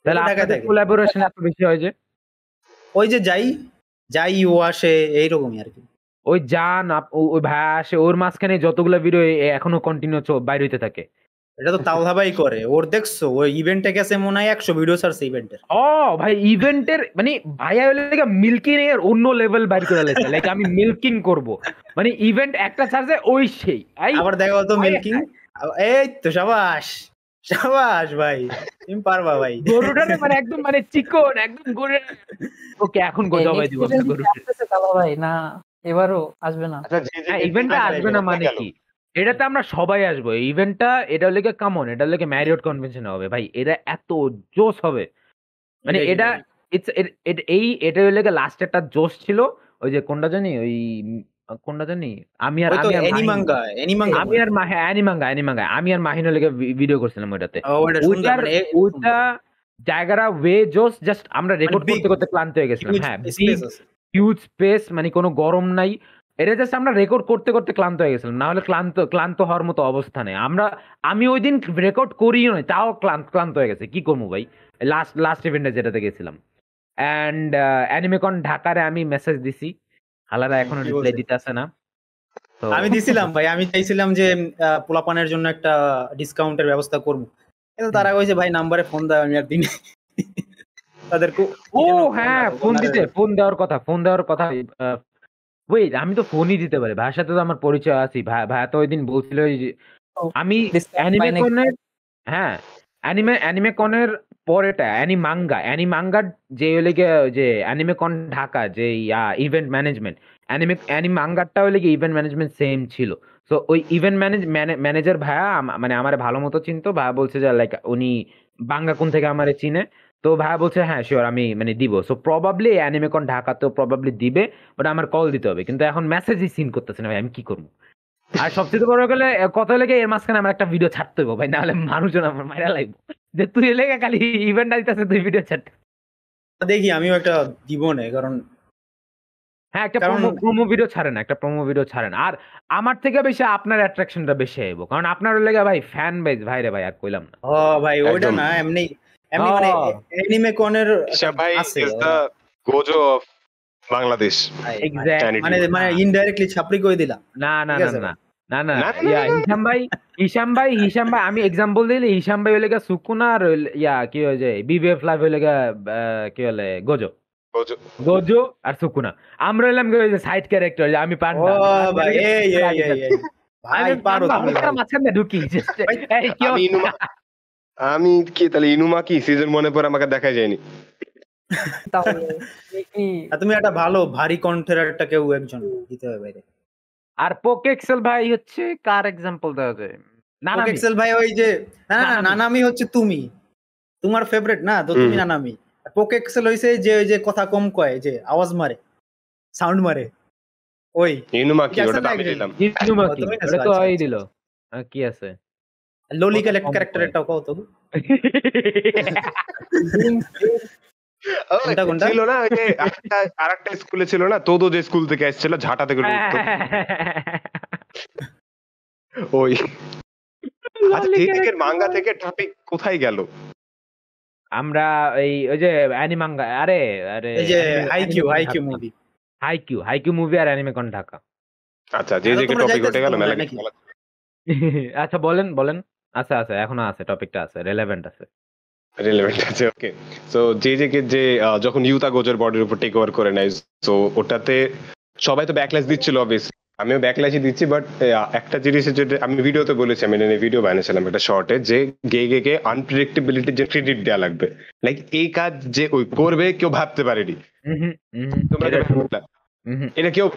তাহলে আপনাদের কোলাবোরেশন এত বেশি হয় যে ওই যে যাই যাই ও আসে এইরকমই আর কি ওই যা না ওই ভাই আসে ওর মাঝখানে যতগুলো ভিডিও এখনো কন্টিনিউ বাইরে হইতে থাকে এটা তো তাওলা ভাই করে ওর দেখছো ওই ইভেন্টে গেছে মনে হয় একশো ভিডিও ছাড়ছে ইভেন্টের ও ভাই ইভেন্টের মানে ভাইয়া লেগে মিল্কিং এর অন্য লেভেল বাইর করে লেগেছে লাইক আমি মিল্কিং করব মানে ইভেন্ট একটা ছাড়ছে ওই সেই আবার দেখা তো মিল্কিং এই তো সাবাস সাবাস ভাই তুমি পারবা ভাই গরুটা মানে একদম মানে চিকন একদম গরু ওকে এখন গজা ভাই দিব গরু ভাই না এবারও আসবে না আচ্ছা ইভেন্টটা হ্যাঁ, আসবে না মানে কি এটাতে আমরা সবাই আসবো ইভেন্টটা এটা লেগে কামন এটা লেগে ম্যারিয়ট কনভেনশন হবে ভাই এটা এত জোশ হবে মানে এটা ইটস এই এটা লেগে লাস্ট একটা জোশ ছিল ওই যে কোনটা জানি ওই কোনটা জানি আমি আর আমি আর অ্যানিমাঙ্গা অ্যানিমাঙ্গা আমি আর মাহে অ্যানিমাঙ্গা অ্যানিমাঙ্গা আমি আর মাহিনা লেগে ভিডিও করছিলাম ওইটাতে ওইটা মানে ওইটা জায়গাটা ওয়ে জোস জাস্ট আমরা রেকর্ড মানে করতে করতে ক্লান্ত হয়ে গেছিলাম হ্যাঁ হিউজ স্পেস মানে কোনো গরম নাই এটা জাস্ট আমরা রেকর্ড করতে করতে ক্লান্ত হয়ে গেছিলাম না হলে ক্লান্ত ক্লান্ত হওয়ার মতো অবস্থানে আমরা আমি ওই দিন রেকর্ড করিও নয় তাও ক্লান্ত ক্লান্ত হয়ে গেছে কি করবো ভাই লাস্ট লাস্ট ইভেন্টে যেটাতে গেছিলাম অ্যান্ড অ্যানিমেকন uh, ঢাকারে আমি মেসেজ দিছি হালারা এখনো রিপ্লাই দিতেছে না আমি দিছিলাম ভাই আমি চাইছিলাম যে পোলাপানের জন্য একটা ডিসকাউন্টের ব্যবস্থা করব কিন্তু তারা কইছে ভাই নাম্বারে ফোন দাও আমি আর দিন তাদেরকে ও হ্যাঁ ফোন দিতে ফোন দেওয়ার কথা ফোন দেওয়ার কথা ওই আমি তো ফোনই দিতে পারি ভাইয়ের সাথে তো আমার পরিচয় আছে ভাইয়া তো ওই দিন বলছিল আমি অ্যানিমে কনের হ্যাঁ অ্যানিমে অ্যানিমে কনের পরেটা অ্যানি মাঙ্গা অ্যানি মাঙ্গার যে ওই হলে যে অ্যানিমে কন ঢাকা যে ইভেন্ট ম্যানেজমেন্ট অ্যানিমে অ্যানি মাঙ্গারটা ওই গিয়ে ইভেন্ট ম্যানেজমেন্ট সেম ছিল সো ওই ইভেন্ট ম্যানেজ ম্যানেজার ভাইয়া মানে আমার ভালো মতো চিনতো ভাইয়া বলছে যে লাইক উনি বাঙ্গাকুন থেকে আমারে চিনে তো ভাইয়া বলছে হ্যাঁ শিওর আমি মানে দিব সো প্রবাবলি অ্যানিমেকন ঢাকাতেও প্রবাবলি দিবে বাট আমার কল দিতে হবে কিন্তু এখন মেসেজই সিন করতেছে না ভাই আমি কি করবো আর সবচেয়ে বড় গেলে কত লেগে এর মাঝখানে আমার একটা ভিডিও ছাড়তে হবে ভাই নাহলে মানুষজন আমার মারা লাগবো যে তুই লেগে খালি ইভেন্টটা দিতেছে তুই ভিডিও ছাড়তে দেখি আমিও একটা দিব না কারণ হ্যাঁ একটা প্রোমো ভিডিও ছাড়ে না একটা প্রোমো ভিডিও ছাড়ে না আর আমার থেকে বেশি আপনার অ্যাট্রাকশনটা বেশি আইবো কারণ আপনার লেগে ভাই ফ্যান বেজ ভাই রে ভাই আর কইলাম না ও ভাই ওইটা না এমনি এমনি মানে অ্যানিমে আচ্ছা কনের ভাই ইজ গোজো অফ বাংলাদেশ মানে মানে ইনডাইরেক্টলি ছাপড়ি কই দিলা না না না না না না ইয়া হিসাম ভাই হিসাম ভাই হিসাম ভাই আমি এক্সাম্পল দিলে হিসাম ভাই হলে ইয়া কি হয় যে বিবিএফ লাইভ হলে কি হলে গোজো গোজো আর সুকুনা আমরা হলাম কি যে সাইড ক্যারেক্টার আমি পার ভাই মাঝখানে ঢুকি আমি কি তাহলে ইনুমা কি সিজন মনে পড়ে আমাকে দেখা যায়নি তুমি একটা ভালো ভারী কণ্ঠের একটা কেউ একজন দিতে হবে বাইরে আর পোকেক্সেল ভাই হচ্ছে কার এক্সাম্পল দেওয়া যায় পোকেক্সেল ভাই ওই যে না না নানামি হচ্ছে তুমি তোমার ফেভারিট না তো তুমি নানামি পোকে এক্সেল হইছে যে ওই যে কথা কম কয় যে আওয়াজ মারে সাউন্ড মারে ওই ইনুমা কি ওটা আমি দিলাম ইনুমা কি ওটা তো আচ্ছা, আই আচ্ছা, দিল আচ্ছা। কি আছে লোলি কালেক্ট ক্যারেক্টারেরটাও কত ছিল না ওই যে আরেকটা স্কুলে ছিল না তোদো যে স্কুল থেকে এসেছিল ঝাঁটা থেকে ওই মাঙ্গা থেকে টপিক কোথায় গেল আমরা এই ওই যে অ্যানিমাঙ্গা আরে আরে এই যে Haikyu Haikyu movie Haikyu Haikyu movie আর অ্যানিমে কন ঢাকা আচ্ছা যে যে টপিক উঠে গেল মেলা আচ্ছা বলেন বলেন আছে আছে এখনো আছে টপিকটা আছে রেলেভেন্ট আছে রেলেভেন্ট আছে ওকে সো যে যে কে যে যখন ইউতা গোজের বডির উপর টেক ওভার করে নেয় সো ওটাতে সবাই তো ব্যাকলাস দিচ্ছিল অবভিয়াসলি আমিও ব্যাকলাসই দিচ্ছি বাট একটা জিনিস যেটা আমি ভিডিওতে বলেছি আমি এনে ভিডিও বানিয়েছিলাম একটা শর্টে যে গে গে গে আনপ্রেডিক্টেবিলিটি যে ক্রেডিট দেওয়া লাগবে লাইক এই কাজ যে ওই করবে কেউ ভাবতে পারেনি তোমরা এটা কেউ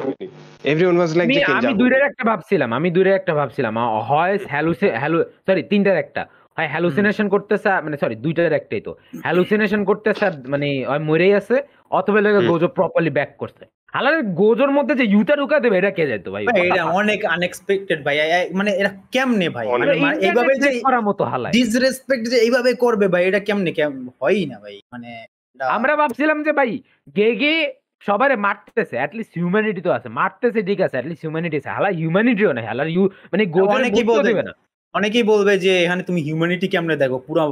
এভরিওয়ান ওয়াজ লাইক আমি দুইটার একটা ভাবছিলাম আমি দুইটার একটা ভাবছিলাম হয় হ্যালুসে হ্যালো সরি তিনটার একটা হয় হ্যালুসিনেশন করতেছে মানে সরি দুইটার একটাই তো হ্যালুসিনেশন করতেছে মানে হয় মরেই আছে অথবা লাগে গোজো প্রপারলি ব্যাক করছে হালালের গোজোর মধ্যে যে ইউটা ঢুকা দেবে এটা কে যেত ভাই এটা অনেক আনএক্সপেক্টেড ভাই মানে এটা কেমনে ভাই মানে এইভাবে যে করার মতো হালাই ডিসরেসপেক্ট যে এইভাবে করবে ভাই এটা কেমনে কেম হয়ই না ভাই মানে আমরা ভাবছিলাম যে ভাই গেগে সবাই মারতেছে অ্যাটলিস্ট হিউম্যানিটি তো আছে মারতেছে ঠিক আছে অ্যাটলিস্ট হিউম্যানিটি আছে হালা হিউম্যানিটিও নেই হালা ইউ মানে অনেকেই বলবে না অনেকেই বলবে যে এখানে তুমি হিউম্যানিটি কেমনে দেখো পুরো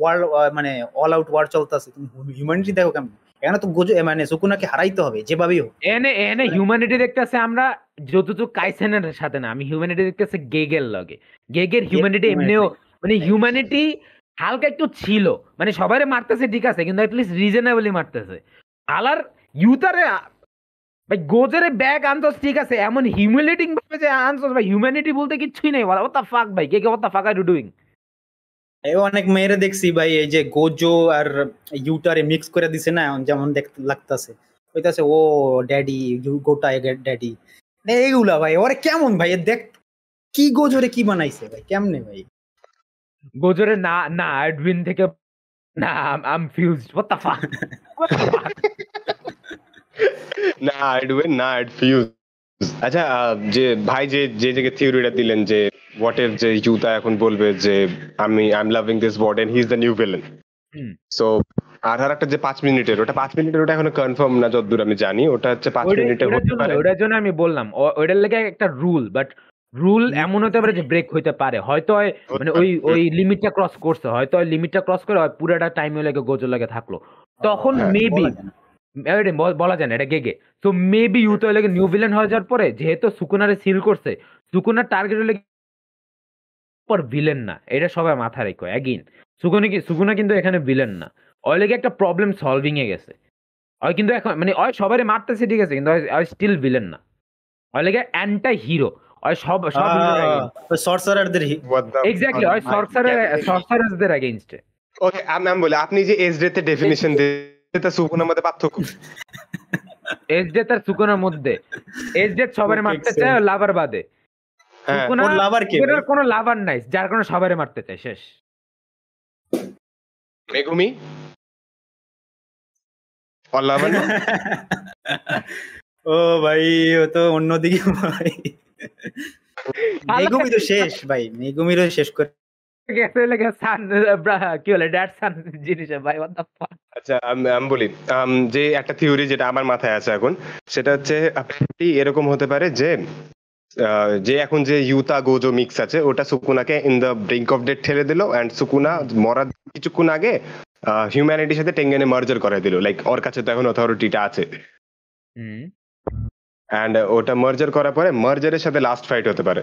ওয়ার্ল্ড মানে অল আউট ওয়ার চলতেছে তুমি হিউম্যানিটি দেখো কেমনে এখানে তো গোজো মানে সুকুনাকে হারাইতে হবে যেভাবেই হোক এনে এনে হিউম্যানিটি দেখতেছে আমরা যতটুকু কাইসেনের সাথে না আমি হিউম্যানিটি দেখতেছে গেগের লগে গেগের হিউম্যানিটি এমনিও মানে হিউম্যানিটি হালকা একটু ছিল মানে সবাই মারতেছে ঠিক আছে কিন্তু অ্যাটলিস্ট রিজনেবলি মারতেছে আলার ইউতারে ভাই গোজের ব্যাগ আনছস ঠিক আছে এমন হিউমিলেটিং ভাবে যে আনছস ভাই হিউম্যানিটি বলতে কিছুই নাই বলা ওটা ফাক ভাই কে কে ওটা ফাক আর ডুইং এই অনেক মেয়েরে দেখছি ভাই এই যে গোজো আর ইউটারে মিক্স করে দিছে না যেমন দেখতে লাগতাছে কইতাছে ও ড্যাডি গোটা ড্যাডি এইগুলা ভাই ওরে কেমন ভাই দেখ কি গোজরে কি বানাইছে ভাই কেমনে ভাই গোজরে না না অ্যাডভিন থেকে না আম ফিউজড হোয়াট দ্য ফাক না অ্যাড ওয়ে না অ্যাড ফিউজ আচ্ছা যে ভাই যে যে যে থিওরিটা দিলেন যে হোয়াট ইফ যে ইউতা এখন বলবে যে আমি I am loving this body and he is the new villain so আর আর একটা যে পাঁচ মিনিটের ওটা পাঁচ মিনিটের ওটা এখনো কনফার্ম না যতদূর আমি জানি ওটা হচ্ছে পাঁচ মিনিটের হতে পারে ওটার জন্য আমি বললাম ওটার লেগে একটা রুল বাট রুল এমন হতে পারে যে ব্রেক হইতে পারে হয়তো মানে ওই ওই লিমিটটা ক্রস করছে হয়তো ওই লিমিটটা ক্রস করে পুরোটা টাইম লেগে গোজল লেগে থাকলো হ্যাঁ, তখন মেবি হ্যাঁ, বলা যায় না এটা গেগে তো মেবি ইউ তো লাগে নিউ ভিলেন হয়ে যাওয়ার পরে যেহেতু সুকুনারে সিল করছে সুকুনার টার্গেট হলে পর ভিলেন না এটা সবাই মাথা রেখো অ্যাগিন সুকুনা কি সুকুনা কিন্তু এখানে ভিলেন না ওই লেগে একটা প্রবলেম সলভিং এ গেছে ওই কিন্তু এখন মানে ওই সবারই মারতেছে ঠিক আছে কিন্তু ওই স্টিল ভিলেন না ওই লেগে অ্যান্টাই হিরো ওই সব সব সরসারারদের এক্স্যাক্টলি ওই সরসারার সরসারারদের এগেইনস্টে ওকে আমি বলি আপনি যে তে ডেফিনিশন দিয়ে সুকুনের মধ্যে পার্থক্য এস আর সুকুনের মধ্যে এস মারতে চায় লাভার বাদে হ্যাঁ, লাভার নাই যার কারণে সবারে মারতে চায় শেষ ও ভাই ও তো অন্যদিকে ভাই মেগুমি তো শেষ ভাই মেগুমিরও শেষ করে আচ্ছা, যেটা আমার মাথায় আছে এখন সেটা হচ্ছে এরকম হতে পারে যে যে এখন যে ইউতা মিক্স আছে ওটা সুকুনাকে ইন দ্য অফ ডেট ঠেলে দিল অ্যান্ড সুকুনা মরার কিছুক্ষণ আগে হিউম্যানিটির সাথে টেঙ্গেনে মার্জার করাই দিল লাইক ওর কাছে তো এখন অথরিটিটা আছে ওটা মার্জার করার পরে মার্জারের সাথে লাস্ট ফাইট হতে পারে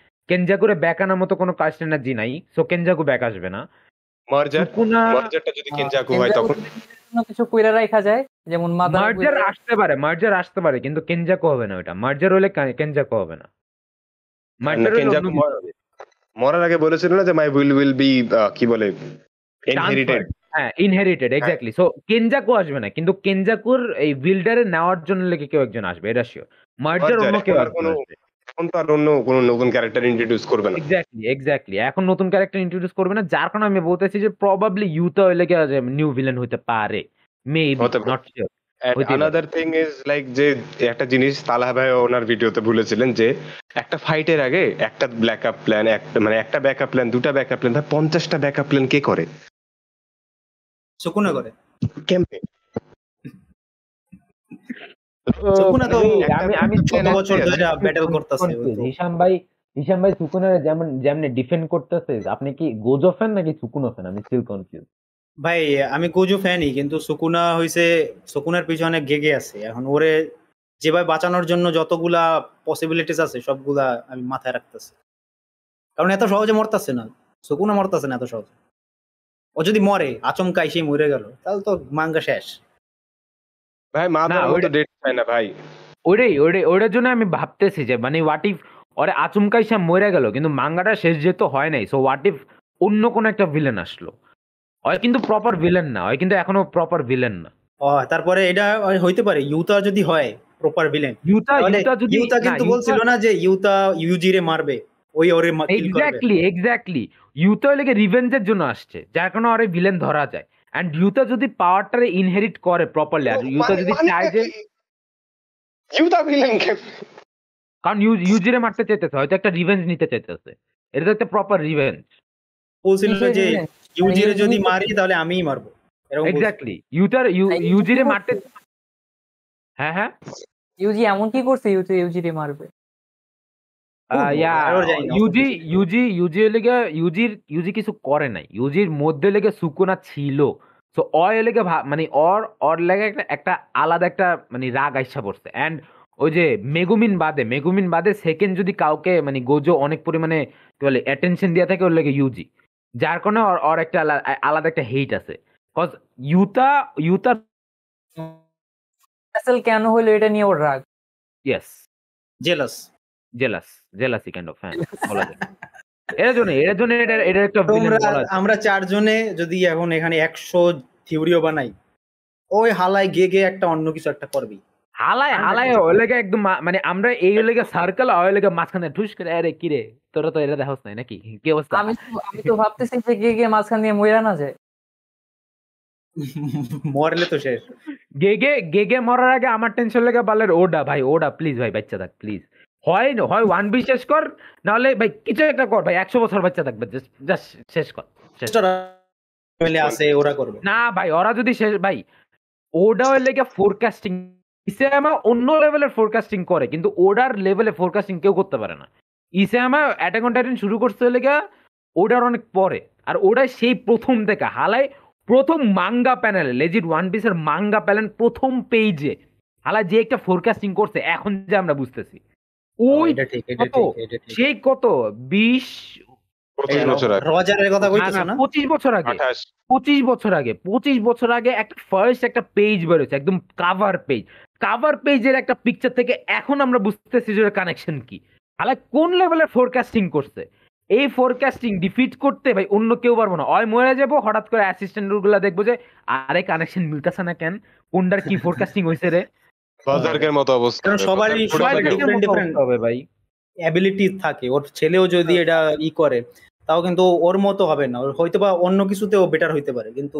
কেনজাকুরে ব্যাক আনার মতো কোনো কাস্ট এনার্জি নাই সো কেনজাকু ব্যাক আসবে না মার্জার মার্জারটা যদি কেনজাকু হয় তখন কিছু কইরা রাখা যায় যেমন মার্জার আসতে পারে মার্জার আসতে পারে কিন্তু কেনজাকু হবে না ওটা মার্জার হলে কেনজাকু হবে না মার্জার কেনজাকু মরার আগে বলেছিল না যে মাই উইল উইল বি কি বলে ইনহেরিটেড হ্যাঁ ইনহেরিটেড এক্স্যাক্টলি সো কেনজাকু আসবে না কিন্তু কেনজাকুর এই বিল্ডারে নেওয়ার জন্য লেগে কেউ একজন আসবে এটা শিওর মার্জার অন্য কেউ আসবে এখন তো আর অন্য কোনো নতুন ক্যারেক্টার ইন্ট্রোডিউস করবে না এক্স্যাক্টলি এক্স্যাক্টলি এখন নতুন ক্যারেক্টার ইন্ট্রোডিউস করবে না যার কারণে আমি বলতেছি যে প্রবাবলি ইউতা হইলে কি নিউ ভিলেন হতে পারে maybe not sure another thing is like যে একটা জিনিস তালহা ভাই ওনার ভিডিওতে ভুলেছিলেন যে একটা ফাইটের আগে একটা ব্যাকআপ প্ল্যান একটা মানে একটা ব্যাকআপ প্ল্যান দুটা ব্যাকআপ প্ল্যান পঞ্চাশটা ব্যাকআপ প্ল্যান কে করে সো করে কেমনে ডিফেন্ড করতেছে আপনি কি গোজো ফ্যান নাকি সুকুনো ফ্যান আমি স্টিল কনফিউজ ভাই আমি গোজো ফ্যানই কিন্তু সুকুনা হইছে সুকুনার পিছনে গেগে আছে এখন ওরে যেভাবে বাঁচানোর জন্য যতগুলা পসিবিলিটিস আছে সবগুলা আমি মাথায় রাখতেছি কারণ এত সহজে মরতাছে না সুকুনা মরতাছে না এত সহজে ও যদি মরে আচমকা এসে মরে গেল তাহলে তো মাঙ্গা শেষ ভাই মা তো ডেট চায় না ভাই ওরে ওরে ওটার জন্য আমি ভাবতেছি যে মানে হোয়াট ইফ ওরে আচমকাই সে মরে গেল কিন্তু মাঙ্গাটা শেষ যেহেতু হয় নাই সো হোয়াট ইফ অন্য কোন একটা ভিলেন আসলো হয় কিন্তু প্রপার ভিলেন না হয় কিন্তু এখনো প্রপার ভিলেন না ও তারপরে এটা হইতে পারে ইউতা যদি হয় প্রপার ভিলেন ইউতা ইউতা যদি ইউতা কিন্তু বলছিল না যে ইউতা ইউজি রে মারবে ওই ওরে এক্স্যাক্টলি এক্স্যাক্টলি ইউতা লাগে রিভেঞ্জের জন্য আসছে যার কারণে ওরে ভিলেন ধরা যায় অ্যান্ড ইউতা যদি পাওয়ারটারে ইনহেরিট করে প্রপারলি আর ইউতা মানে- যদি মানে চায় যে ইউতা ভিলেন কে কারণ ইউ ইউজিরে মারতে চাইতেছে হয়তো একটা রিভেঞ্জ নিতে চাইতেছে এটা একটা প্রপার রিভেঞ্জ বলছিল যে ইউজিরে মানে যদি মারি তাহলে আমিই মারবো এক্স্যাক্টলি ইউতার ইউজিরে মারতে হ্যাঁ হ্যাঁ ইউজি এমন কি করছে ইউজি ইউজিরে মারবে ইউজি ইউজি ইউজি লেগে ইউজির ইউজি কিছু করে নাই ইউজির মধ্যে লেগে সুকুনা ছিল সো অ লেগে মানে অর অর লেগে একটা একটা আলাদা একটা মানে রাগ আইসা পড়ছে অ্যান্ড ওই যে মেগুমিন বাদে মেগুমিন বাদে সেকেন্ড যদি কাউকে মানে গোজো অনেক পরিমাণে কি বলে অ্যাটেনশন দেওয়া থাকে ওর লেগে ইউজি যার কারণে অর ওর একটা আলাদা একটা হেট আছে কজ ইউতা ইউতা কেন হইলো এটা নিয়ে ওর রাগ yes jealous jealous jealousy kind of হ্যাঁ বলা এর জন্য এর জন্য এটা এটা একটা তোমরা আমরা চারজনে যদি এখন এখানে 100 থিওরিও বানাই ওই হালায় গে গে একটা অন্য কিছু একটা করবি হালায় হালায় ওই লেগে একদম মানে আমরা এই লেগে সার্কেল ওই লেগে মাঝখানে ঢুস করে আরে কি রে তোরা তো এটা দেখাস নাই নাকি কি অবস্থা আমি আমি তো ভাবতেছি যে গে গে মাঝখান দিয়ে মইরা না যায় মরলে তো শেষ গে গে গে গে মরার আগে আমার টেনশন লাগে বালের ওডা ভাই ওডা প্লিজ ভাই বাচ্চা থাক প্লিজ হয় হয় ওয়ান বি শেষ কর নাহলে ভাই কিছু একটা কর ভাই একশো বছর বাচ্চা থাকবে জাস্ট শেষ কর আছে ওরা করবে না ভাই ওরা যদি শেষ ভাই ওডা লেগে ফোরকাস্টিং ইসেমা অন্য লেভেলের ফোরকাস্টিং করে কিন্তু ওডার লেভেলে ফোরকাস্টিং কেউ করতে পারে না ইসেমা অ্যাটাক অন টাইটান শুরু করতে লেগে ওডার অনেক পরে আর ওডা সেই প্রথম থেকে হালাই প্রথম মাঙ্গা প্যানেলে লেজিট ওয়ান পিসের মাঙ্গা প্যানেল প্রথম পেজে হালাই যে একটা ফোরকাস্টিং করছে এখন যে আমরা বুঝতেছি সেই কত বিশ রজারের কথা কইতেছ না 25 বছর আগে পঁচিশ বছর আগে 25 বছর আগে একটা ফার্স্ট একটা পেজ বেরোচ্ছে একদম কাভার পেজ কাভার পেজের একটা পিকচার থেকে এখন আমরা বুঝতেছি যে কানেকশন কি তাহলে কোন লেভেলের ফোরকাস্টিং করছে এই ফোরকাস্টিং ডিফিট করতে ভাই অন্য কেউ পারবো না অয় মরে যাবো হঠাৎ করে অ্যাসিস্ট্যান্ট গুলা দেখবো যে আরে কানেকশন মিলতেছে না কেন কোনটার কি ফোরকাস্টিং হয়েছে রে বাজারকের হ্যাঁ। মতো অবস্থা কারণ সবারই ডিফারেন্ট হবে ভাই অ্যাবিলিটি থাকে ওর ছেলেও যদি হ্যাঁ। এটা ই করে তাও কিন্তু ওর মতো হবে না হয়তো বা অন্য কিছুতে ও বেটার হইতে পারে কিন্তু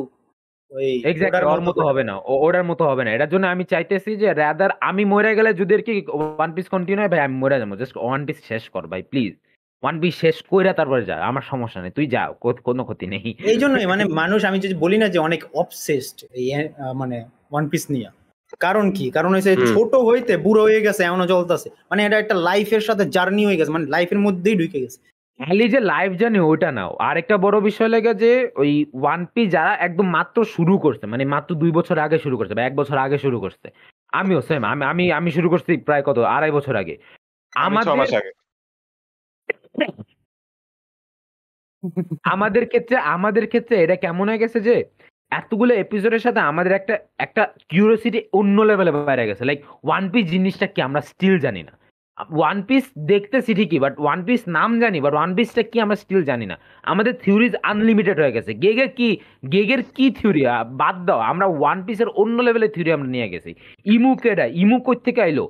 ওর মতো হবে না ওটার মতো হবে না এটার জন্য আমি চাইতেছি যে রাদার আমি মরে গেলে যদি কি ওয়ান পিস কন্টিনিউ ভাই আমি মরে যাবো জাস্ট ওয়ান পিস শেষ কর ভাই প্লিজ ওয়ান পিস শেষ কইরা তারপরে যা আমার সমস্যা নেই তুই যা কোনো ক্ষতি নেই এই জন্যই মানে মানুষ আমি যদি বলি না যে অনেক অবসেসড মানে ওয়ান পিস নিয়ে কারণ কি কারণ হয়েছে ছোট হইতে বুড়ো হয়ে গেছে এমন চলতেছে মানে এটা একটা লাইফের সাথে জার্নি হয়ে গেছে মানে লাইফের মধ্যেই ঢুকে গেছে খালি যে লাইফ জানি ওইটা নাও আর একটা বড় বিষয় লেগে যে ওই ওয়ান পি যারা একদম মাত্র শুরু করছে মানে মাত্র দুই বছর আগে শুরু করছে বা এক বছর আগে শুরু করছে আমিও সেম আমি আমি আমি শুরু করছি প্রায় কত আড়াই বছর আগে আমাদের আমাদের ক্ষেত্রে আমাদের ক্ষেত্রে এটা কেমন হয়ে গেছে যে এতগুলো এপিসোডের সাথে আমাদের একটা একটা কিউরিয়াসিটি অন্য লেভেলে বাইরে গেছে লাইক ওয়ান পিস জিনিসটা কি আমরা স্টিল জানি না ওয়ান পিস দেখতেছি ঠিকই বাট ওয়ান পিস নাম জানি বাট ওয়ান পিসটা কি আমরা স্টিল জানি না আমাদের থিওরিজ আনলিমিটেড হয়ে গেছে গেগের কি গেগের কি থিওরি বাদ দাও আমরা ওয়ান পিসের অন্য লেভেলের থিওরি আমরা নিয়ে গেছি ইমু কেডা ইমু থেকে আইলো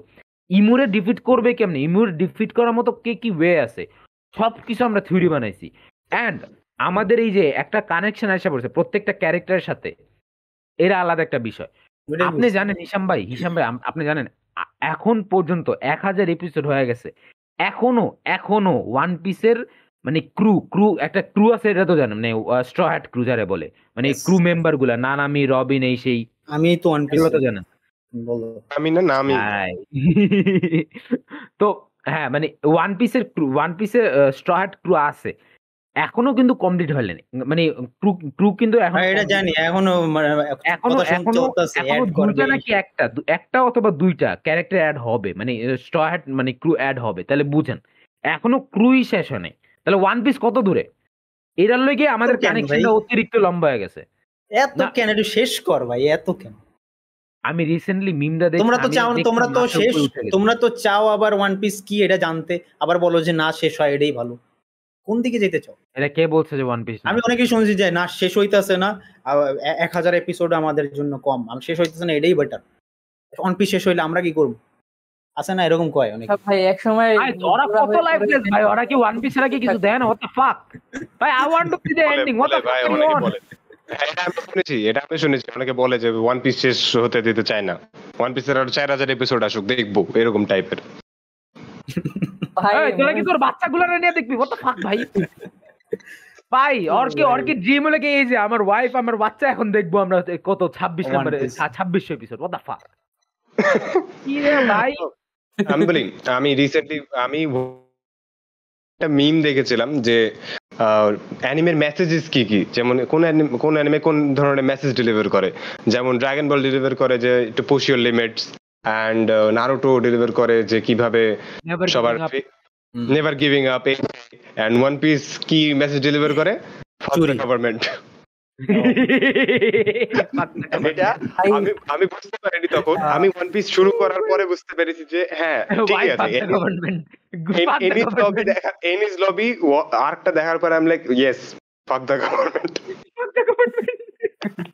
ইমুরে ডিফিট করবে কেমনি ইমুর ডিফিট করার মতো কে কি ওয়ে আছে সব কিছু আমরা থিওরি বানাইছি অ্যান্ড আমাদের এই যে একটা কানেকশন আসা পড়ছে প্রত্যেকটা ক্যারেক্টারের সাথে এরা আলাদা একটা বিষয় আপনি জানেন হিসাম ভাই হিসাম ভাই আপনি জানেন এখন পর্যন্ত এক হাজার এপিসোড হয়ে গেছে এখনো এখনো ওয়ান পিসের মানে ক্রু ক্রু একটা ক্রু আছে এটা তো জানেন মানে স্ট্র হ্যাট ক্রু যারা বলে মানে ক্রু মেম্বার গুলা নানামি রবিন এই সেই আমি তো ওয়ান পিস তো জানেন আমি না নামি তো হ্যাঁ মানে ওয়ান পিসের ক্রু ওয়ান পিসের স্ট্র হ্যাট ক্রু আছে এখনো কিন্তু কমপ্লিট হলেন মানে ক্রু কিন্তু এখন এটা জানি এখনো মানে এখনো এখনো নাকি একটা একটা অথবা দুইটা ক্যারেক্টার অ্যাড হবে মানে স্ট্রহ্যাট মানে ক্রু অ্যাড হবে তাহলে বুঝেন এখনো ক্রুই শেষ নাই তাহলে ওয়ান পিস কত দূরে এটার লগে আমাদের কানেকশনটা অতিরিক্ত লম্বা হয়ে গেছে এত কেন একটু শেষ কর ভাই এত কেন আমি রিসেন্টলি মিমটা দেখি তোমরা তো চাও তোমরা তো শেষ তোমরা তো চাও আবার ওয়ান পিস কি এটা জানতে আবার বলো যে না শেষ হয় এটাই ভালো কোন দিকে যেতে চাও এটা কে বলছে যে ওয়ান পিস আমি অনেকেই শুনছি যে না শেষ হইতাছে না এক হাজার এপিসোড আমাদের জন্য কম আমি শেষ হইতাছে না এটাই বেটার ওয়ান পিস শেষ হইলে আমরা কি করব আছে না এরকম কয় অনেক আচ্ছা ভাই এক সময় ওরা কত লাইফ ভাই ওরা কি ওয়ান পিস এরা কি কিছু দেন হোয়াট দ্য ফাক ভাই I want to see the ending what the fuck বলে এটা আমি শুনেছি এটা আমি শুনেছি অনেকে বলে যে ওয়ান পিস শেষ হতে দিতে চায় না ওয়ান পিসের আর চার হাজার এপিসোড আসুক দেখবো এরকম টাইপের আমার ওয়াইফ আমার বাচ্চা এখন দেখবো আমরা কত নম্বরে এপিসোড ভাই আমি বলি আমি রিসেন্টলি আমি একটা মিম দেখেছিলাম যে অ্যানিমের মেসেজেস কি কি যেমন কোন কোন অ্যানিমে কোন ধরনের মেসেজ ডেলিভার করে যেমন ড্রাগন বল ডেলিভার করে যে একটু push your limits and Naruto deliver করে যে কিভাবে সবার never giving up and one piece কি মেসেজ ডেলিভার করে গভর্নমেন্ট আমি বুঝতে পারিনি তখন আমি ওয়ান পিস শুরু করার পরে বুঝতে পেরেছি যে হ্যাঁ ঠিক আছে এনিজ লবি এনিজ লবি আর্কটা দেখার পরে আমি লাইক ইয়েস ফাক দা গভর্নমেন্ট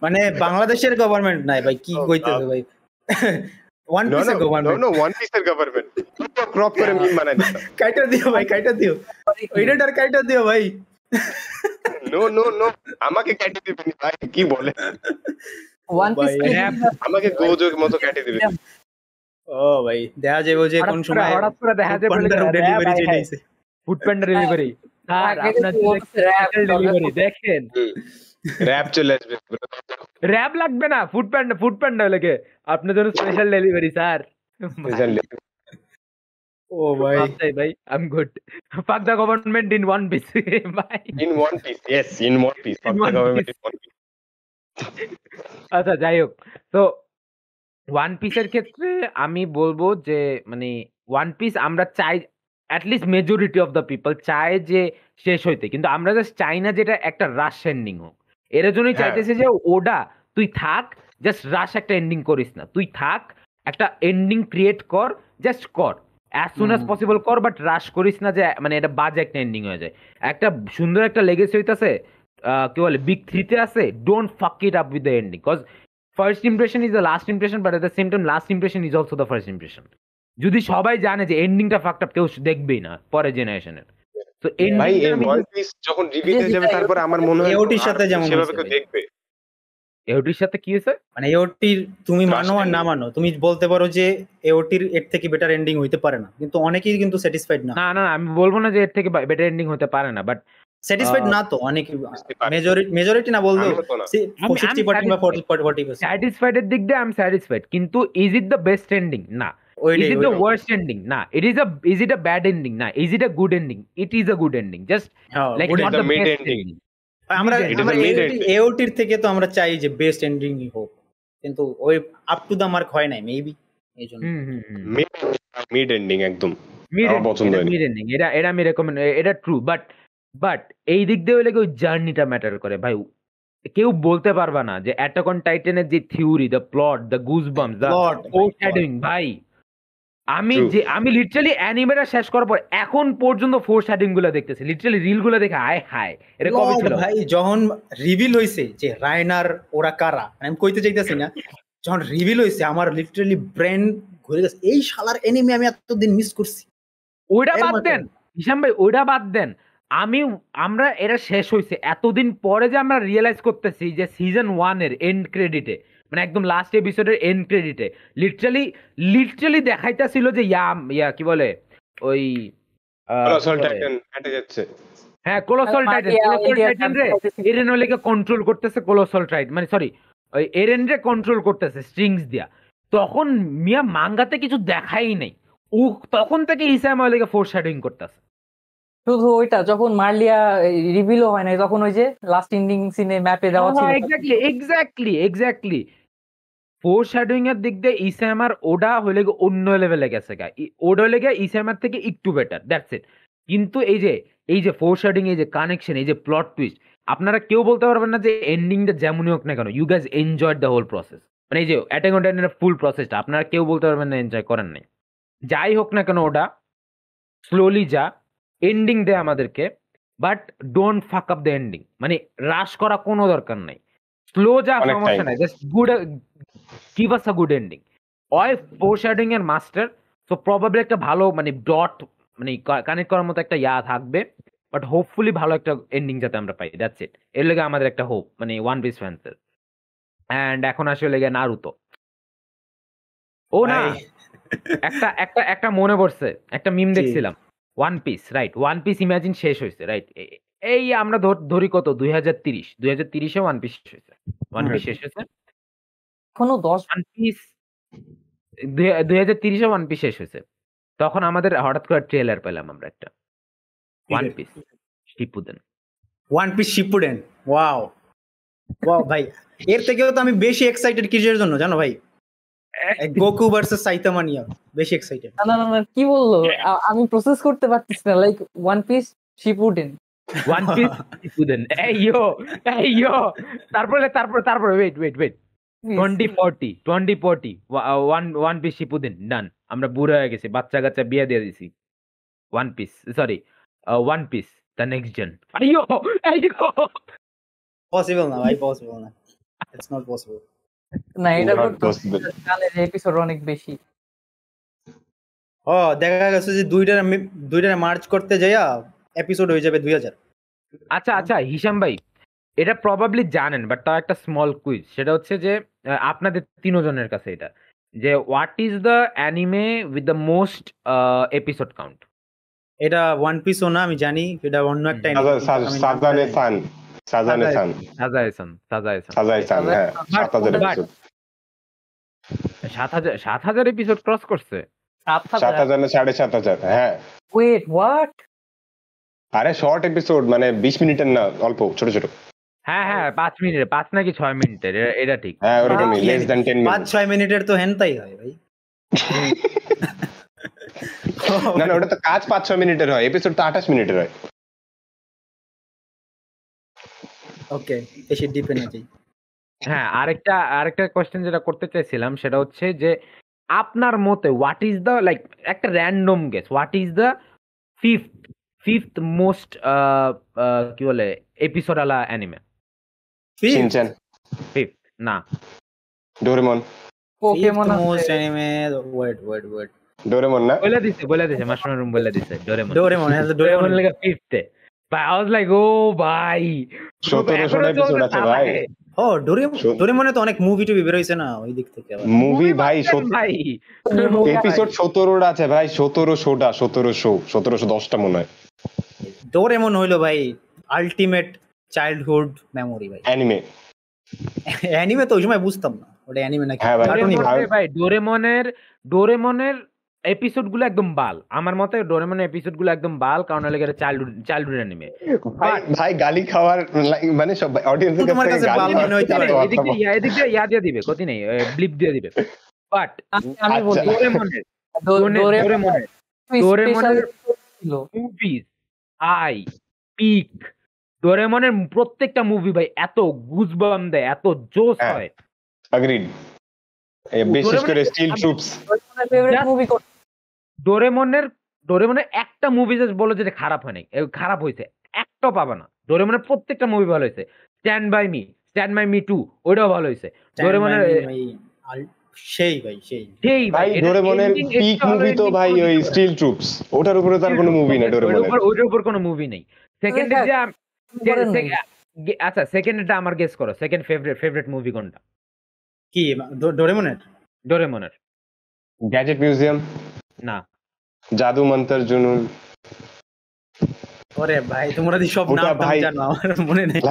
মানে বাংলাদেশের গভর্নমেন্ট নাই ভাই কি oh, কইতেছে ভাই वन पीस का government no no one piece का गवर्नमेंट तो क्रॉप करे मीम बना देता काट दियो भाई काट दियो एडिटर काट दियो भाई नो नो नो আমাকে কাটে দিবেন ভাই কি বলে ওয়ান পিস আমাকে গোজো মতো কাটে দিবেন ও ভাই দেখা যাবে যে কোন সময় হঠাৎ করে দেখা যাবে ডেলিভারি যেটাইছে ফুড প্যান্ডা ডেলিভারি আর আপনার ডেলিভারি দেখেন র‍্যাপ চলে আসবে র‍্যাপ লাগবে না ফুড প্যান্ডা ফুড প্যান্ডা লেখে আপনার জন্য স্পেশাল ডেলিভারি স্যার স্পেশাল ও ভাই ভাই I am good fuck the government in one piece ভাই in one piece yes in one piece fuck the government in one piece আচ্ছা যাই হোক তো ওয়ান পিসের ক্ষেত্রে আমি বলবো যে মানে ওয়ান পিস আমরা চাই at least majority of the people চায় যে শেষ হইতে কিন্তু আমরা জাস্ট চাই না যেটা একটা রাশ এন্ডিং হোক এর জন্যই হ্যাঁ। চাইতেছে যে ওডা তুই থাক জাস্ট রাশ একটা এন্ডিং করিস না তুই থাক একটা এন্ডিং ক্রিয়েট কর জাস্ট কর অ্যাজ সুন অ্যাজ পসিবল কর বাট রাশ করিস না যে মানে এটা বাজে একটা এন্ডিং হয়ে যায় একটা সুন্দর একটা লেগেছে হইতাছে কি বলে বিগ থ্রিতে আছে don't fuck it up with the ending cause first impression is the last impression but at the same time last impression is also the first impression যদি সবাই জানে যে এন্ডিংটা ফাকটা কেউ দেখবেই না পরের জেনারেশনের তো এই ভাই এই ভয়েস যখন রিপিট যাবে তারপরে আমার মনে হয় এওটির সাথে যেমন সেভাবে কেউ দেখবে এওটির সাথে কি হয়েছে মানে এওটির তুমি মানো আর না মানো তুমি বলতে পারো যে এওটির এর থেকে বেটার এন্ডিং হইতে পারে না কিন্তু অনেকেই কিন্তু স্যাটিসফাইড না না না আমি বলবো না যে এর থেকে বেটার এন্ডিং হতে পারে না বাট স্যাটিসফাইড না তো অনেক মেজরিটি মেজরিটি না বললেও 60% বা 40% স্যাটিসফাইড এর দিক দিয়ে আই স্যাটিসফাইড কিন্তু is it the best ending না ইজ ওয়ার্স্ট না ইজ আ ব্যাড এন্ডিং না good ending it is a good ending থেকে তো আমরা চাই যে বেস্ট এন্ডিং হোক কিন্তু ওই আপ টু দা মার্ক হয় নাই mid ending mid ending recommend true but but এই দিক দিয়ে ওই জার্নিটা ম্যাটার করে ভাই কেউ বলতে পারবা না যে অ্যাটাক টাইটেনের যে theory the plot the goosebump the ভাই আমি যে আমি লিটারালি অ্যানিমেটা শেষ করার পর এখন পর্যন্ত ফোর শ্যাডিং গুলো দেখতেছি লিটারালি রিল গুলো দেখে আয় হায় এটা কবে ছিল ভাই যখন রিভিল হইছে যে রায়নার ওরা কারা মানে আমি কইতে চাইতেছি না যখন রিভিল হইছে আমার লিটারালি ব্রেন ঘুরে গেছে এই শালার অ্যানিমে আমি এতদিন মিস করছি ওইটা বাদ দেন হিসাম ভাই ওইটা বাদ দেন আমি আমরা এটা শেষ হইছে এতদিন পরে যে আমরা রিয়েলাইজ করতেছি যে সিজন ওয়ানের এন্ড ক্রেডিটে মানে একদম লাস্ট এপিসোডের এন্ড ক্রেডিটে লিটারালি লিটারালি দেখাইতাছিল যে ইয়া ইয়া কি বলে ওই হ্যাঁ কোলোসল টাইটেন কোলোসল এরেন ওলেকে কন্ট্রোল করতেছে কোলোসল টাইট মানে সরি ওই এরেন রে কন্ট্রোল করতেছে স্ট্রিংস দিয়া তখন মিয়া মাঙ্গাতে কিছু দেখাই নাই ও তখন থেকে ইসাম ওলেকে ফোর শ্যাডোইং করতেছে শুধু ওইটা যখন মার্লিয়া রিভিলও হয় না তখন ওই যে লাস্ট ইন্ডিং সিনে ম্যাপে দেওয়া হ্যাঁ, ছিল exactly exactly exactly foreshadowing এর দিক দিয়ে ইসামার e ওডা হলে অন্য লেভেলে গেছে গা ওডা হলে গিয়ে ইসামার e থেকে একটু বেটার দ্যাটস ইট কিন্তু এই যে এই যে ফোর শ্যাডিং এই যে কানেকশন এই যে প্লট টুইস্ট আপনারা কেউ বলতে পারবেন না যে এন্ডিংটা যেমনই হোক না কেন you guys enjoyed the whole process মানে এই যে অ্যাটেক অন টাইটেনের ফুল প্রসেসটা আপনারা কেউ বলতে পারবেন না এনজয় করেন নাই যাই হোক না কেন ওটা স্লোলি যা এন্ডিং দেয় আমাদেরকে but don't fuck up the ending মানে রাশ করা কোনো দরকার নাই স্লো যা সমস্যা নাই এর মাস্টার সো প্রবাবলি একটা ভালো মানে ডট মানে কানেক্ট করার মতো একটা ইয়া থাকবে বাট হোপফুলি ভালো একটা এন্ডিং যাতে আমরা পাই দ্যাটস ইট এর লেগে আমাদের একটা হোপ মানে ওয়ান পিস ফ্যান্সের অ্যান্ড এখন আসলে লেগে নারুতো ও না একটা একটা একটা মনে পড়ছে একটা মিম দেখছিলাম one piece right one piece imagine শেষ হয়েছে রাইট এই আমরা ধরি কত দুই হাজার তিরিশ দুই হাজার তিরিশে ওয়ান পিস শেষ হয়েছে ওয়ান পিস শেষ হয়েছে এখনো দশ ওয়ান পিস দুই হাজার তিরিশে ওয়ান পিস শেষ হয়েছে তখন আমাদের হঠাৎ করে ট্রেলার পেলাম আমরা একটা one piece Shippuden one piece Shippuden wow wow ভাই এর থেকেও তো আমি বেশি এক্সাইটেড কিসের জন্য জানো ভাই গোকু ভার্সেস সাইতামা নিয়ে বেশি এক্সাইটেড না না না কি বললো আমি প্রসেস করতে পারতেছি না like one piece Shippuden one piece ইকুদেন এই ইয়ো এই ইয়ো তারপরে তারপরে তারপরে wait wait wait twenty forty twenty forty one one piece Shippuden done আমরা বুড়ো হয়ে গেছি বাচ্চা কাচ্চা বিয়ে দিয়ে দিছি one piece sorry one piece the next gen আইয়ো আইয়ো পসিবল না ভাই পসিবল না ইটস নট পসিবল না এটা তো জানে এপিসোড অনেক বেশি ও দেখা গেছে যে দুইটা দুইটা মার্চ করতে যাইয়া এপিসোড হয়ে যাবে দুই হাজার আচ্ছা আচ্ছা হিসাম ভাই এটা প্রবাবলি জানেন বাট তাও একটা স্মল কুইজ সেটা হচ্ছে যে আপনাদের তিনজনের কাছে এটা যে what is the anime with the most episode count এটা ওয়ান পিস ও না আমি জানি এটা অন্য একটা সাজানে সান সাজানে সান সাজায় সান সাজায় সান সাজায় সান এপিসোড এপিসোড ক্রস করছে সাত হাজার সাড়ে হ্যাঁ ওয়েট হোয়াট আরে শর্ট এপিসোড মানে 20 মিনিটের না অল্প ছোট ছোট হ্যাঁ হ্যাঁ 5 মিনিটের 5 নাকি 6 মিনিটের এটা ঠিক হ্যাঁ ওরকমই লেস দ্যান 10 মিনিট 5 6 মিনিটের তো হেনতাই হয় ভাই না না ওটা তো কাজ 5 6 মিনিটের হয় এপিসোড তো 28 মিনিটের হয় ওকে এসে ডিপে না যাই হ্যাঁ আরেকটা আরেকটা কোশ্চেন যেটা করতে চাইছিলাম সেটা হচ্ছে যে আপনার মতে হোয়াট ইজ দ্য লাইক একটা random guess what is the fifth fifth most uh, uh, কি বলে এপিসোড আলা অ্যানিমে শিনচান ফিফথ না Doraemon Pokemon most anime wait wait wait Doraemon না বলে দিছে বলে দিছে মাশরুম রুম বলে দিছে ডোরেমন ডোরেমন ডোরেমন লাগা ফিফথ ভাই আই ওয়াজ লাইক ও ভাই 1700 এপিসোড আছে ভাই ও ডোরেমন ডোরেমনে তো অনেক মুভি টুবি বের না ওই দিক থেকে মুভি ভাই ভাই এপিসোড 17 আছে ভাই 1700টা 1700 1710টা মনে হয় ডোরেমন হইলো ভাই আলটিমেট চাইল্ডহুড মেমোরি ভাই অ্যানিমে অ্যানিমে তো ওই সময় বুঝতাম না ওটা অ্যানিমে নাকি হ্যাঁ ভাই ডোরেমনের ডোরেমনের এপিসোড গুলো একদম বাল আমার মতে ডোরেমনের এপিসোড গুলো একদম বাল কারণ হলো এটা চাইল্ডহুড চাইল্ডহুড অ্যানিমে ভাই গালি খাওয়ার মানে সব অডিয়েন্স তোমার কাছে বাল মনে হচ্ছে এদিকে ইয়া এদিকে ইয়া দিয়ে দিবে কতি নেই ব্লিপ দিয়ে দিবে বাট আমি বলি ডোরেমনের ডোরেমনের ডোরেমনের মুভিজ আই পিক ডোরেমনের প্রত্যেকটা মুভি ভাই এত গুজবাম দেয় এত জোশ হ্যাঁ, হয় অ্যাগ্রিড বিশেষ করে স্টিল ট্রুপস ডোরেমনের ডোরেমনের একটা মুভি জাস্ট বলো যে খারাপ হয়নি খারাপ হয়েছে একটাও পাবা না ডোরেমনের প্রত্যেকটা মুভি ভালো হয়েছে stand by me stand by me two ওইটাও ভালো হয়েছে ডোরেমনের সেই ভাই সেই ভাই ডোরেমনের পিক মুভি তো ভাই ওই স্টিল ট্রুপস ওটার উপরে তার কোনো মুভি নাই ডোরেমনের উপর ওটার উপর কোনো মুভি নাই সেকেন্ড হ্যাঁ, যে হ্যাঁ। আচ্ছা সেকেন্ডটা আমার গেস করো সেকেন্ড ফেভারিট ফেভারিট মুভি কোনটা কি ডোরেমনের ডোরেমনের গ্যাজেট মিউজিয়াম না জাদু মন্তর জুনুন ওরে ভাই তোমরা সব নাম জানো আমার মনে নেই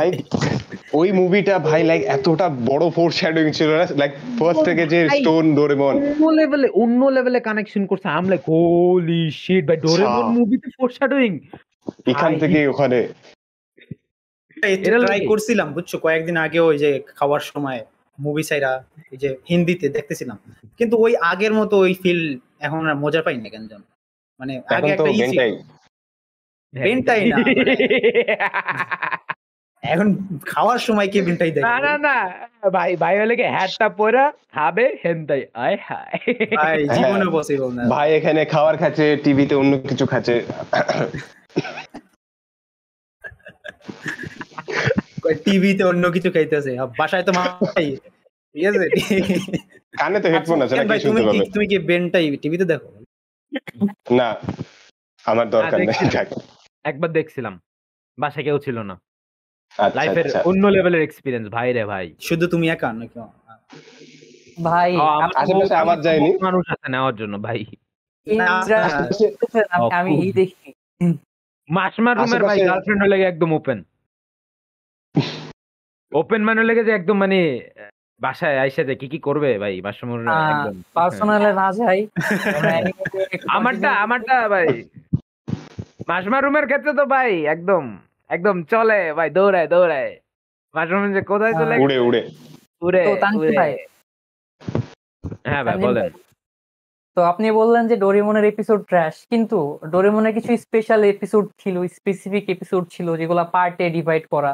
ওই মুভিটা ভাই লাইক এতটা বড় ফোর শ্যাডোইং ছিল না লাইক ফার্স্ট থেকে যে স্টোন ডোরেমন অন্য লেভেলে অন্য লেভেলে কানেকশন করছে আম লাইক হোলি শিট ভাই ডোরেমন মুভিতে ফোর শ্যাডোইং এখান থেকে ওখানে ট্রাই করছিলাম বুঝছো কয়েকদিন আগে ওই যে খাওয়ার সময় মুভি সাইরা এই যে হিন্দিতে দেখতেছিলাম কিন্তু ওই আগের মতো ওই ফিল এখন আর মজা পাই না কেন মানে আগে একটা ইজি ইয়ে বেন্টাই না মানে- এখন খাওয়ার সময় কেবিনটাই দেখে না না না ভাই ভাই হলে কি হ্যাটটা পরা খাবে হেনতাই আয় হায় ভাই হ্যাঁ। জীবনে পসিবল না ভাই এখানে খাবার খাচ্ছে টিভিতে অন্য কিছু খাচ্ছে টিভিতে অন্য কিছু খাইতেছে বাসায় তো ভাই কানে তো হেডফোন আছে নাকি শুনতে পাবে তুমি কি বেনটাই টিভিতে দেখো না আমার দরকার নেই একবার দেখছিলাম বাসায় কেউ ছিল না লাইফের আচ্ছা, আচ্ছা। অন্য লেভেলের এক্সপেরিয়েন্স ভাই রে ভাই শুধু তুমি একা নাকি ভাই আশেপাশে আমার যায়নি মানুষ আছে নেওয়ার জন্য ভাই আচ্ছা, আমি এই দেখি মাসমার রুমের ভাই গার্লফ্রেন্ড হলে একদম ওপেন ওপেন মানে লেগে যে একদম মানে বাসায় আইসে যে কি কি করবে ভাই মাসমার একদম পার্সোনালে না যাই আমারটা আমারটা ভাই মাসমার রুমের ক্ষেত্রে তো ভাই একদম একদম চলে ভাই দৌড়ায় দৌড়ায় মাশরুম যে কোথায় হ্যাঁ। চলে উড়ে উড়ে উড়ে হ্যাঁ ভাই বলেন তো আপনি বললেন যে ডোরেমনের এপিসোড ট্র্যাশ কিন্তু ডোরেমনের কিছু স্পেশাল এপিসোড ছিল স্পেসিফিক এপিসোড ছিল যেগুলো পার্টে ডিভাইড করা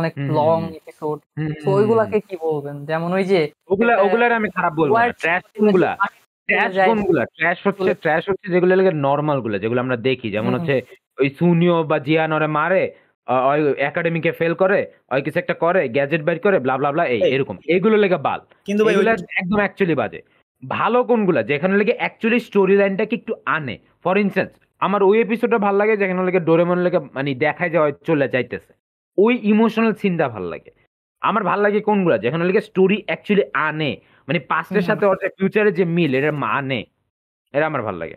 অনেক লং এপিসোড তো ওইগুলাকে কি বলবেন যেমন ওই যে ওগুলা ওগুলার আমি খারাপ বলবো ট্র্যাশ কোনগুলা ট্র্যাশ কোনগুলা ট্র্যাশ হচ্ছে ট্র্যাশ হচ্ছে যেগুলো লাগে নরমাল গুলা যেগুলো আমরা দেখি যেমন হচ্ছে ওই সুনিও বা জিয়ানরে মারে ওই একাডেমিকে ফেল করে ওই কিছু একটা করে গ্যাজেট বাইর করে ব্লা ব্লা এই এরকম এগুলো লেগে বাল কিন্তু একদম অ্যাকচুয়ালি বাজে ভালো কোনগুলো যেখানে লেগে অ্যাকচুয়ালি স্টোরি লাইনটাকে একটু আনে ফর ইনস্টেন্স আমার ওই এপিসোডটা ভালো লাগে যেখানে লেগে ডোরেমন লেগে মানে দেখায় যে চলে যাইতেছে ওই ইমোশনাল সিনটা ভালো লাগে আমার ভালো লাগে কোনগুলো যেখানে লেগে স্টোরি অ্যাকচুয়ালি আনে মানে পাস্টের সাথে অর্থাৎ ফিউচারে যে মিল এটা মানে এটা আমার ভালো লাগে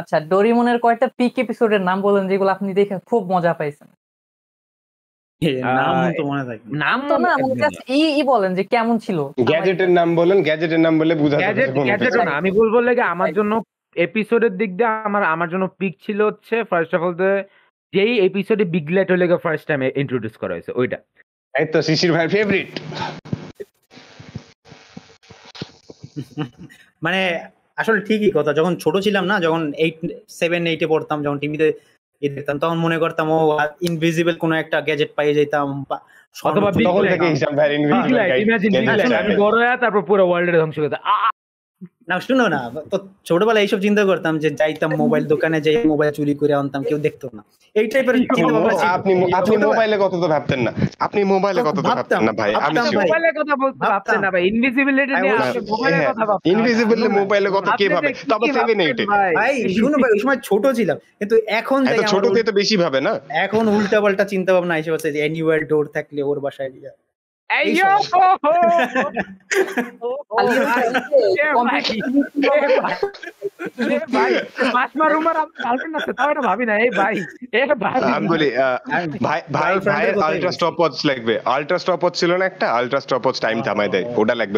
আচ্ছা ডোরিমনের কয়েকটা পিক এপিসোডের নাম বলেন যেগুলো আপনি দেখে খুব মজা পাইছেন মানে আমি বলবো আমার জন্য এপিসোডের দিক দিয়ে আমার আমার জন্য পিক ছিল হচ্ছে ফার্স্ট অফ অল যেই এপিসোডে বিগ লাইট হলে ফার্স্ট টাইম ইন্ট্রোডিউস করা হয়েছে ওইটা এই তো শিশির ভাই ফেভারিট মানে আসলে ঠিকই কথা যখন ছোট ছিলাম না যখন এইট সেভেন এইটে পড়তাম যখন টিভিতে দিতাম তখন মনে করতাম ও ইনভিজিবল কোনো একটা গ্যাজেট পাইয়ে যেতাম অথবা big light imagine big light বড় হয়ে তারপর পুরো ওয়ার্ল্ডের ধ্বংস করতাম না শুনো না তো ছোটবেলায় এইসব চিন্তা করতাম যে যাইতাম মোবাইল দোকানে যাই মোবাইল চুরি করে আনতাম কেউ দেখতো না এই টাইপের আপনি আপনি মোবাইলে কত তো ভাবতেন না আপনি মোবাইলে কত তো ভাবতেন না ভাই আমি মোবাইলে কত ভাবতেন না ভাই ইনভিজিবিলিটি নিয়ে আপনি মোবাইলে হ্যাঁ, কথা ভাবতেন ইনভিজিবিলিটি মোবাইলে কত কে ভাবে তবে 7 8 ভাই শুনো ভাই ওই সময় ছোট ছিলাম কিন্তু এখন যাই ছোট তো বেশি ভাবে না এখন উল্টা পাল্টা চিন্তা ভাবনা এসে আছে যে অ্যানুয়াল ডোর থাকলে ওর বাসায় যা Hey yo! Oh, stop oh, oh, uh, watch লাগবে স্টপ ছিল না একটা স্টপ টাইম দেয় oh. লাগবে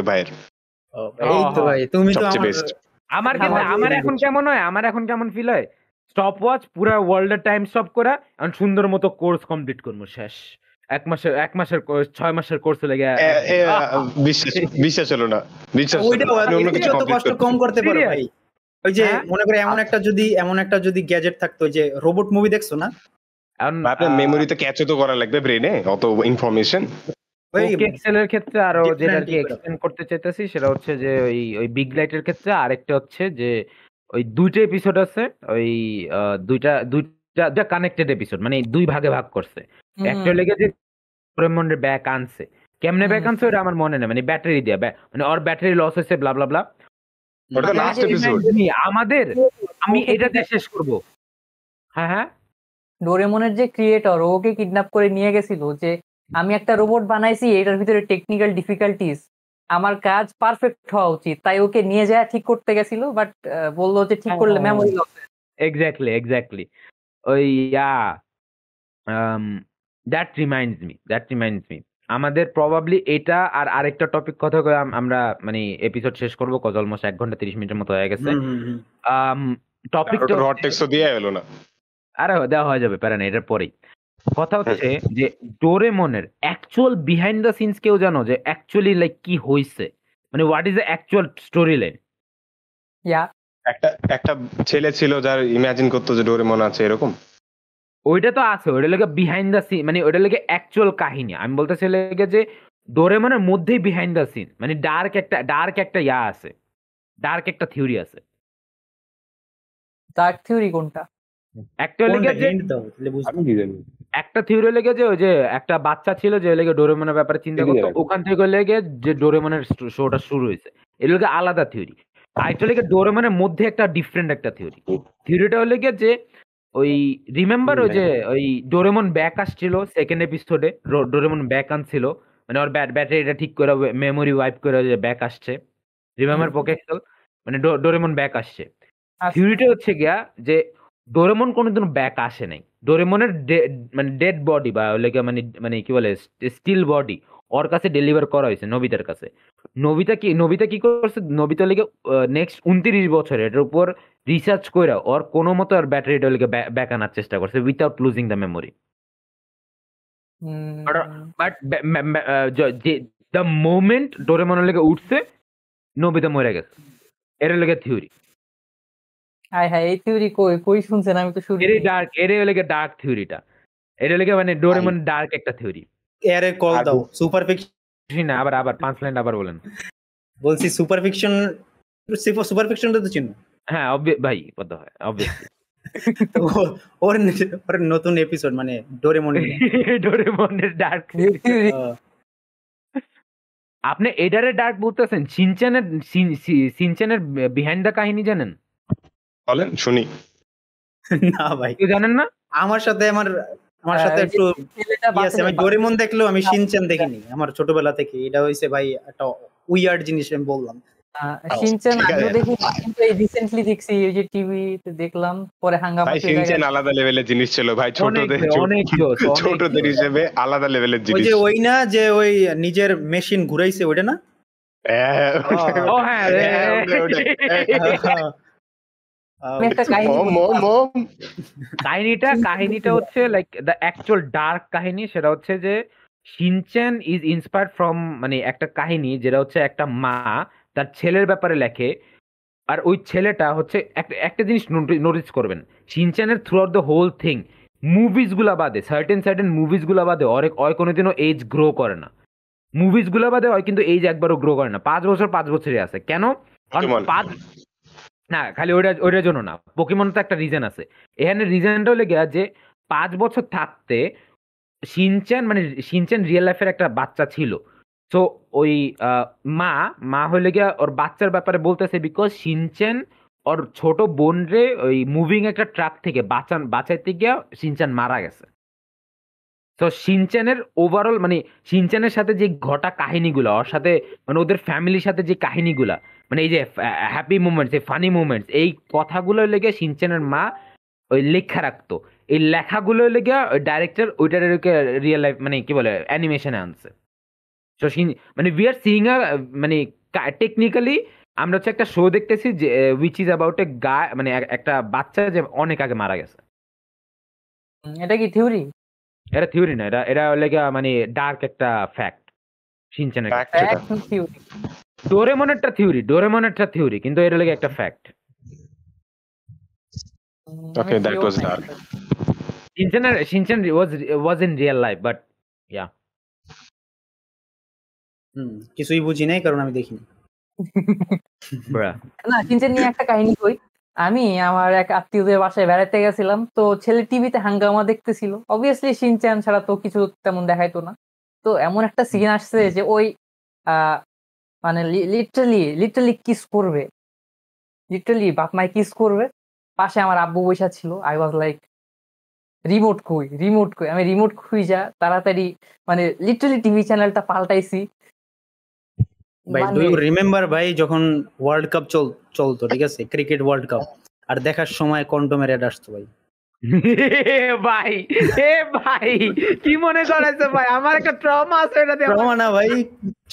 তো ভাই তুমি তো আমার আমার এখন কেমন হয় আমার এখন কেমন ফিল হয় স্টপ ওয়াচ পুরো ওয়ার্ল্ডের টাইম স্টপ করা সুন্দর মতো কোর্স কমপ্লিট করবো শেষ এক মাসের এক মাসের ছয় মাসের কোর্স লেগে বিশ্বাস বিশ্বাস হলো না বিশ্বাস কম করতে পারো ভাই ওই যে হ্যাঁ? মনে করে এমন একটা যদি এমন একটা যদি গ্যাজেট থাকতো যে রোবট মুভি দেখছো না আপনার মেমোরি তো ক্যাচ তো করা লাগবে ব্রেনে অত ইনফরমেশন এক্সেলের ক্ষেত্রে আরো যেটা কি এক্সটেন্ড করতে চাইতেছি সেটা হচ্ছে যে ওই ওই বিগ লাইটের ক্ষেত্রে আরেকটা হচ্ছে যে ওই দুইটা এপিসোড আছে ওই দুইটা দুইটা কানেক্টেড এপিসোড মানে দুই ভাগে ভাগ করছে একটা লেগেছে যে ডোরেমনের ব্যাক আনছে কেমনে ব্যাক আনছে ওটা আমার মনে নেই মানে ব্যাটারি দিয়ে মানে ওর ব্যাটারি লস হয়েছে ব্লা ব্লা ব্লা আমাদের আমি এটাতে শেষ করব হ্যাঁ হ্যাঁ ডোরেমনের যে ক্রিয়েটর ওকে কিডন্যাপ করে নিয়ে গেছিল যে আমি একটা রোবট বানাইছি এটার ভিতরে টেকনিক্যাল ডিফিকাল্টিস আমার কাজ পারফেক্ট হওয়া উচিত তাই ওকে নিয়ে যাওয়া ঠিক করতে গেছিল বাট বললো যে ঠিক করলে মেমোরি লস এক্স্যাক্টলি এক্স্যাক্টলি ওই yeah that reminds me that reminds me আমাদের প্রবাবলি এটা আর আরেকটা টপিক কথা করে আমরা মানে এপিসোড শেষ করব কজ এক ঘন্টা তিরিশ মিনিটের মতো হয়ে গেছে টপিকটা রট টেক্সট দিয়ে এলো না আরে দেওয়া হয়ে যাবে প্যারা এটার পরেই কথা হচ্ছে হ্যাঁ। যে ডোরেমনের অ্যাকচুয়াল বিহাইন্ড দ্য সিনস কেউ জানো যে অ্যাকচুয়ালি লাইক কি হইছে মানে what is the actual story line yeah একটা একটা ছেলে ছিল যার ইমাজিন করতো যে ডোরেমন আছে এরকম ওইটা তো আছে ওইটা লেগে বিহাইন্ড দ্য সিন মানে ওইটা লেগে অ্যাকচুয়াল কাহিনী আমি বলতেছি লেগে যে ডোরেমনের মধ্যেই বিহাইন্ড দ্য সিন মানে ডার্ক একটা ডার্ক একটা ইয়া আছে ডার্ক একটা থিওরি আছে ডার্ক থিওরি কোনটা একটা লেগে যে একটা থিওরি লেগে যে ওই যে একটা বাচ্চা ছিল যে লেগে ডোরেমনের ব্যাপারে চিন্তা করতো ওখান থেকে লেগে যে ডোরেমনের শোটা শুরু হয়েছে এর লেগে আলাদা থিওরি আরেকটা লেগে ডোরেমনের মধ্যে একটা ডিফারেন্ট একটা থিওরি থিওরিটা হলে গিয়ে যে ওই রিমেম্বার হ্যাঁ। ওই যে ওই ডোরেমন ব্যাক আসছিল সেকেন্ড এপিসোডে ডোরেমন ব্যাক আনছিল মানে ওর ব্যাট ব্যাটারি এটা ঠিক করে মেমোরি ওয়াইপ করে যে ব্যাক আসছে রিমেম্বার পকেট মানে ডোরেমন ব্যাক আসছে থিওরিটা আচ্ছা। হচ্ছে গিয়া যে ডোরেমন কোনোদিন ব্যাক আসে নাই ডোরেমনের মানে ডেড বডি বা ওই মানে মানে কি বলে স্টিল বডি ওর কাছে ডেলিভার করা হয়েছে নবিতার কাছে নবিতা কি নবিতা কি করছে নবিতা লেগে নেক্সট উনত্রিশ বছর এটার উপর রিসার্চ করে ওর কোনো মতো আর ব্যাটারিটা লিগে ব্যাক আনার চেষ্টা করছে without losing the memory but the moment Doraemon লেগে উঠছে নবিতা মরে গেছে এর লেগে থিওরি হাই হাই এই থিওরি কই কই শুনছেন আমি তো শুনি এর ডার্ক এর লেগে ডার্ক থিওরিটা এর লেগে মানে ডোরেমন ডার্ক একটা থিওরি এয়ারের কল দাও সুপার ফিকশন আবার আবার পাঁচ লাইন আবার বলেন বলছি সুপার ফিকশন সুপার ফিকশনটা তো চিনো হ্যাঁ ভাই পদ্ম হয় অবভিয়াসলি ওর ওর নতুন এপিসোড মানে ডোরেমনের ডোরেমনের ডার্ক আপনি এডারে ডার্ক বলতেছেন সিনচানের সিনচানের বিহাইন্ড দ্য কাহিনী জানেন বলেন শুনি না ভাই জানেন না আমার সাথে আমার আমার সাথে একটু ইয়ে আমি ডোরেমন দেখলেও আমি শিনচান আচ্ছা। দেখিনি আমার ছোটবেলা থেকে এটা হইছে ভাই একটা উইয়ার্ড জিনিস আমি বললাম টিভিতে দেখলাম পরে ভাই আলাদা জিনিস ছিল ভাই ছোটদের হিসেবে আলাদা লেভেলের যে ওই না যে ওই নিজের মেশিন ঘুরাইছে ওইটা না হ্যাঁ, হ্যাঁ, হ্যাঁ, মানে কাহিনীটা কাহিনীটা হচ্ছে লাইক দ্য অ্যাকচুয়াল ডার্ক কাহিনী সেটা হচ্ছে যে শিনচ্যান ইজ ইন্সপায়ার্ড ফ্রম মানে একটা কাহিনী যেটা হচ্ছে একটা মা তার ছেলের ব্যাপারে লেখে আর ওই ছেলেটা হচ্ছে একটা জিনিস নোটিস করবেন শিনচ্যানের throughout the whole thing মুভিজগুলা বাদে সার্টেন সার্টেন মুভিজগুলা বাদে অনেক অয় কোনোদিনও এজ গ্রো করে না মুভিজগুলা বাদে হয় কিন্তু এজ একবারও গ্রো করে না পাঁচ বছর পাঁচ বছরই আছে কেন পাঁচ না খালি ওইটা ওইটার জন্য না পকিমন তো একটা রিজন আছে এখানে রিজনটা হলে গিয়া যে পাঁচ বছর থাকতে সিনচেন মানে সিনচেন রিয়েল লাইফের একটা বাচ্চা ছিল সো ওই মা মা হলে গিয়া ওর বাচ্চার ব্যাপারে বলতেছে বিকজ সিনচেন ওর ছোট বোন রে ওই মুভিং একটা ট্রাক থেকে বাঁচান বাঁচাইতে গিয়া সিনচেন মারা গেছে তো সিনচেনের ওভারঅল মানে সিনচেনের সাথে যে ঘটা কাহিনীগুলো ওর সাথে মানে ওদের ফ্যামিলির সাথে যে কাহিনীগুলা মানে এই যে হ্যাপি মুমেন্টস এই ফানি মুমেন্টস এই কথাগুলো লেগে সিনচেনের মা ওই লেখা রাখতো এই লেখাগুলো লেগে ডাইরেক্টর ওইটার রিয়েল লাইফ মানে কি বলে অ্যানিমেশনে আনছে সো মানে উই আর সিইং আ মানে টেকনিক্যালি আমরা হচ্ছে একটা শো দেখতেছি যে উইচ ইজ অ্যাবাউট এ গা মানে একটা বাচ্চা যে অনেক আগে মারা গেছে এটা কি থিওরি এটা থিওরি না এটা এটা লেগে মানে ডার্ক একটা ফ্যাক্ট সিনচেনের থিওরি একটা থিওরি একটা থিওরি কিন্তু এটা লাগে একটা fact okay that was dark Shinchan Shinchan was was in real life but yeah hmm কিছুই বুঝি নাই কারণ আমি দেখিনি না শিনচেন নিয়ে একটা কাহিনী কই আমি আমার এক আত্মীয়দের বাসায় বেড়াতে গেছিলাম তো ছেলে টিভিতে হাঙ্গামা দেখতেছিল অবভিয়াসলি শিনচান ছাড়া তো কিছু তেমন দেখাইতো না তো এমন একটা সিন আসছে যে ওই মানে লিটারলি লিটারলি কিস করবে লিটারলি বাপ মায় কিস করবে পাশে আমার আব্বু বৈশা ছিল আই ওয়াজ লাইক রিমোট খুঁই রিমোট কই আমি রিমোট খুই যা তাড়াতাড়ি মানে লিটারলি টিভি চ্যানেলটা পাল্টাইছি ভাই ডু ইউ রিমেম্বার ভাই যখন ওয়ার্ল্ড কাপ চলতো ঠিক আছে ক্রিকেট ওয়ার্ল্ড কাপ আর দেখার সময় কন্ডোমের অ্যাড আসতো ভাই ভাই এ ভাই কি মনে করাইছে ভাই আমার একটা ট্রমা আছে এটা ট্রমা না ভাই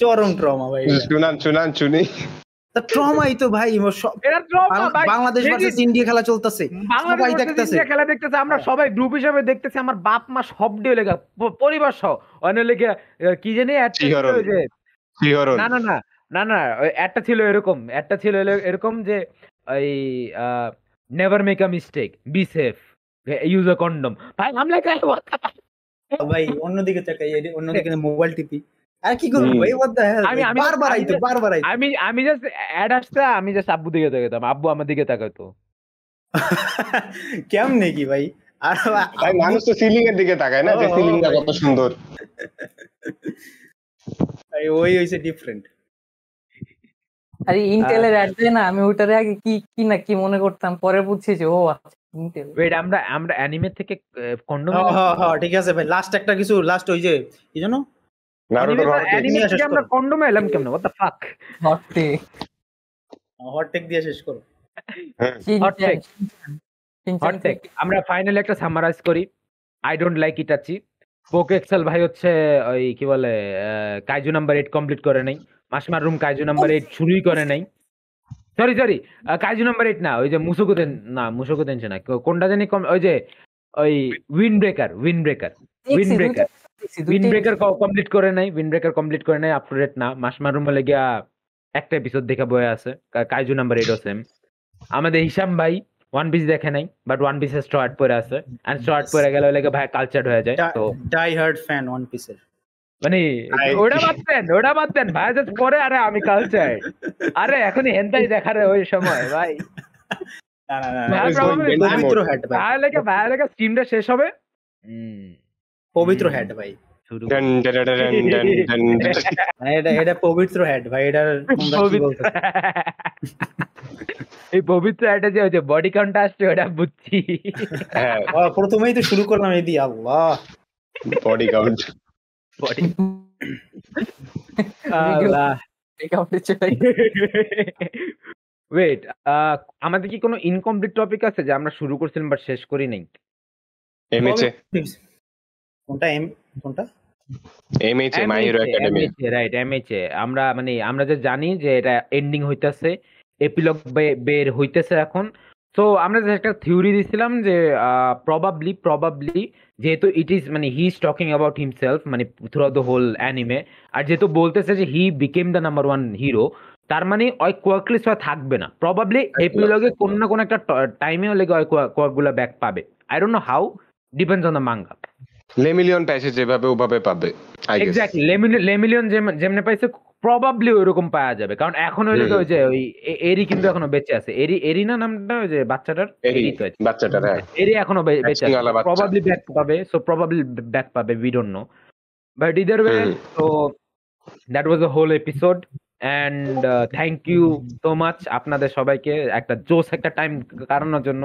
চরম ট্রমা ভাই শুনান শুনান শুনি ট্রমাই তো ভাই বাংলাদেশ ভার্সেস ইন্ডিয়া খেলা চলতেছে সবাই দেখতেছে খেলা দেখতেছে আমরা সবাই গ্রুপ হিসেবে দেখতেছি আমার বাপ মা সব ডিও লেখা পরিবার সহ অন্য লেখা কি জানি না না না না না একটা ছিল এরকম একটা ছিল এরকম যে ওই never make a mistake be safe use a condom ভাই আমরা কাই ভাই অন্যদিকে তাকাই অন্যদিকে মোবাইল টিপি আর কি করব ভাই what the hell আমি বারবার আইতো বারবার আইতো আমি আমি জাস্ট অ্যাড আসতা আমি জাস্ট আব্বু দিকে তাকাইতাম আব্বু আমার দিকে তাকাইতো কেমনে কি ভাই আর ভাই মানুষ তো সিলিং এর দিকে তাকায় না যে টা কত সুন্দর ভাই ওই হইছে ডিফারেন্ট আরে ইন্টেলের অ্যাড দেয় না আমি ওটারে আগে কি কি না কি মনে করতাম পরে বুঝছি যে ও আচ্ছা ওয়েট আমরা আমরা অ্যানিমে থেকে হ্যাঁ, হ্যাঁ, কন্ডম হ্যাঁ, ঠিক আছে ভাই লাস্ট একটা কিছু লাস্ট ওই যে কি জানো আমরা কন্ডম এলাম হট টেক হট টেক দিয়ে শেষ করো হট টেক হট টেক আমরা ফাইনালি একটা সামারাইজ করি আই ডোন্ট লাইক ইটাচি পোক এক্সেল ভাই হচ্ছে ওই কি বলে কাইজু নাম্বার এইট কমপ্লিট করে নাই মাসমার রুম কাইজু নাম্বার এইট শুরুই করে নাই sorry sorry Kaiju number eight না ওই যে মুসুকুতেন না মুসুকুতেন না কোনটা জানি কম ওই যে ওই wind breaker wind breaker wind breaker wind breaker complete করে নাই উইন্ড ব্রেকার কমপ্লিট করে নাই আপ টু ডেট না মাস মারুম বলে গিয়া একটা এপিসোড দেখা বয়ে আছে কাজু নাম্বার এইট সেম আমাদের হিসাম ভাই ওয়ান পিস দেখে নাই বাট ওয়ান পিসের স্টার্ট পরে আছে এন্ড স্টার্ট পরে গেলে ওই লাগে ভাই কালচার হয়ে যায় তো ডাই হার্ড ফ্যান ওয়ান পিসের মানে ওটা বাদ দেন ওটা বাদ দেন ভাই পরে আরে আমি কাল চাই আরে এখনই হেনতাই দেখারে ওই সময় ভাই শেষ হবে পবিত্র ভাই এটা পবিত্র ভাই এটা এই পবিত্র যে বডি আসছে ওটা হ্যাঁ। প্রথমেই তো শুরু করলাম এই দিয়ে আল্লাহ বডি কাউন্ট ওয়েট আমাদের কি কোনো ইনকমপ্লিট টপিক আছে যে আমরা শুরু করছিলাম বাট শেষ করি নাই এমএচএ কোনটা এম কোনটা MHA my hero academy right MHA আমরা মানে আমরা যে জানি যে এটা এন্ডিং হইতাছে এপিলগ বের হইতেছে এখন সো আমরা যে একটা থিওরি দিছিলাম যে প্রবাবলি প্রবাবলি যেহেতু ইট ইজ মানে he is talking about himself মানে থ্রু দ্য হোল অ্যানিমে আর যেহেতু বলতেছে যে he became the number one hero তার মানে ওই কোয়াকলিস থাকবে না প্রবাবলি এপিলগে কোন না কোন একটা টাইমেও লেগে ওই কোয়াকগুলো ব্যাক পাবে I don't know how depends on the manga Lemillion পাইছে যেভাবে ওভাবে পাবে এক্স্যাক্টলি লেমিলিয়ন যেমনে পাইছে প্রবাবলি ওরকম পাওয়া যাবে কারণ এখন ওই ওই যে ওই এরি কিন্তু এখনো বেঁচে আছে এরি এরি না নামটা ওই যে বাচ্চাটার এরি তো আছে বাচ্চাটার হ্যাঁ এরি এখনো বেঁচে আছে প্রবাবলি ব্যাক পাবে সো প্রবাবলি ব্যাক পাবে we don't know but either way so that was the whole episode and thank you so much আপনাদের সবাইকে একটা জোস একটা টাইম কাটানোর জন্য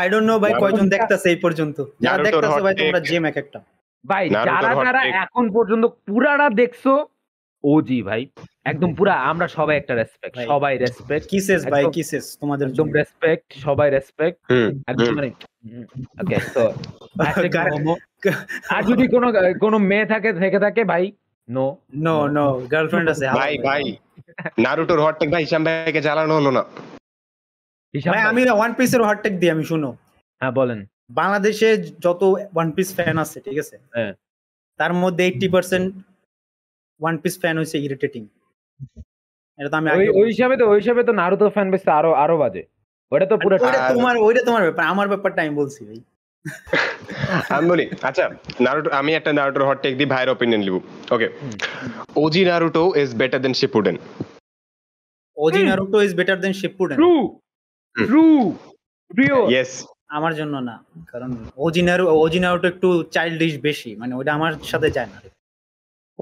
আই ডোন্ট নো ভাই কয়জন দেখতাছে এই পর্যন্ত যারা দেখতাছে ভাই তোমরা জিম এক একটা ভাই যারা যারা এখন পর্যন্ত পুরাটা দেখছো ওজি ভাই একদম পুরা আমরা সবাই একটা রেসপেক্ট সবাই রেসপেক্ট কিসেস ভাই কিসেস তোমাদের একদম রেসপেক্ট সবাই রেসপেক্ট একদম মানে ওকে সো আর যদি কোনো কোনো মেয়ে থাকে থেকে থাকে ভাই নো নো নো গার্লফ্রেন্ড আছে ভাই ভাই নারুটোর হট টেক ভাই হিশাম ভাইকে জ্বালানো হলো না ভাই আমি ওয়ান পিসের হট টেক দিই আমি শুনো হ্যাঁ বলেন বাংলাদেশে যত ওয়ান পিস ফ্যান আছে ঠিক আছে হ্যাঁ তার মধ্যে পার্সেন্ট ওয়ান পিস ফ্যান হইছে ইরিটেটিং এটা আমি ওই হিসাবে তো ওই হিসাবে তো নারুতো ফ্যান বেস আরো আরো বাজে ওটা তো পুরো ওটা তোমার ওইটা তোমার ব্যাপার আমার ব্যাপারটা আমি বলছি ভাই আমি বলি আচ্ছা নারুটো আমি একটা নারুটোর হট টেক দি ভাইয়ের অপিনিয়ন লিবু okay OG Naruto is better than Shippuden OG Naruto is better than Shippuden true true প্রিয় ইয়েস আমার জন্য না কারণ ওজি নারু ওজি নারুটো একটু চাইল্ডিশ বেশি মানে ওটা আমার সাথে যায় না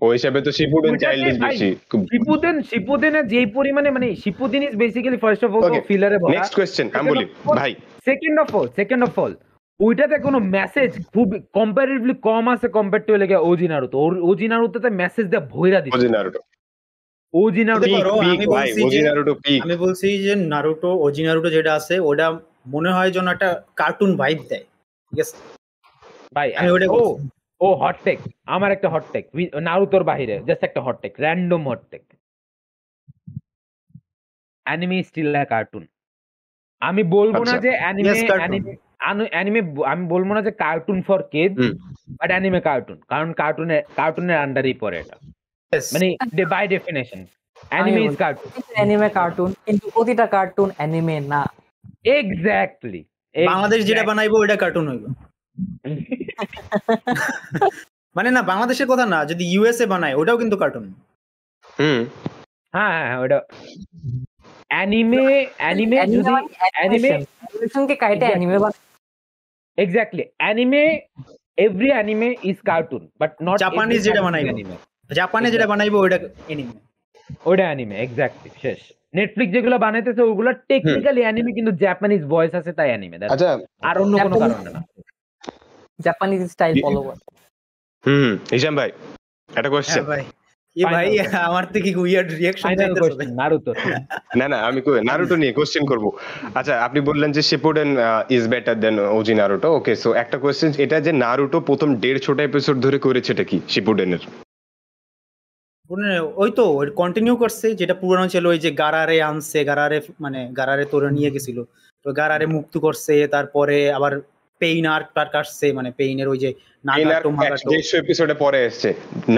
ও হিসাবে তো শিপুডেন চাইল্ডিশ বেশি শিপুডেন শিপুডেনে যেই পরিমাণে মানে Shippuden is basically first of all ফিলারে ভরা নেক্সট কোশ্চেন আমি বলি ভাই second of all second of all ওইটাতে কোনো মেসেজ খুব কম্পারেটিভলি কম আছে কম্পেয়ার টু লেগে ওজি নারুতো ওজি নারুতোতে মেসেজ দা ভয়রা দিছে ওজি নারুতো ওজি নারুতো আমি বলছি যে নারুতো ওজি নারুতো যেটা আছে ওটা মনে হয় যেন একটা কার্টুন ভাইব দেয় ঠিক ভাই আমি ওটা ও হট টেক আমার একটা হট টেক নারুতোর বাইরে জাস্ট একটা hot take random hot take anime still cartoon আমি বলবো না আচ্ছা। যে অ্যানিমে অ্যানিমে অ্যানিমে আমি বলবো না যে cartoon for kids but anime cartoon কারণ কার্টুনে কার্টুনের আন্ডারই পড়ে এটা মানে by definition anime is cartoon anime cartoon কিন্তু প্রতিটা কার্টুন অ্যানিমে না এক্স্যাক্টলি বাংলাদেশ যেটা বানাইবো ওটা কার্টুন হইব মানে না বাংলাদেশের কথা না যদি ইউএসএ বানায় ওটাও কিন্তু কার্টুন হুম হ্যাঁ হ্যাঁ ওটা অ্যানিমে অ্যানিমে যদি অ্যানিমে কে কাইটে অ্যানিমে বানায় exactly anime every anime is cartoon but not Japanese যেটা বানাইবো অ্যানিমে জাপানে যেটা বানাইবো ওটা অ্যানিমে ওটা অ্যানিমে এক্স্যাক্টলি শেষ নেটফ্লিক্স যেগুলো বানাইতেছে ওগুলো টেকনিক্যালি অ্যানিমে কিন্তু জাপানিজ ভয়েস আছে তাই অ্যানিমে আচ্ছা আর অন্য কোনো কারণ না জাপানিজ স্টাইল ফলো করে হুম হিশাম ভাই একটা কোশ্চেন হ্যাঁ, ভাই ইয়ে আমার থেকে নিয়ে কোশ্চেন আচ্ছা আপনি বললেন যে is better than okay so একটা এটা যে প্রথম ধরে করেছে এটা কি ওই তো কন্টিনিউ করছে যেটা পুরানো ছিল ওই যে গারারে আনছে গারারে মানে গারারে তোরে নিয়ে গেছিল তো গারারে মুক্ত করছে তারপরে আবার পেইন আর টার্ক আসছে মানে পেইনের ওই যে দেড়শো এপিসোডে পরে এসছে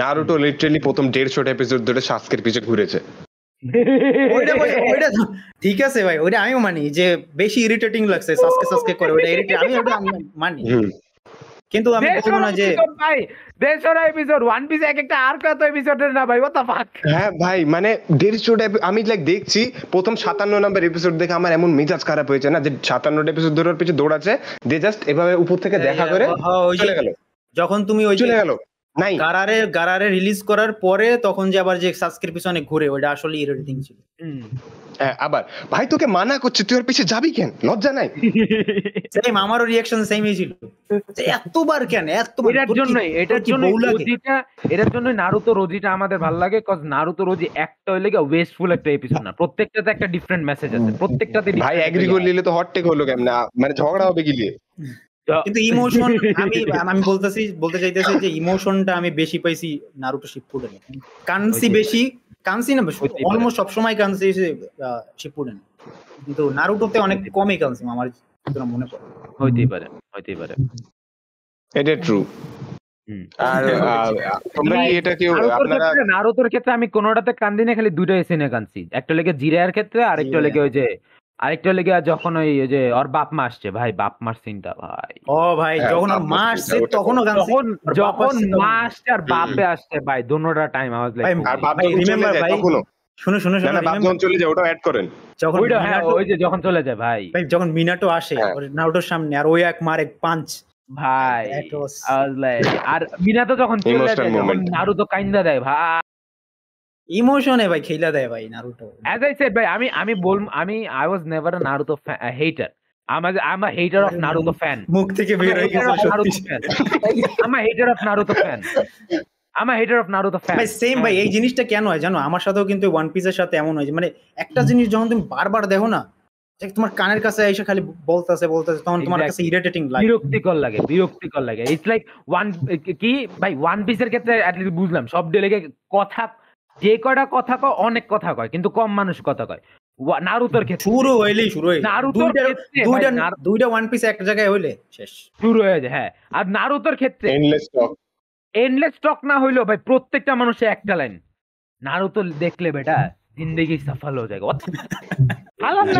নারুটো লিটারেলি প্রথম দেড়শোটা এপিসোড ধরে সাস্কের পিছে ঘুরেছে ঠিক আছে ভাই ওইটা আমিও মানি যে বেশি ইরিটেটিং লাগছে সাসকে সাসকে করে ওইটা আমি ওটা মানি কিন্তু আমি বলবো না যে ভাই 150 এপিসোড ওয়ান পিস এক একটা আর কত এপিসোডের না ভাই what the fuck হ্যাঁ ভাই মানে 150 আমি লাইক দেখছি প্রথম 57 নম্বর এপিসোড দেখে আমার এমন মেজাজ খারাপ হয়েছে না যে 57 এপিসোড ধরার পিছে দৌড়াচ্ছে দে জাস্ট এভাবে উপর থেকে দেখা করে চলে গেল যখন তুমি ওই চলে গেল নাই গারারে গারারে রিলিজ করার পরে তখন যে আবার যে সাবস্ক্রিপশনে ঘুরে ওটা আসলে ইরিটেটিং ছিল হ্যাঁ, আবার ভাই তোকে মানা করছে তুই ওর পিছে যাবি কেন লজ্জা নাই সেম আমারও রিয়াকশন সেমই ছিল এতবার কেন এতবার মানে এটার জন্যই এটার জন্য রোজিটা এটার জন্য নারুতো রোজিটা আমাদের ভালো লাগে কজ নারুতো রোজি একটা হইলে কি ওয়েস্টফুল একটা এপিসোড না প্রত্যেকটাতে একটা ডিফারেন্ট মেসেজ আছে প্রত্যেকটাতে ভাই এগ্রি করলে তো হট টেক হলো কেমন মানে ঝগড়া হবে কি কিন্তু ইমোশন আমি আমি বলতেছি বলতে চাইতেছি যে ইমোশনটা আমি বেশি পাইছি নারুটো শিপপুডেনে কানসি বেশি কানসি না অলমোস্ট সবসময় কানসি শিপপুডেনে কিন্তু নারুটোতে অনেক কমই কানসি আমার যেটা মনে পড়ে হইতেই পারে হইতেই পারে এটা ট্রু আর তোমরা এটা কি আপনারা নারুতোর ক্ষেত্রে আমি কোনোটাতে কান্দিনে খালি দুইটা সিনে কানছি একটা লেগে জিরার ক্ষেত্রে আর একটা লেগে ওই যে আরেকটা লেগে যখন ওই যে ওর বাপ মা আসছে ভাই বাপ মার সিনটা ভাই ও ভাই হ্যাঁ, যখন ওর মা আসছে তখন গান যখন যখন মা আসছে আর বাপে আসছে ভাই দুনোটা টাইম আওয়াজ লাগে আর বাপ রিমেম্বার ভাই শুনো শুনো শুনো বাপ যখন চলে যায় ওটা অ্যাড করেন যখন ওইটা হ্যাঁ ওই যে যখন চলে যায় ভাই ভাই যখন মিনাটো আসে হ্যাঁ। ওর নাউটোর সামনে আর ওই এক মার এক পাঁচ ভাই আওয়াজ লাগে আর মিনাটো যখন চলে যায় নারুতো কাইন্দা দেয় ভাই ইমোশনে ভাই খেলা দেয় ভাই অ্যাজ আই সেড ভাই আমি আমি বল আমি I was never a Naruto hater I a hater of Naruto fan মুখ থেকে বের হয়ে গেছে সত্যি I a hater of Naruto fan hater of Naruto fan ভাই সেম ভাই এই জিনিসটা কেন হয় জানো আমার সাথেও কিন্তু ওয়ান পিসের সাথে এমন হয় মানে একটা জিনিস যখন তুমি বারবার দেখো না তোমার কানের কাছে এসে খালি বলতাছে বলতাছে তখন তোমার কাছে ইরিটেটিং লাগে বিরক্তিকর লাগে বিরক্তিকর লাগে ইটস লাইক ওয়ান কি ভাই ওয়ান পিসের ক্ষেত্রে অ্যাট লিস্ট বুঝলাম সব ডেলেকে কথা যে কয়টা কথা কয় অনেক কথা কয় কিন্তু কম মানুষ কথা কয় নারুতোর ক্ষেত্রে শুরু হইলেই শুরু হয় নারুতোর দুইটা ওয়ান পিস এক জায়গায় হইলে শেষ শুরু হয়ে যায় হ্যাঁ আর নারুতোর ক্ষেত্রে এন্ডলেস টক এন্ডলেস টক না হইলেও ভাই প্রত্যেকটা মানুষে একটা লাইন নারুতো দেখলে বেটা জিন্দেগি সফল হয়ে যায়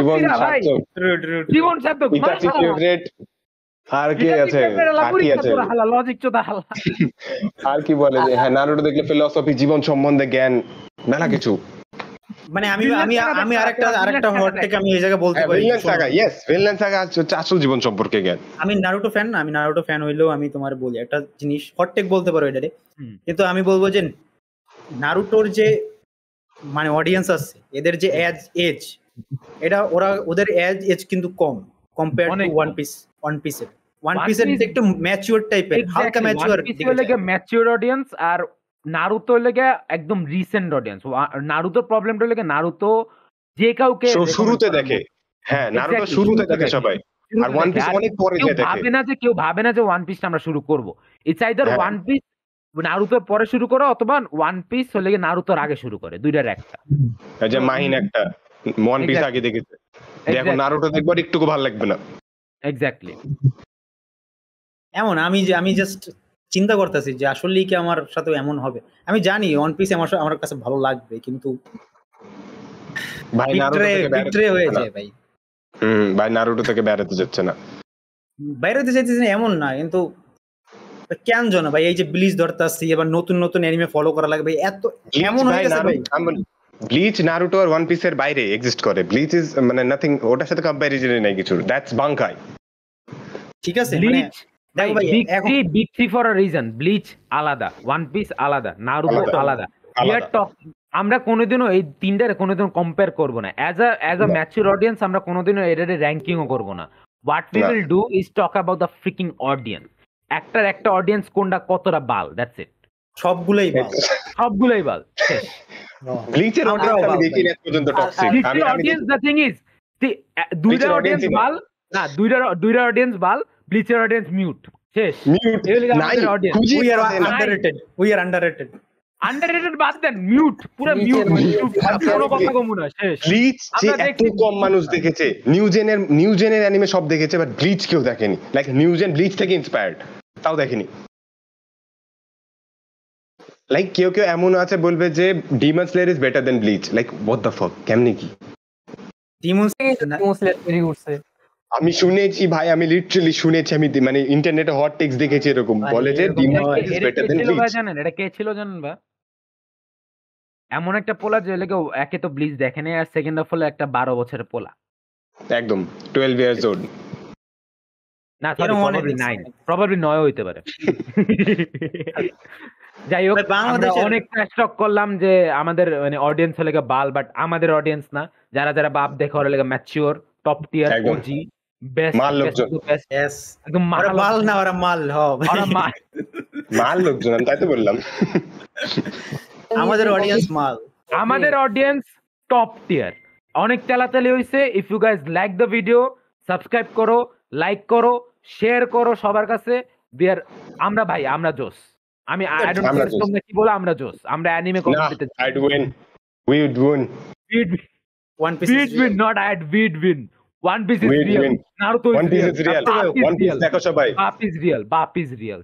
জীবন সার্থক জীবন সার্থক আর কি আছে আর কি আছে লজিক তো আর কি বলে যে হ্যাঁ নারুটো দেখলে ফিলোসফি জীবন সম্বন্ধে জ্ঞান মেলা কিছু মানে আমি আমি আমি আরেকটা আরেকটা হট টেক আমি এই বলতে হ্যাঁ, পারি সাগা সাগা হচ্ছে আসল জীবন সম্পর্কে জ্ঞান আমি নারুটো ফ্যান না আমি নারুটো ফ্যান হইলেও আমি তোমার বলি একটা জিনিস হট টেক বলতে পারো এটারে কিন্তু আমি বলবো যে নারুটোর যে মানে অডিয়েন্স আছে এদের যে এজ এজ এটা ওরা ওদের এজ এজ কিন্তু কম compare to one piece one পিসের ওয়ান পিসের একটু ম্যাচিওর টাইপের হালকা ম্যাচিওর হলে গিয়ে অডিয়েন্স আর নারুতো হলে গিয়ে একদম রিসেন্ট অডিয়েন্স নারুতোর প্রবলেমটা হলে গিয়ে নারুতো যে কাউকে হ্যাঁ, শুরুতে দেখে হ্যাঁ নারুতো শুরুতে দেখে সবাই আর ওয়ান পিস অনেক পরে দেখে ভাবে না যে কেউ ভাবে না যে ওয়ান পিসটা আমরা শুরু করব ইটস আইদার ওয়ান পিস নারুতোর পরে শুরু করো অথবা ওয়ান পিস হলে গিয়ে নারুতোর আগে শুরু করে দুইটার একটা যে মাহিন একটা ওয়ান পিস আগে দেখেছে দেখো নারুতো দেখবার একটুকু ভালো লাগবে না এক্স্যাক্টলি এমন আমি যে আমি জাস্ট চিন্তা করতেছি যে আসলেই কি আমার সাথে এমন হবে আমি জানি ওয়ান পিস আমার আমার কাছে ভালো লাগবে কিন্তু ভাই হয়ে যায় ভাই হুম ভাই নারুটো থেকে বেরোতে যাচ্ছে না বেরোতে চাইতেছে না এমন না কিন্তু কেন জানো ভাই এই যে ব্লিচ ধরতাছি এবার নতুন নতুন অ্যানিমে ফলো করা লাগবে এত এমন হয়ে গেছে ভাই ব্লিচ নারুটো আর ওয়ান পিসের বাইরে এক্সিস্ট করে ব্লিচ ইজ মানে নাথিং ওটার সাথে কম্প্যারিজনই নাই কিছু দ্যাটস বাংকাই ঠিক আছে ব্লিচ আলাদা ওয়ান পিস আলাদা নারুতো আলাদা আমরা কোনোদিনও এই তিনটার কোনোদিন কম্পেয়ার করবো না as a as a mature audience আমরা কোনোদিনও এটার ও করবো না what we will do is talk about the freaking audience একটার একটা অডিয়েন্স কোনটা কতটা বাল দ্যাটস ইট সবগুলাই বাল সবগুলাই বাল ব্লিচের audience audience the thing is দুইটা অডিয়েন্স বাল না দুইটা দুইটা অডিয়েন্স বাল Bleacher audience mute. শেষ আন্ডাররেটেড বাদ দেন মিউট পুরো মিউট কোনো কথা কম না শেষ ব্লিচ যে এত কম মানুষ দেখেছে নিউ জেনের অ্যানিমে সব দেখেছে বাট ব্লিচ কেউ দেখেনি লাইক নিউ ব্লিচ থেকে ইন্সপায়ার্ড তাও দেখেনি লাইক কেউ কেউ এমন আছে বলবে যে Demon Slayer is better than Bleach like what the fuck কেমনে কি Demon Slayer very good sir আমি শুনেছি ভাই আমি লিটারালি শুনেছি আমি মানে ইন্টারনেটে হট টেক্সট দেখেছি এরকম বলে যে Demon is better than Bleach জানেন এটা কে ছিল জানেন বা এমন একটা পোলা যে লেগে একে তো ব্লিচ দেখেনি আর সেকেন্ড অফ অল একটা 12 বছরের পোলা একদম 12 ইয়ার্স ওল্ড না প্রবাবলি 9 প্রবাবলি 9 হইতে পারে যাই হোক অনেক স্টক করলাম যে আমাদের মানে অডিয়েন্স হলে বাল বাট আমাদের অডিয়েন্স না যারা যারা বাপ দেখে ওরা লেগে ম্যাচিওর টপ টিয়ার ওজি আমাদের অডিয়েন্স টপ টিয়ার অনেক চালাচালি হয়েছে if you like the video subscribe করো লাইক করো শেয়ার করো সবার কাছে দেয়ার আমরা ভাই আমরা জোস আমি কি বলো আমরা জোস আমরা অ্যানিমে করতে I one piece win not I win Naruto দেখো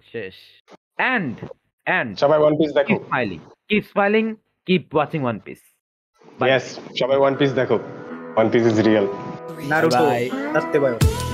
ওয়ান পিস দেখো ইজ রিয়েল নারুতো সত্যি বাই